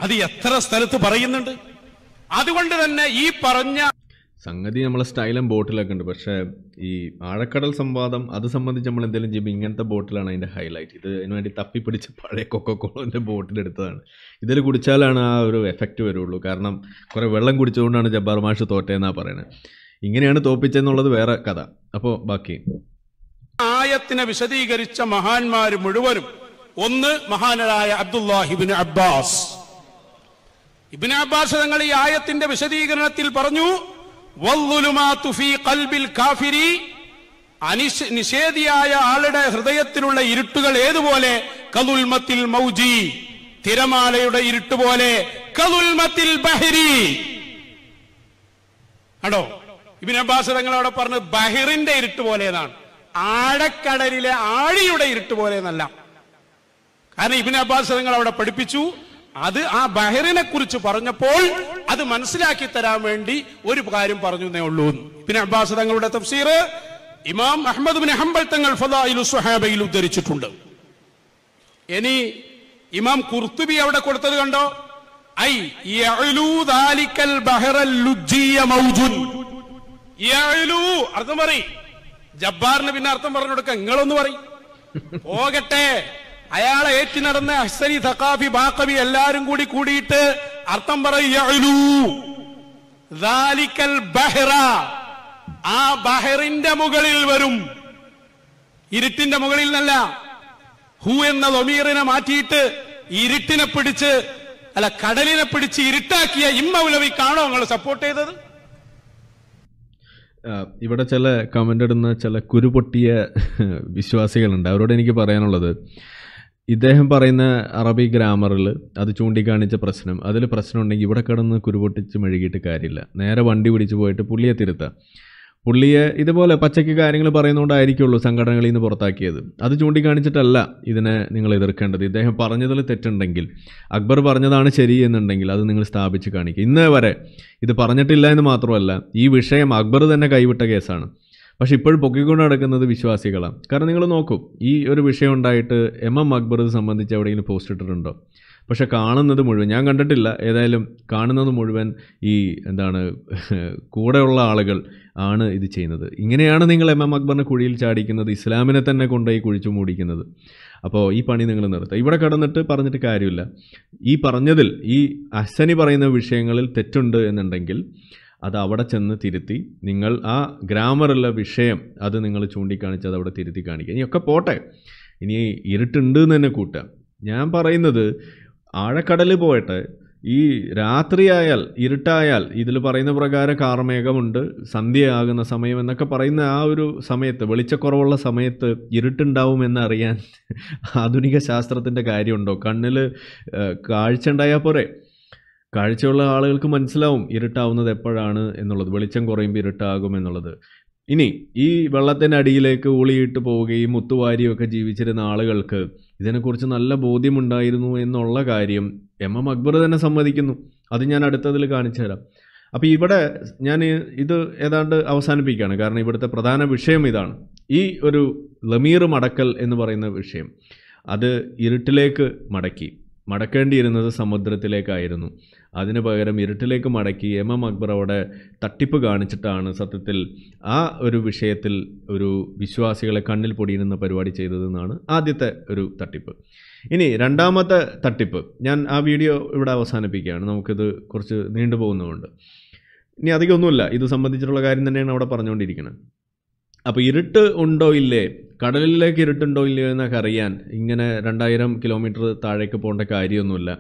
അത് എത്ര സ്ഥലത്ത് പറയുന്നുണ്ട് അതുകൊണ്ട് തന്നെ ഈ പറഞ്ഞ സംഗതി നമ്മളെ സ്റ്റൈലും ബോട്ടിലൊക്കെ ഉണ്ട് പക്ഷേ ഈ ആഴക്കടൽ സംവാദം അത് സംബന്ധിച്ച് നമ്മൾ എന്തെങ്കിലും ചെയ്യുമ്പോൾ ഇങ്ങനത്തെ ബോട്ടിലാണ് അതിൻ്റെ ഹൈലൈറ്റ് ഇത് അതിന് വേണ്ടി തപ്പിപ്പിടിച്ച് പഴയ കൊക്കക്കോളൻ്റെ ബോട്ടിലെടുത്തതാണ് ഇതിൽ കുടിച്ചാലാണ് ആ ഒരു എഫക്റ്റ് വരുള്ളൂ കാരണം കുറേ വെള്ളം കുടിച്ചുകൊണ്ടാണ് ജബ്ബാർ മാഷ് തോറ്റേന്നാണ് പറയുന്നത് ഇങ്ങനെയാണ് തോപ്പിച്ചെന്നുള്ളത് വേറെ കഥ അപ്പോൾ ബാക്കി ആയത്തിനെ വിശദീകരിച്ച മഹാന്മാർ മുഴുവനും ഒന്ന് മഹാനരായ അബ്ദുല്ലാഹിബിൻ അബ്ബാസ് ഇബിൻ അബ്ബാസ് തങ്ങൾ ഈ ആയത്തിന്റെ വിശദീകരണത്തിൽ പറഞ്ഞു കാഫിരി നിഷേധിയായ ആളുടെ ഹൃദയത്തിലുള്ള ഇരുട്ടുകൾ ഏതുപോലെ കതുൽമത്തിൽ മൗജി തിരമാലയുടെ ഇരുട്ട് പോലെ കതുൽമത്തിൽ ബഹരി അടോ ഇബിൻ അബ്ബാസ് തങ്ങളവിടെ പറഞ്ഞു ബഹിറിന്റെ ഇരുട്ട് പോലെ എന്നാണ് ആഴക്കടലിലെ ആഴിയുടെ ഇരുട്ട് പോലെ എന്നല്ല കാരണം ഇബിൻ അബ്ബാസ് തങ്ങൾ അവിടെ പഠിപ്പിച്ചു അത് ആ ബഹറിനെ കുറിച്ച് പറഞ്ഞപ്പോൾ അത് മനസ്സിലാക്കി തരാൻ വേണ്ടി ഒരു കാര്യം പറഞ്ഞു എന്നേ ഉള്ളൂ പിന്നെ അബ്ബാസ് തങ്ങളുടെ തഫ്സീർ ഇമാം അഹമ്മദ് ബിൻ ഹംബൽ തങ്ങൾ ഫലായിലു സ്വഹാബയിൽ ഉദ്ധരിച്ചിട്ടുണ്ട് ഇനി ഇമാം കുർത്തുബി അവിടെ കൊടുത്തത് കണ്ടോ ഐ അർത്ഥം പറയും ജബ്ബാറിന് പിന്നെ അർത്ഥം പറഞ്ഞു കൊടുക്ക നിങ്ങളൊന്ന് പറയും പോകട്ടെ അയാളെ ഏറ്റു നടന്ന അഹ്സനി സഖാഫി ബാക്കബി എല്ലാരും കൂടി കൂടിയിട്ട് അർത്ഥം പറയുക ആ ബഹറിന്റെ മുകളിൽ വരും ഇരുട്ടിന്റെ മുകളിൽ നിന്നല്ല ഹു എന്ന ഒമീറിനെ മാറ്റിയിട്ട് ഇരുട്ടിനെ പിടിച്ച് അല്ല കടലിനെ പിടിച്ച് ഇരുട്ടാക്കിയ കാണോ നിങ്ങൾ സപ്പോർട്ട് ചെയ്തത് ഇവിടെ ചില കമന്റ് ഇടുന്ന ചില കുരുപൊട്ടിയ വിശ്വാസികളുണ്ട് അവരോട് എനിക്ക് പറയാനുള്ളത് ഇദ്ദേഹം പറയുന്ന അറബി ഗ്രാമറിൽ അത് ചൂണ്ടിക്കാണിച്ച പ്രശ്നം അതിൽ പ്രശ്നം ഉണ്ടെങ്കിൽ ഇവിടെ കിടന്ന് കുരുപൊട്ടിച്ച് മെഴുകിയിട്ട് കാര്യമില്ല നേരെ വണ്ടി പിടിച്ച് പോയിട്ട് പുള്ളിയെ തിരുത്തുക പുള്ളിയെ ഇതുപോലെ പച്ചയ്ക്ക് കാര്യങ്ങൾ പറയുന്നതുകൊണ്ടായിരിക്കുള്ളൂ സംഘടനകളിൽ നിന്ന് പുറത്താക്കിയത് അത് ചൂണ്ടിക്കാണിച്ചിട്ടല്ല ഇതിനെ നിങ്ങൾ എതിർക്കേണ്ടത് ഇദ്ദേഹം പറഞ്ഞതിൽ തെറ്റുണ്ടെങ്കിൽ അക്ബർ പറഞ്ഞതാണ് ശരി എന്നുണ്ടെങ്കിൽ അത് നിങ്ങൾ സ്ഥാപിച്ച് കാണിക്കുക ഇന്നേ വരെ ഇത് പറഞ്ഞിട്ടില്ല എന്ന് മാത്രമല്ല ഈ വിഷയം അക്ബർ തന്നെ കൈവിട്ട കേസാണ് പക്ഷേ ഇപ്പോഴും പൊക്കിക്കൊണ്ട് നടക്കുന്നത് വിശ്വാസികളാണ് കാരണം നിങ്ങൾ നോക്കും ഈ ഒരു വിഷയം ഉണ്ടായിട്ട് എം എം അക്ബർ സംബന്ധിച്ച് എവിടെയെങ്കിലും പോസ്റ്റ് ഇട്ടിട്ടുണ്ടോ പക്ഷെ കാണുന്നത് മുഴുവൻ ഞാൻ കണ്ടിട്ടില്ല ഏതായാലും കാണുന്നത് മുഴുവൻ ഈ എന്താണ് കൂടെയുള്ള ആളുകൾ ആണ് ഇത് ചെയ്യുന്നത് ഇങ്ങനെയാണ് നിങ്ങൾ എം എം അക്ബറിനെ കുഴിയിൽ ചാടിക്കുന്നത് ഇസ്ലാമിനെ തന്നെ കൊണ്ടുപോയി കുഴിച്ചു മൂടിക്കുന്നത് അപ്പോൾ ഈ പണി നിങ്ങൾ നിർത്തുക ഇവിടെ കടന്നിട്ട് പറഞ്ഞിട്ട് കാര്യമില്ല ഈ പറഞ്ഞതിൽ ഈ അസനി പറയുന്ന വിഷയങ്ങളിൽ തെറ്റുണ്ട് എന്നുണ്ടെങ്കിൽ അത് അവിടെ ചെന്ന് തിരുത്തി നിങ്ങൾ ആ ഗ്രാമറുള്ള വിഷയം അത് നിങ്ങൾ ചൂണ്ടിക്കാണിച്ച് അത് അവിടെ തിരുത്തി കാണിക്കുക ഇനിയൊക്കെ പോട്ടെ ഇനി ഇരുട്ടുണ്ട് എന്ന് തന്നെ കൂട്ടുക ഞാൻ പറയുന്നത് ആഴക്കടലിൽ പോയിട്ട് ഈ രാത്രിയായാൽ ഇരുട്ടായാൽ ഇതിൽ പറയുന്ന പ്രകാരം കാർമേഘമുണ്ട് സന്ധ്യയാകുന്ന സമയം എന്നൊക്കെ പറയുന്ന ആ ഒരു സമയത്ത് വെളിച്ചക്കുറവുള്ള സമയത്ത് ഇരുട്ടുണ്ടാവുമെന്നറിയാൻ ആധുനിക ശാസ്ത്രത്തിൻ്റെ കാര്യമുണ്ടോ കണ്ണിൽ കാഴ്ച ഉണ്ടായാൽ പോരെ കാഴ്ചയുള്ള ആളുകൾക്ക് മനസ്സിലാവും ഇരുട്ടാവുന്നത് എപ്പോഴാണ് എന്നുള്ളത് വെളിച്ചം കുറയുമ്പോൾ ഇരുട്ടാകും എന്നുള്ളത് ഇനി ഈ അടിയിലേക്ക് ഊളിയിട്ട് പോവുകയും മുത്തുവാരിയൊക്കെ ജീവിച്ചിരുന്ന ആളുകൾക്ക് ഇതിനെക്കുറിച്ച് നല്ല ബോധ്യമുണ്ടായിരുന്നു എന്നുള്ള കാര്യം എം എം അക്ബർ തന്നെ സമ്മതിക്കുന്നു അത് ഞാൻ അടുത്തതിൽ കാണിച്ചു തരാം അപ്പോൾ ഇവിടെ ഞാൻ ഇത് ഏതാണ്ട് അവസാനിപ്പിക്കുകയാണ് കാരണം ഇവിടുത്തെ പ്രധാന വിഷയം ഇതാണ് ഈ ഒരു ലമീർ മടക്കൽ എന്ന് പറയുന്ന വിഷയം അത് ഇരുട്ടിലേക്ക് മടക്കി മടക്കേണ്ടിയിരുന്നത് സമുദ്രത്തിലേക്കായിരുന്നു അതിനു പകരം ഇരുട്ടിലേക്ക് മടക്കി എം എം അക്ബറോടെ തട്ടിപ്പ് കാണിച്ചിട്ടാണ് സത്യത്തിൽ ആ ഒരു വിഷയത്തിൽ ഒരു വിശ്വാസികളെ കണ്ണിൽ പൊടിയിരുന്ന പരിപാടി ചെയ്തതെന്നാണ് ആദ്യത്തെ ഒരു തട്ടിപ്പ് ഇനി രണ്ടാമത്തെ തട്ടിപ്പ് ഞാൻ ആ വീഡിയോ ഇവിടെ അവസാനിപ്പിക്കുകയാണ് നമുക്കിത് കുറച്ച് നീണ്ടു പോകുന്നതുകൊണ്ട് ഇനി അധികമൊന്നുമില്ല ഇത് സംബന്ധിച്ചിട്ടുള്ള കാര്യം തന്നെയാണ് അവിടെ പറഞ്ഞുകൊണ്ടിരിക്കുന്നത് അപ്പോൾ ഇരുട്ട് ഉണ്ടോ ഇല്ലേ കടലിലേക്ക് ഇരുട്ടുണ്ടോ ഇല്ലയോ എന്നൊക്കെ അറിയാൻ ഇങ്ങനെ രണ്ടായിരം കിലോമീറ്റർ താഴേക്ക് പോകേണ്ട കാര്യമൊന്നുമില്ല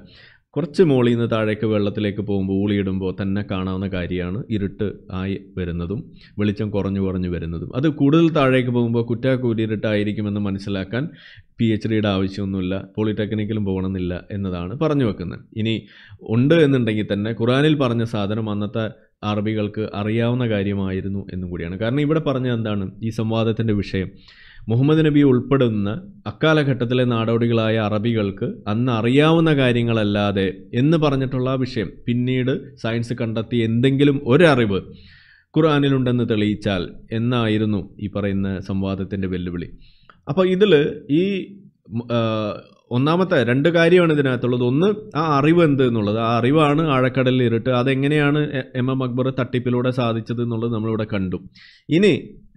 കുറച്ച് മോളിൽ നിന്ന് താഴേക്ക് വെള്ളത്തിലേക്ക് പോകുമ്പോൾ ഊളിയിടുമ്പോൾ തന്നെ കാണാവുന്ന കാര്യമാണ് ഇരുട്ട് ആയി വരുന്നതും വെളിച്ചം കുറഞ്ഞു കുറഞ്ഞു വരുന്നതും അത് കൂടുതൽ താഴേക്ക് പോകുമ്പോൾ കുറ്റാക്കൂരിരുട്ടായിരിക്കുമെന്ന് മനസ്സിലാക്കാൻ പി എച്ച് ഡിയുടെ ആവശ്യമൊന്നുമില്ല പോളിടെക്നിക്കിലും പോകണമെന്നില്ല എന്നതാണ് പറഞ്ഞു വെക്കുന്നത് ഇനി ഉണ്ട് എന്നുണ്ടെങ്കിൽ തന്നെ ഖുറാനിൽ പറഞ്ഞ സാധനം അന്നത്തെ അറബികൾക്ക് അറിയാവുന്ന കാര്യമായിരുന്നു എന്നും കൂടിയാണ് കാരണം ഇവിടെ പറഞ്ഞത് എന്താണ് ഈ സംവാദത്തിൻ്റെ വിഷയം മുഹമ്മദ് നബി ഉൾപ്പെടുന്ന അക്കാലഘട്ടത്തിലെ നാടോടികളായ അറബികൾക്ക് അന്ന് അറിയാവുന്ന കാര്യങ്ങളല്ലാതെ എന്ന് പറഞ്ഞിട്ടുള്ള വിഷയം പിന്നീട് സയൻസ് കണ്ടെത്തി എന്തെങ്കിലും ഒരറിവ് ഖുർആാനിലുണ്ടെന്ന് തെളിയിച്ചാൽ എന്നായിരുന്നു ഈ പറയുന്ന സംവാദത്തിൻ്റെ വെല്ലുവിളി അപ്പോൾ ഇതിൽ ഈ ഒന്നാമത്തെ രണ്ട് കാര്യമാണ് ഇതിനകത്തുള്ളത് ഒന്ന് ആ അറിവ് എന്ത് എന്നുള്ളത് ആ അറിവാണ് ആഴക്കടലിൽ ഇരുട്ട് അതെങ്ങനെയാണ് എം എം അക്ബർ തട്ടിപ്പിലൂടെ സാധിച്ചത് എന്നുള്ളത് നമ്മളിവിടെ കണ്ടു ഇനി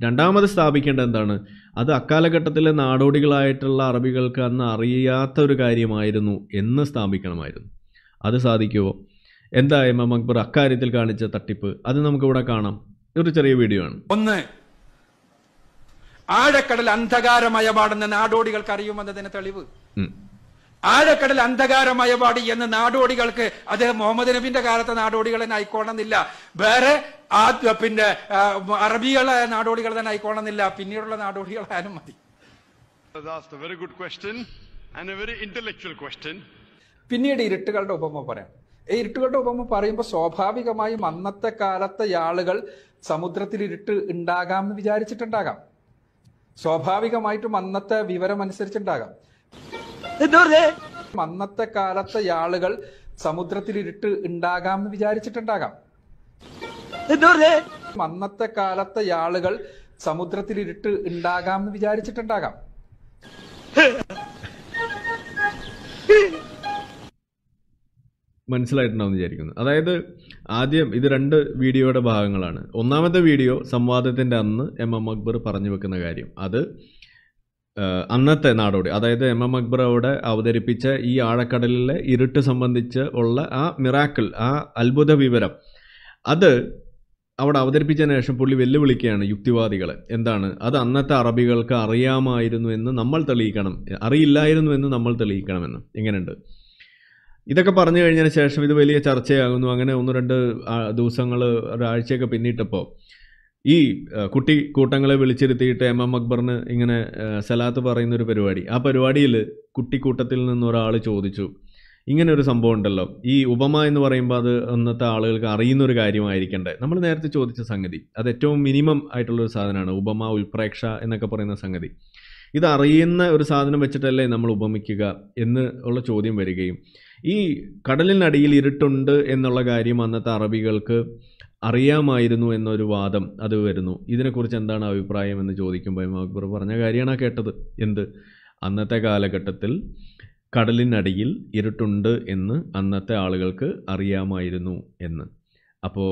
രണ്ടാമത് സ്ഥാപിക്കേണ്ട എന്താണ് അത് അക്കാലഘട്ടത്തിലെ നാടോടികളായിട്ടുള്ള അറബികൾക്ക് അന്ന് അറിയാത്ത ഒരു കാര്യമായിരുന്നു എന്ന് സ്ഥാപിക്കണമായിരുന്നു അത് സാധിക്കുമോ എന്താ എം എം അക്ബർ അക്കാര്യത്തിൽ കാണിച്ച തട്ടിപ്പ് അത് നമുക്കിവിടെ കാണാം ഒരു ചെറിയ വീഡിയോ ആണ് ഒന്ന് ആഴക്കടൽ അന്ധകാരമയമാണെന്ന് നാടോടികൾക്ക് അറിയുമെന്നതിന് തെളിവ് ആഴക്കടൽ പാടി എന്ന് നാടോടികൾക്ക് അത് മുഹമ്മദ് നബിന്റെ കാലത്തെ നാടോടികൾ തന്നെ ആയിക്കോണമെന്നില്ല വേറെ ആ പിന്നെ അറബികളായ നാടോടികൾ തന്നെ ആയിക്കോണമെന്നില്ല പിന്നീടുള്ള നാടോടികളായാലും മതി very good question and a very intellectual question പിന്നീട് ഇരുട്ടുകളുടെ ഉപമ പറയാം ഈ ഇരുട്ടുകളുടെ ഉപമ പറയുമ്പോൾ സ്വാഭാവികമായും അന്നത്തെ കാലത്തെ ആളുകൾ സമുദ്രത്തിൽ ഇരുട്ട് ഉണ്ടാകാം എന്ന് വിചാരിച്ചിട്ടുണ്ടാകാം സ്വാഭാവികമായിട്ടും അന്നത്തെ വിവരം അനുസരിച്ചുണ്ടാകാം അന്നത്തെ കാലത്തെ ആളുകൾ സമുദ്രത്തിൽ ഇരുട്ട് ഉണ്ടാകാം എന്ന് വിചാരിച്ചിട്ടുണ്ടാകാം അന്നത്തെ കാലത്തെ ആളുകൾ സമുദ്രത്തിൽ ഇരുട്ട് ഉണ്ടാകാം എന്ന് വിചാരിച്ചിട്ടുണ്ടാകാം മനസ്സിലായിട്ടുണ്ടാവും വിചാരിക്കുന്നു അതായത് ആദ്യം ഇത് രണ്ട് വീഡിയോയുടെ ഭാഗങ്ങളാണ് ഒന്നാമത്തെ വീഡിയോ സംവാദത്തിന്റെ അന്ന് എം എം അക്ബർ പറഞ്ഞു വെക്കുന്ന കാര്യം അത് അന്നത്തെ നാടോടി അതായത് എം എം അക്ബർ അവിടെ അവതരിപ്പിച്ച ഈ ആഴക്കടലിലെ ഇരുട്ട് സംബന്ധിച്ച് ഉള്ള ആ മിറാക്കിൾ ആ അത്ഭുത വിവരം അത് അവിടെ അവതരിപ്പിച്ചതിന് ശേഷം പുള്ളി വെല്ലുവിളിക്കുകയാണ് യുക്തിവാദികൾ എന്താണ് അത് അന്നത്തെ അറബികൾക്ക് അറിയാമായിരുന്നു എന്ന് നമ്മൾ തെളിയിക്കണം അറിയില്ലായിരുന്നു എന്ന് നമ്മൾ തെളിയിക്കണമെന്ന് എങ്ങനെയുണ്ട് ഇതൊക്കെ പറഞ്ഞു കഴിഞ്ഞതിന് ശേഷം ഇത് വലിയ ചർച്ചയാകുന്നു അങ്ങനെ ഒന്ന് രണ്ട് ദിവസങ്ങൾ ഒരാഴ്ചയൊക്കെ പിന്നിട്ടപ്പോൾ ഈ കുട്ടി കൂട്ടങ്ങളെ വിളിച്ചിരുത്തിയിട്ട് എം എം അക്ബറിന് ഇങ്ങനെ സലാത്ത് പറയുന്നൊരു പരിപാടി ആ പരിപാടിയിൽ കുട്ടിക്കൂട്ടത്തിൽ നിന്ന് ഒരാൾ ചോദിച്ചു ഇങ്ങനെ ഒരു സംഭവം ഉണ്ടല്ലോ ഈ ഉപമ എന്ന് പറയുമ്പോൾ അത് അന്നത്തെ ആളുകൾക്ക് അറിയുന്ന ഒരു കാര്യമായിരിക്കണ്ടേ നമ്മൾ നേരത്തെ ചോദിച്ച സംഗതി അത് ഏറ്റവും മിനിമം ആയിട്ടുള്ളൊരു സാധനമാണ് ഉപമ ഉൽപ്രേക്ഷ എന്നൊക്കെ പറയുന്ന സംഗതി ഇത് അറിയുന്ന ഒരു സാധനം വെച്ചിട്ടല്ലേ നമ്മൾ ഉപമിക്കുക എന്ന് ഉള്ള ചോദ്യം വരികയും ഈ കടലിനടിയിൽ ഇരുട്ടുണ്ട് എന്നുള്ള കാര്യം അന്നത്തെ അറബികൾക്ക് അറിയാമായിരുന്നു എന്നൊരു വാദം അത് വരുന്നു ഇതിനെക്കുറിച്ച് എന്താണ് അഭിപ്രായം എന്ന് ചോദിക്കുമ്പോൾ അക്ബർ പറഞ്ഞ കാര്യമാണ് കേട്ടത് എന്ത് അന്നത്തെ കാലഘട്ടത്തിൽ കടലിനടിയിൽ ഇരുട്ടുണ്ട് എന്ന് അന്നത്തെ ആളുകൾക്ക് അറിയാമായിരുന്നു എന്ന് അപ്പോൾ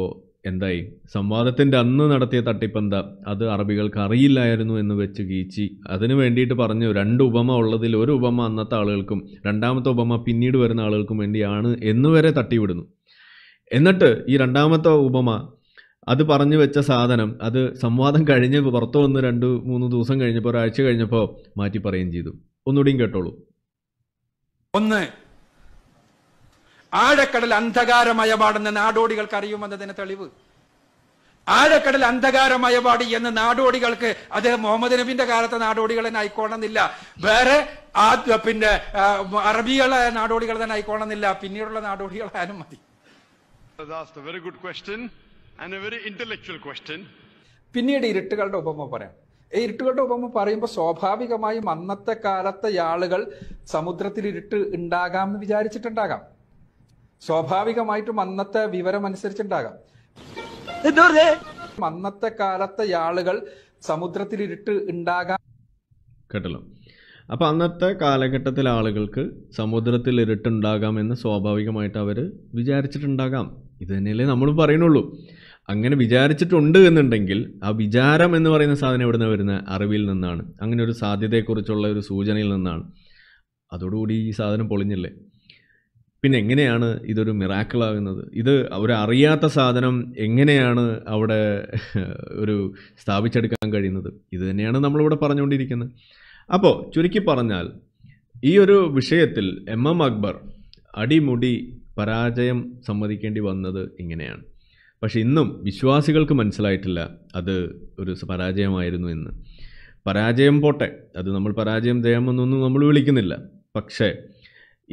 എന്തായി സംവാദത്തിൻ്റെ അന്ന് നടത്തിയ തട്ടിപ്പെന്താ അത് അറബികൾക്ക് അറിയില്ലായിരുന്നു എന്ന് വെച്ച് കീച്ചി അതിന് വേണ്ടിയിട്ട് പറഞ്ഞു രണ്ട് ഉപമ ഉള്ളതിൽ ഒരു ഉപമ അന്നത്തെ ആളുകൾക്കും രണ്ടാമത്തെ ഉപമ പിന്നീട് വരുന്ന ആളുകൾക്കും വേണ്ടിയാണ് എന്ന് വരെ തട്ടിവിടുന്നു എന്നിട്ട് ഈ രണ്ടാമത്തെ ഉപമ അത് പറഞ്ഞു വെച്ച സാധനം അത് സംവാദം കഴിഞ്ഞ് പുറത്തു വന്ന് രണ്ട് മൂന്ന് ദിവസം കഴിഞ്ഞപ്പോൾ ഒരാഴ്ച കഴിഞ്ഞപ്പോൾ മാറ്റി പറയുകയും ചെയ്തു ഒന്നുകൂടിയും കേട്ടോളൂ ഒന്ന് ആഴക്കടൽ പാടെന്ന് നാടോടികൾക്ക് അറിയുമെന്നതിന് തെളിവ് ആഴക്കടൽ പാടി എന്ന് നാടോടികൾക്ക് അദ്ദേഹം മുഹമ്മദ് നബിന്റെ കാലത്തെ തന്നെ ആയിക്കോണമെന്നില്ല വേറെ ആ പിന്നെ അറബികളെ നാടോടികൾ തന്നെ ആയിക്കോണമെന്നില്ല പിന്നീടുള്ള നാടോടികളായാലും മതി പിന്നീട് ഇരുട്ടുകളുടെ ഉപമ പറയാം ഈ ഇരുട്ടുകളുടെ ഉപമ പറയുമ്പോൾ സ്വാഭാവികമായും അന്നത്തെ കാലത്തെ ആളുകൾ സമുദ്രത്തിൽ ഇരുട്ട് ഉണ്ടാകാം എന്ന് വിചാരിച്ചിട്ടുണ്ടാകാം സ്വാഭാവികമായിട്ടും അന്നത്തെ വിവരം അനുസരിച്ചുണ്ടാകാം അന്നത്തെ കാലത്തെ ആളുകൾ സമുദ്രത്തിൽ ഇരുട്ട് ഉണ്ടാകാം കേട്ടല്ലോ അപ്പോൾ അന്നത്തെ കാലഘട്ടത്തിലെ ആളുകൾക്ക് സമുദ്രത്തിൽ എന്ന് സ്വാഭാവികമായിട്ട് അവർ വിചാരിച്ചിട്ടുണ്ടാകാം ഇത് തന്നെയല്ലേ നമ്മളും പറയണുള്ളൂ അങ്ങനെ വിചാരിച്ചിട്ടുണ്ട് എന്നുണ്ടെങ്കിൽ ആ വിചാരം എന്ന് പറയുന്ന സാധനം എവിടെ നിന്ന് വരുന്ന അറിവിൽ നിന്നാണ് അങ്ങനെ ഒരു സാധ്യതയെക്കുറിച്ചുള്ള ഒരു സൂചനയിൽ നിന്നാണ് അതോടുകൂടി ഈ സാധനം പൊളിഞ്ഞില്ലേ പിന്നെ എങ്ങനെയാണ് ഇതൊരു മിറാക്കിളാകുന്നത് ഇത് അവരറിയാത്ത സാധനം എങ്ങനെയാണ് അവിടെ ഒരു സ്ഥാപിച്ചെടുക്കാൻ കഴിയുന്നത് ഇത് തന്നെയാണ് നമ്മളിവിടെ പറഞ്ഞുകൊണ്ടിരിക്കുന്നത് അപ്പോൾ ചുരുക്കി പറഞ്ഞാൽ ഈ ഒരു വിഷയത്തിൽ എം എം അക്ബർ അടിമുടി പരാജയം സമ്മതിക്കേണ്ടി വന്നത് ഇങ്ങനെയാണ് പക്ഷെ ഇന്നും വിശ്വാസികൾക്ക് മനസ്സിലായിട്ടില്ല അത് ഒരു പരാജയമായിരുന്നു എന്ന് പരാജയം പോട്ടെ അത് നമ്മൾ പരാജയം ജയമെന്നൊന്നും നമ്മൾ വിളിക്കുന്നില്ല പക്ഷേ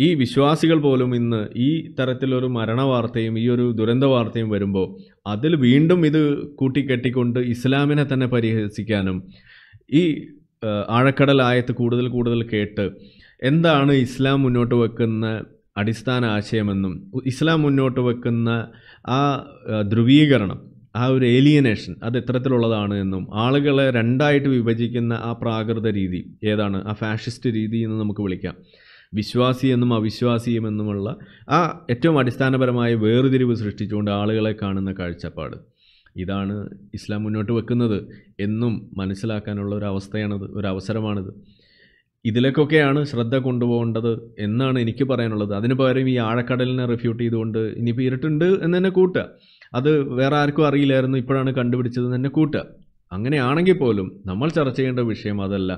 ഈ വിശ്വാസികൾ പോലും ഇന്ന് ഈ തരത്തിലൊരു മരണവാർത്തയും ഈ ഒരു ദുരന്ത വാർത്തയും വരുമ്പോൾ അതിൽ വീണ്ടും ഇത് കൂട്ടിക്കെട്ടിക്കൊണ്ട് ഇസ്ലാമിനെ തന്നെ പരിഹസിക്കാനും ഈ ആഴക്കടലായത്ത് ആയത്ത് കൂടുതൽ കൂടുതൽ കേട്ട് എന്താണ് ഇസ്ലാം മുന്നോട്ട് വെക്കുന്ന അടിസ്ഥാന ആശയമെന്നും ഇസ്ലാം മുന്നോട്ട് വെക്കുന്ന ആ ധ്രുവീകരണം ആ ഒരു ഏലിയനേഷൻ അത് എത്തരത്തിലുള്ളതാണ് എന്നും ആളുകളെ രണ്ടായിട്ട് വിഭജിക്കുന്ന ആ പ്രാകൃത രീതി ഏതാണ് ആ ഫാഷിസ്റ്റ് രീതി എന്ന് നമുക്ക് വിളിക്കാം വിശ്വാസി എന്നും അവിശ്വാസിയും എന്നുമുള്ള ആ ഏറ്റവും അടിസ്ഥാനപരമായ വേർതിരിവ് സൃഷ്ടിച്ചുകൊണ്ട് ആളുകളെ കാണുന്ന കാഴ്ചപ്പാട് ഇതാണ് ഇസ്ലാം മുന്നോട്ട് വെക്കുന്നത് എന്നും മനസ്സിലാക്കാനുള്ള ഒരു അവസ്ഥയാണത് ഒരു അവസരമാണിത് ഇതിലേക്കൊക്കെയാണ് ശ്രദ്ധ കൊണ്ടുപോകേണ്ടത് എന്നാണ് എനിക്ക് പറയാനുള്ളത് അതിന് പകരം ഈ ആഴക്കടലിനെ റിഫ്യൂട്ട് ചെയ്തുകൊണ്ട് ഇനിയിപ്പോൾ ഇരുട്ടുണ്ട് എന്ന് തന്നെ കൂട്ടുക അത് വേറെ ആർക്കും അറിയില്ലായിരുന്നു ഇപ്പോഴാണ് കണ്ടുപിടിച്ചത് തന്നെ കൂട്ടുക അങ്ങനെയാണെങ്കിൽ പോലും നമ്മൾ ചർച്ച ചെയ്യേണ്ട വിഷയം അതല്ല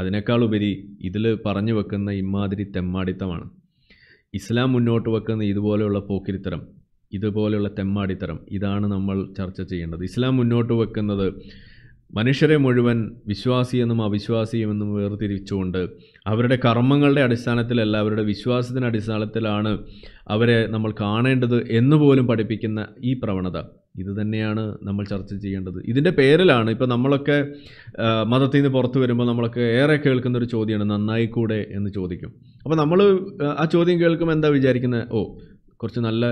അതിനേക്കാൾ ഉപരി ഇതിൽ പറഞ്ഞു വെക്കുന്ന ഇമാതിരി തെമ്മാടിത്തമാണ് ഇസ്ലാം മുന്നോട്ട് വെക്കുന്ന ഇതുപോലെയുള്ള പോക്കിരിത്തരം ഇതുപോലെയുള്ള തെമ്മാടിത്തരം ഇതാണ് നമ്മൾ ചർച്ച ചെയ്യേണ്ടത് ഇസ്ലാം മുന്നോട്ട് വെക്കുന്നത് മനുഷ്യരെ മുഴുവൻ വിശ്വാസിയെന്നും അവിശ്വാസിയുമെന്നും വേർതിരിച്ചുകൊണ്ട് അവരുടെ കർമ്മങ്ങളുടെ അടിസ്ഥാനത്തിലല്ല അവരുടെ വിശ്വാസത്തിൻ്റെ അടിസ്ഥാനത്തിലാണ് അവരെ നമ്മൾ കാണേണ്ടത് എന്ന് പോലും പഠിപ്പിക്കുന്ന ഈ പ്രവണത ഇത് തന്നെയാണ് നമ്മൾ ചർച്ച ചെയ്യേണ്ടത് ഇതിൻ്റെ പേരിലാണ് ഇപ്പോൾ നമ്മളൊക്കെ മതത്തിൽ നിന്ന് പുറത്തു വരുമ്പോൾ നമ്മളൊക്കെ ഏറെ കേൾക്കുന്ന ഒരു ചോദ്യമാണ് നന്നായി കൂടെ എന്ന് ചോദിക്കും അപ്പോൾ നമ്മൾ ആ ചോദ്യം കേൾക്കുമ്പോൾ എന്താ വിചാരിക്കുന്നത് ഓ കുറച്ച് നല്ല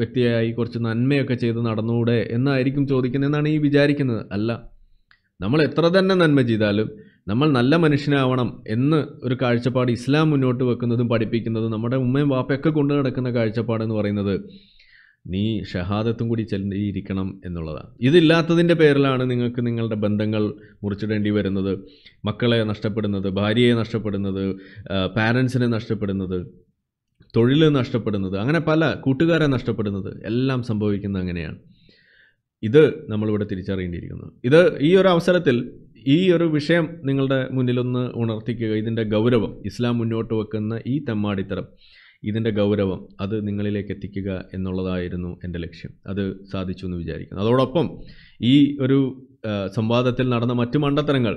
വ്യക്തിയായി കുറച്ച് നന്മയൊക്കെ ചെയ്ത് നടന്നുകൂടെ എന്നായിരിക്കും എന്നാണ് ഈ വിചാരിക്കുന്നത് അല്ല നമ്മൾ എത്ര തന്നെ നന്മ ചെയ്താലും നമ്മൾ നല്ല മനുഷ്യനാവണം എന്ന് ഒരു കാഴ്ചപ്പാട് ഇസ്ലാം മുന്നോട്ട് വെക്കുന്നതും പഠിപ്പിക്കുന്നതും നമ്മുടെ ഉമ്മയും വാപ്പയൊക്കെ കൊണ്ടു നടക്കുന്ന കാഴ്ചപ്പാടെന്ന് പറയുന്നത് നീ ഷഹാദത്തും കൂടി ചെല്ലിയിരിക്കണം എന്നുള്ളതാണ് ഇതില്ലാത്തതിൻ്റെ പേരിലാണ് നിങ്ങൾക്ക് നിങ്ങളുടെ ബന്ധങ്ങൾ മുറിച്ചിടേണ്ടി വരുന്നത് മക്കളെ നഷ്ടപ്പെടുന്നത് ഭാര്യയെ നഷ്ടപ്പെടുന്നത് പാരൻസിനെ നഷ്ടപ്പെടുന്നത് തൊഴിൽ നഷ്ടപ്പെടുന്നത് അങ്ങനെ പല കൂട്ടുകാരെ നഷ്ടപ്പെടുന്നത് എല്ലാം സംഭവിക്കുന്നത് അങ്ങനെയാണ് ഇത് നമ്മളിവിടെ തിരിച്ചറിയേണ്ടിയിരിക്കുന്നത് ഇത് ഈ ഒരു അവസരത്തിൽ ഈ ഒരു വിഷയം നിങ്ങളുടെ മുന്നിലൊന്ന് ഉണർത്തിക്കുക ഇതിൻ്റെ ഗൗരവം ഇസ്ലാം മുന്നോട്ട് വെക്കുന്ന ഈ തെമ്മാടിത്തരം ഇതിൻ്റെ ഗൗരവം അത് നിങ്ങളിലേക്ക് എത്തിക്കുക എന്നുള്ളതായിരുന്നു എൻ്റെ ലക്ഷ്യം അത് സാധിച്ചു എന്ന് വിചാരിക്കുന്നു അതോടൊപ്പം ഈ ഒരു സംവാദത്തിൽ നടന്ന മറ്റു മണ്ടത്തരങ്ങൾ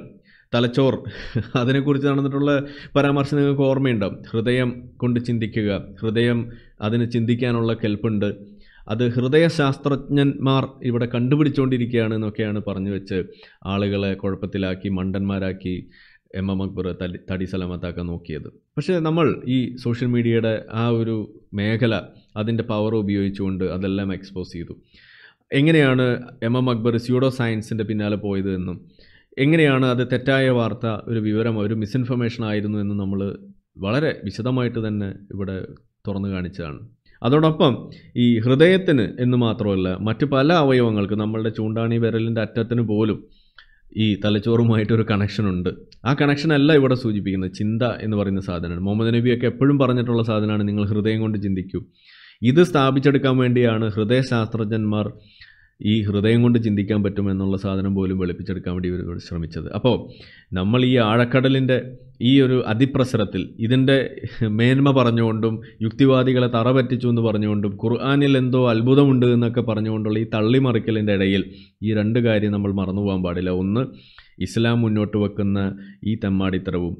തലച്ചോർ അതിനെക്കുറിച്ച് നടന്നിട്ടുള്ള പരാമർശം നിങ്ങൾക്ക് ഓർമ്മയുണ്ടാവും ഹൃദയം കൊണ്ട് ചിന്തിക്കുക ഹൃദയം അതിന് ചിന്തിക്കാനുള്ള കെൽപ്പുണ്ട് അത് ഹൃദയശാസ്ത്രജ്ഞന്മാർ ഇവിടെ കണ്ടുപിടിച്ചുകൊണ്ടിരിക്കുകയാണ് എന്നൊക്കെയാണ് പറഞ്ഞു വെച്ച് ആളുകളെ കുഴപ്പത്തിലാക്കി മണ്ടന്മാരാക്കി എം എം അക്ബർ തടി തടി സലാമത്താക്കാൻ നോക്കിയത് പക്ഷേ നമ്മൾ ഈ സോഷ്യൽ മീഡിയയുടെ ആ ഒരു മേഖല അതിൻ്റെ പവർ ഉപയോഗിച്ചുകൊണ്ട് അതെല്ലാം എക്സ്പോസ് ചെയ്തു എങ്ങനെയാണ് എം എം അക്ബർ സ്യൂഡോ സയൻസിൻ്റെ പിന്നാലെ പോയത് എന്നും എങ്ങനെയാണ് അത് തെറ്റായ വാർത്ത ഒരു വിവരം ഒരു മിസ്ഇൻഫർമേഷൻ ആയിരുന്നു എന്ന് നമ്മൾ വളരെ വിശദമായിട്ട് തന്നെ ഇവിടെ തുറന്നു കാണിച്ചതാണ് അതോടൊപ്പം ഈ ഹൃദയത്തിന് എന്ന് മാത്രമല്ല മറ്റു പല അവയവങ്ങൾക്കും നമ്മളുടെ ചൂണ്ടാണി വിരലിൻ്റെ അറ്റത്തിന് പോലും ഈ തലച്ചോറുമായിട്ടൊരു കണക്ഷനുണ്ട് ആ കണക്ഷനല്ല ഇവിടെ സൂചിപ്പിക്കുന്നത് ചിന്ത എന്ന് പറയുന്ന സാധനമാണ് മുഹമ്മദ് നബിയൊക്കെ എപ്പോഴും പറഞ്ഞിട്ടുള്ള സാധനമാണ് നിങ്ങൾ ഹൃദയം കൊണ്ട് ചിന്തിക്കൂ ഇത് സ്ഥാപിച്ചെടുക്കാൻ വേണ്ടിയാണ് ഹൃദയശാസ്ത്രജ്ഞന്മാർ ഈ ഹൃദയം കൊണ്ട് ചിന്തിക്കാൻ പറ്റുമെന്നുള്ള സാധനം പോലും വെളുപ്പിച്ചെടുക്കാൻ വേണ്ടി ഇവർ ശ്രമിച്ചത് അപ്പോൾ നമ്മൾ ഈ ആഴക്കടലിൻ്റെ ഈ ഒരു അതിപ്രസരത്തിൽ ഇതിൻ്റെ മേന്മ പറഞ്ഞുകൊണ്ടും യുക്തിവാദികളെ തറ പറ്റിച്ചു എന്ന് പറഞ്ഞുകൊണ്ടും ഖുർആാനിൽ എന്തോ അത്ഭുതമുണ്ട് എന്നൊക്കെ പറഞ്ഞുകൊണ്ടുള്ള ഈ തള്ളിമറിക്കലിൻ്റെ ഇടയിൽ ഈ രണ്ട് കാര്യം നമ്മൾ മറന്നുപോകാൻ പാടില്ല ഒന്ന് ഇസ്ലാം മുന്നോട്ട് വെക്കുന്ന ഈ തെമ്മാടിത്തരവും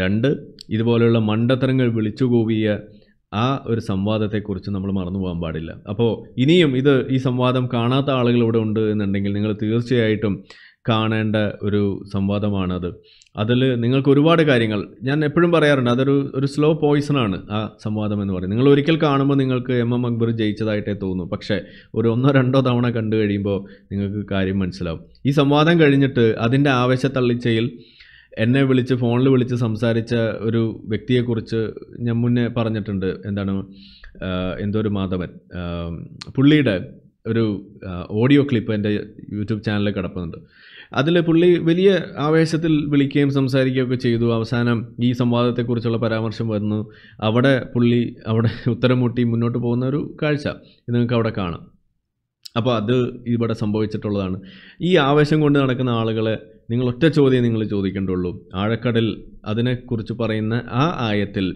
രണ്ട് ഇതുപോലെയുള്ള മണ്ടത്തരങ്ങൾ വിളിച്ചുകൂവിയ ആ ഒരു സംവാദത്തെക്കുറിച്ച് നമ്മൾ മറന്നു പോകാൻ പാടില്ല അപ്പോൾ ഇനിയും ഇത് ഈ സംവാദം കാണാത്ത ആളുകൾ ഇവിടെ ഉണ്ട് എന്നുണ്ടെങ്കിൽ നിങ്ങൾ തീർച്ചയായിട്ടും കാണേണ്ട ഒരു സംവാദമാണത് അതിൽ നിങ്ങൾക്ക് ഒരുപാട് കാര്യങ്ങൾ ഞാൻ എപ്പോഴും പറയാറുണ്ട് അതൊരു ഒരു സ്ലോ പോയിസണാണ് ആ സംവാദം എന്ന് പറയുന്നത് നിങ്ങൾ ഒരിക്കൽ കാണുമ്പോൾ നിങ്ങൾക്ക് എം എം അക്ബർ ജയിച്ചതായിട്ടേ തോന്നും പക്ഷേ ഒരു ഒന്നോ രണ്ടോ തവണ കണ്ടു കഴിയുമ്പോൾ നിങ്ങൾക്ക് കാര്യം മനസ്സിലാവും ഈ സംവാദം കഴിഞ്ഞിട്ട് അതിൻ്റെ ആവേശത്തള്ളിച്ചയിൽ എന്നെ വിളിച്ച് ഫോണിൽ വിളിച്ച് സംസാരിച്ച ഒരു വ്യക്തിയെക്കുറിച്ച് ഞാൻ മുന്നേ പറഞ്ഞിട്ടുണ്ട് എന്താണ് എന്തോ ഒരു മാധവൻ പുള്ളിയുടെ ഒരു ഓഡിയോ ക്ലിപ്പ് എൻ്റെ യൂട്യൂബ് ചാനലിൽ കിടപ്പുന്നുണ്ട് അതിൽ പുള്ളി വലിയ ആവേശത്തിൽ വിളിക്കുകയും സംസാരിക്കുകയൊക്കെ ചെയ്തു അവസാനം ഈ സംവാദത്തെക്കുറിച്ചുള്ള പരാമർശം വന്നു അവിടെ പുള്ളി അവിടെ ഉത്തരം മുട്ടി മുന്നോട്ട് പോകുന്ന ഒരു കാഴ്ച ഇത് നിങ്ങൾക്ക് അവിടെ കാണാം അപ്പോൾ അത് ഇവിടെ സംഭവിച്ചിട്ടുള്ളതാണ് ഈ ആവേശം കൊണ്ട് നടക്കുന്ന ആളുകളെ നിങ്ങൾ ഒറ്റ ചോദ്യം നിങ്ങൾ ചോദിക്കേണ്ടുള്ളൂ ആഴക്കടൽ അതിനെക്കുറിച്ച് പറയുന്ന ആ ആയത്തിൽ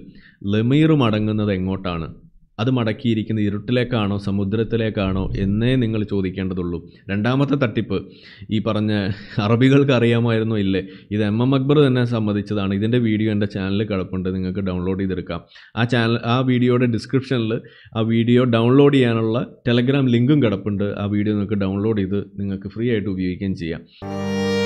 ലമീറും അടങ്ങുന്നത് എങ്ങോട്ടാണ് അത് മടക്കിയിരിക്കുന്ന ഇരുട്ടിലേക്കാണോ സമുദ്രത്തിലേക്കാണോ എന്നേ നിങ്ങൾ ചോദിക്കേണ്ടതുള്ളൂ രണ്ടാമത്തെ തട്ടിപ്പ് ഈ പറഞ്ഞ അറബികൾക്ക് അറിയാമായിരുന്നോ ഇല്ലേ ഇത് എം എം അക്ബർ തന്നെ സംബന്ധിച്ചതാണ് ഇതിൻ്റെ വീഡിയോ എൻ്റെ ചാനലിൽ കിടപ്പുണ്ട് നിങ്ങൾക്ക് ഡൗൺലോഡ് ചെയ്തെടുക്കാം ആ ചാനൽ ആ വീഡിയോയുടെ ഡിസ്ക്രിപ്ഷനിൽ ആ വീഡിയോ ഡൗൺലോഡ് ചെയ്യാനുള്ള ടെലഗ്രാം ലിങ്കും കിടപ്പുണ്ട് ആ വീഡിയോ നിങ്ങൾക്ക് ഡൗൺലോഡ് ചെയ്ത് നിങ്ങൾക്ക് ഫ്രീ ആയിട്ട് ഉപയോഗിക്കുകയും ചെയ്യാം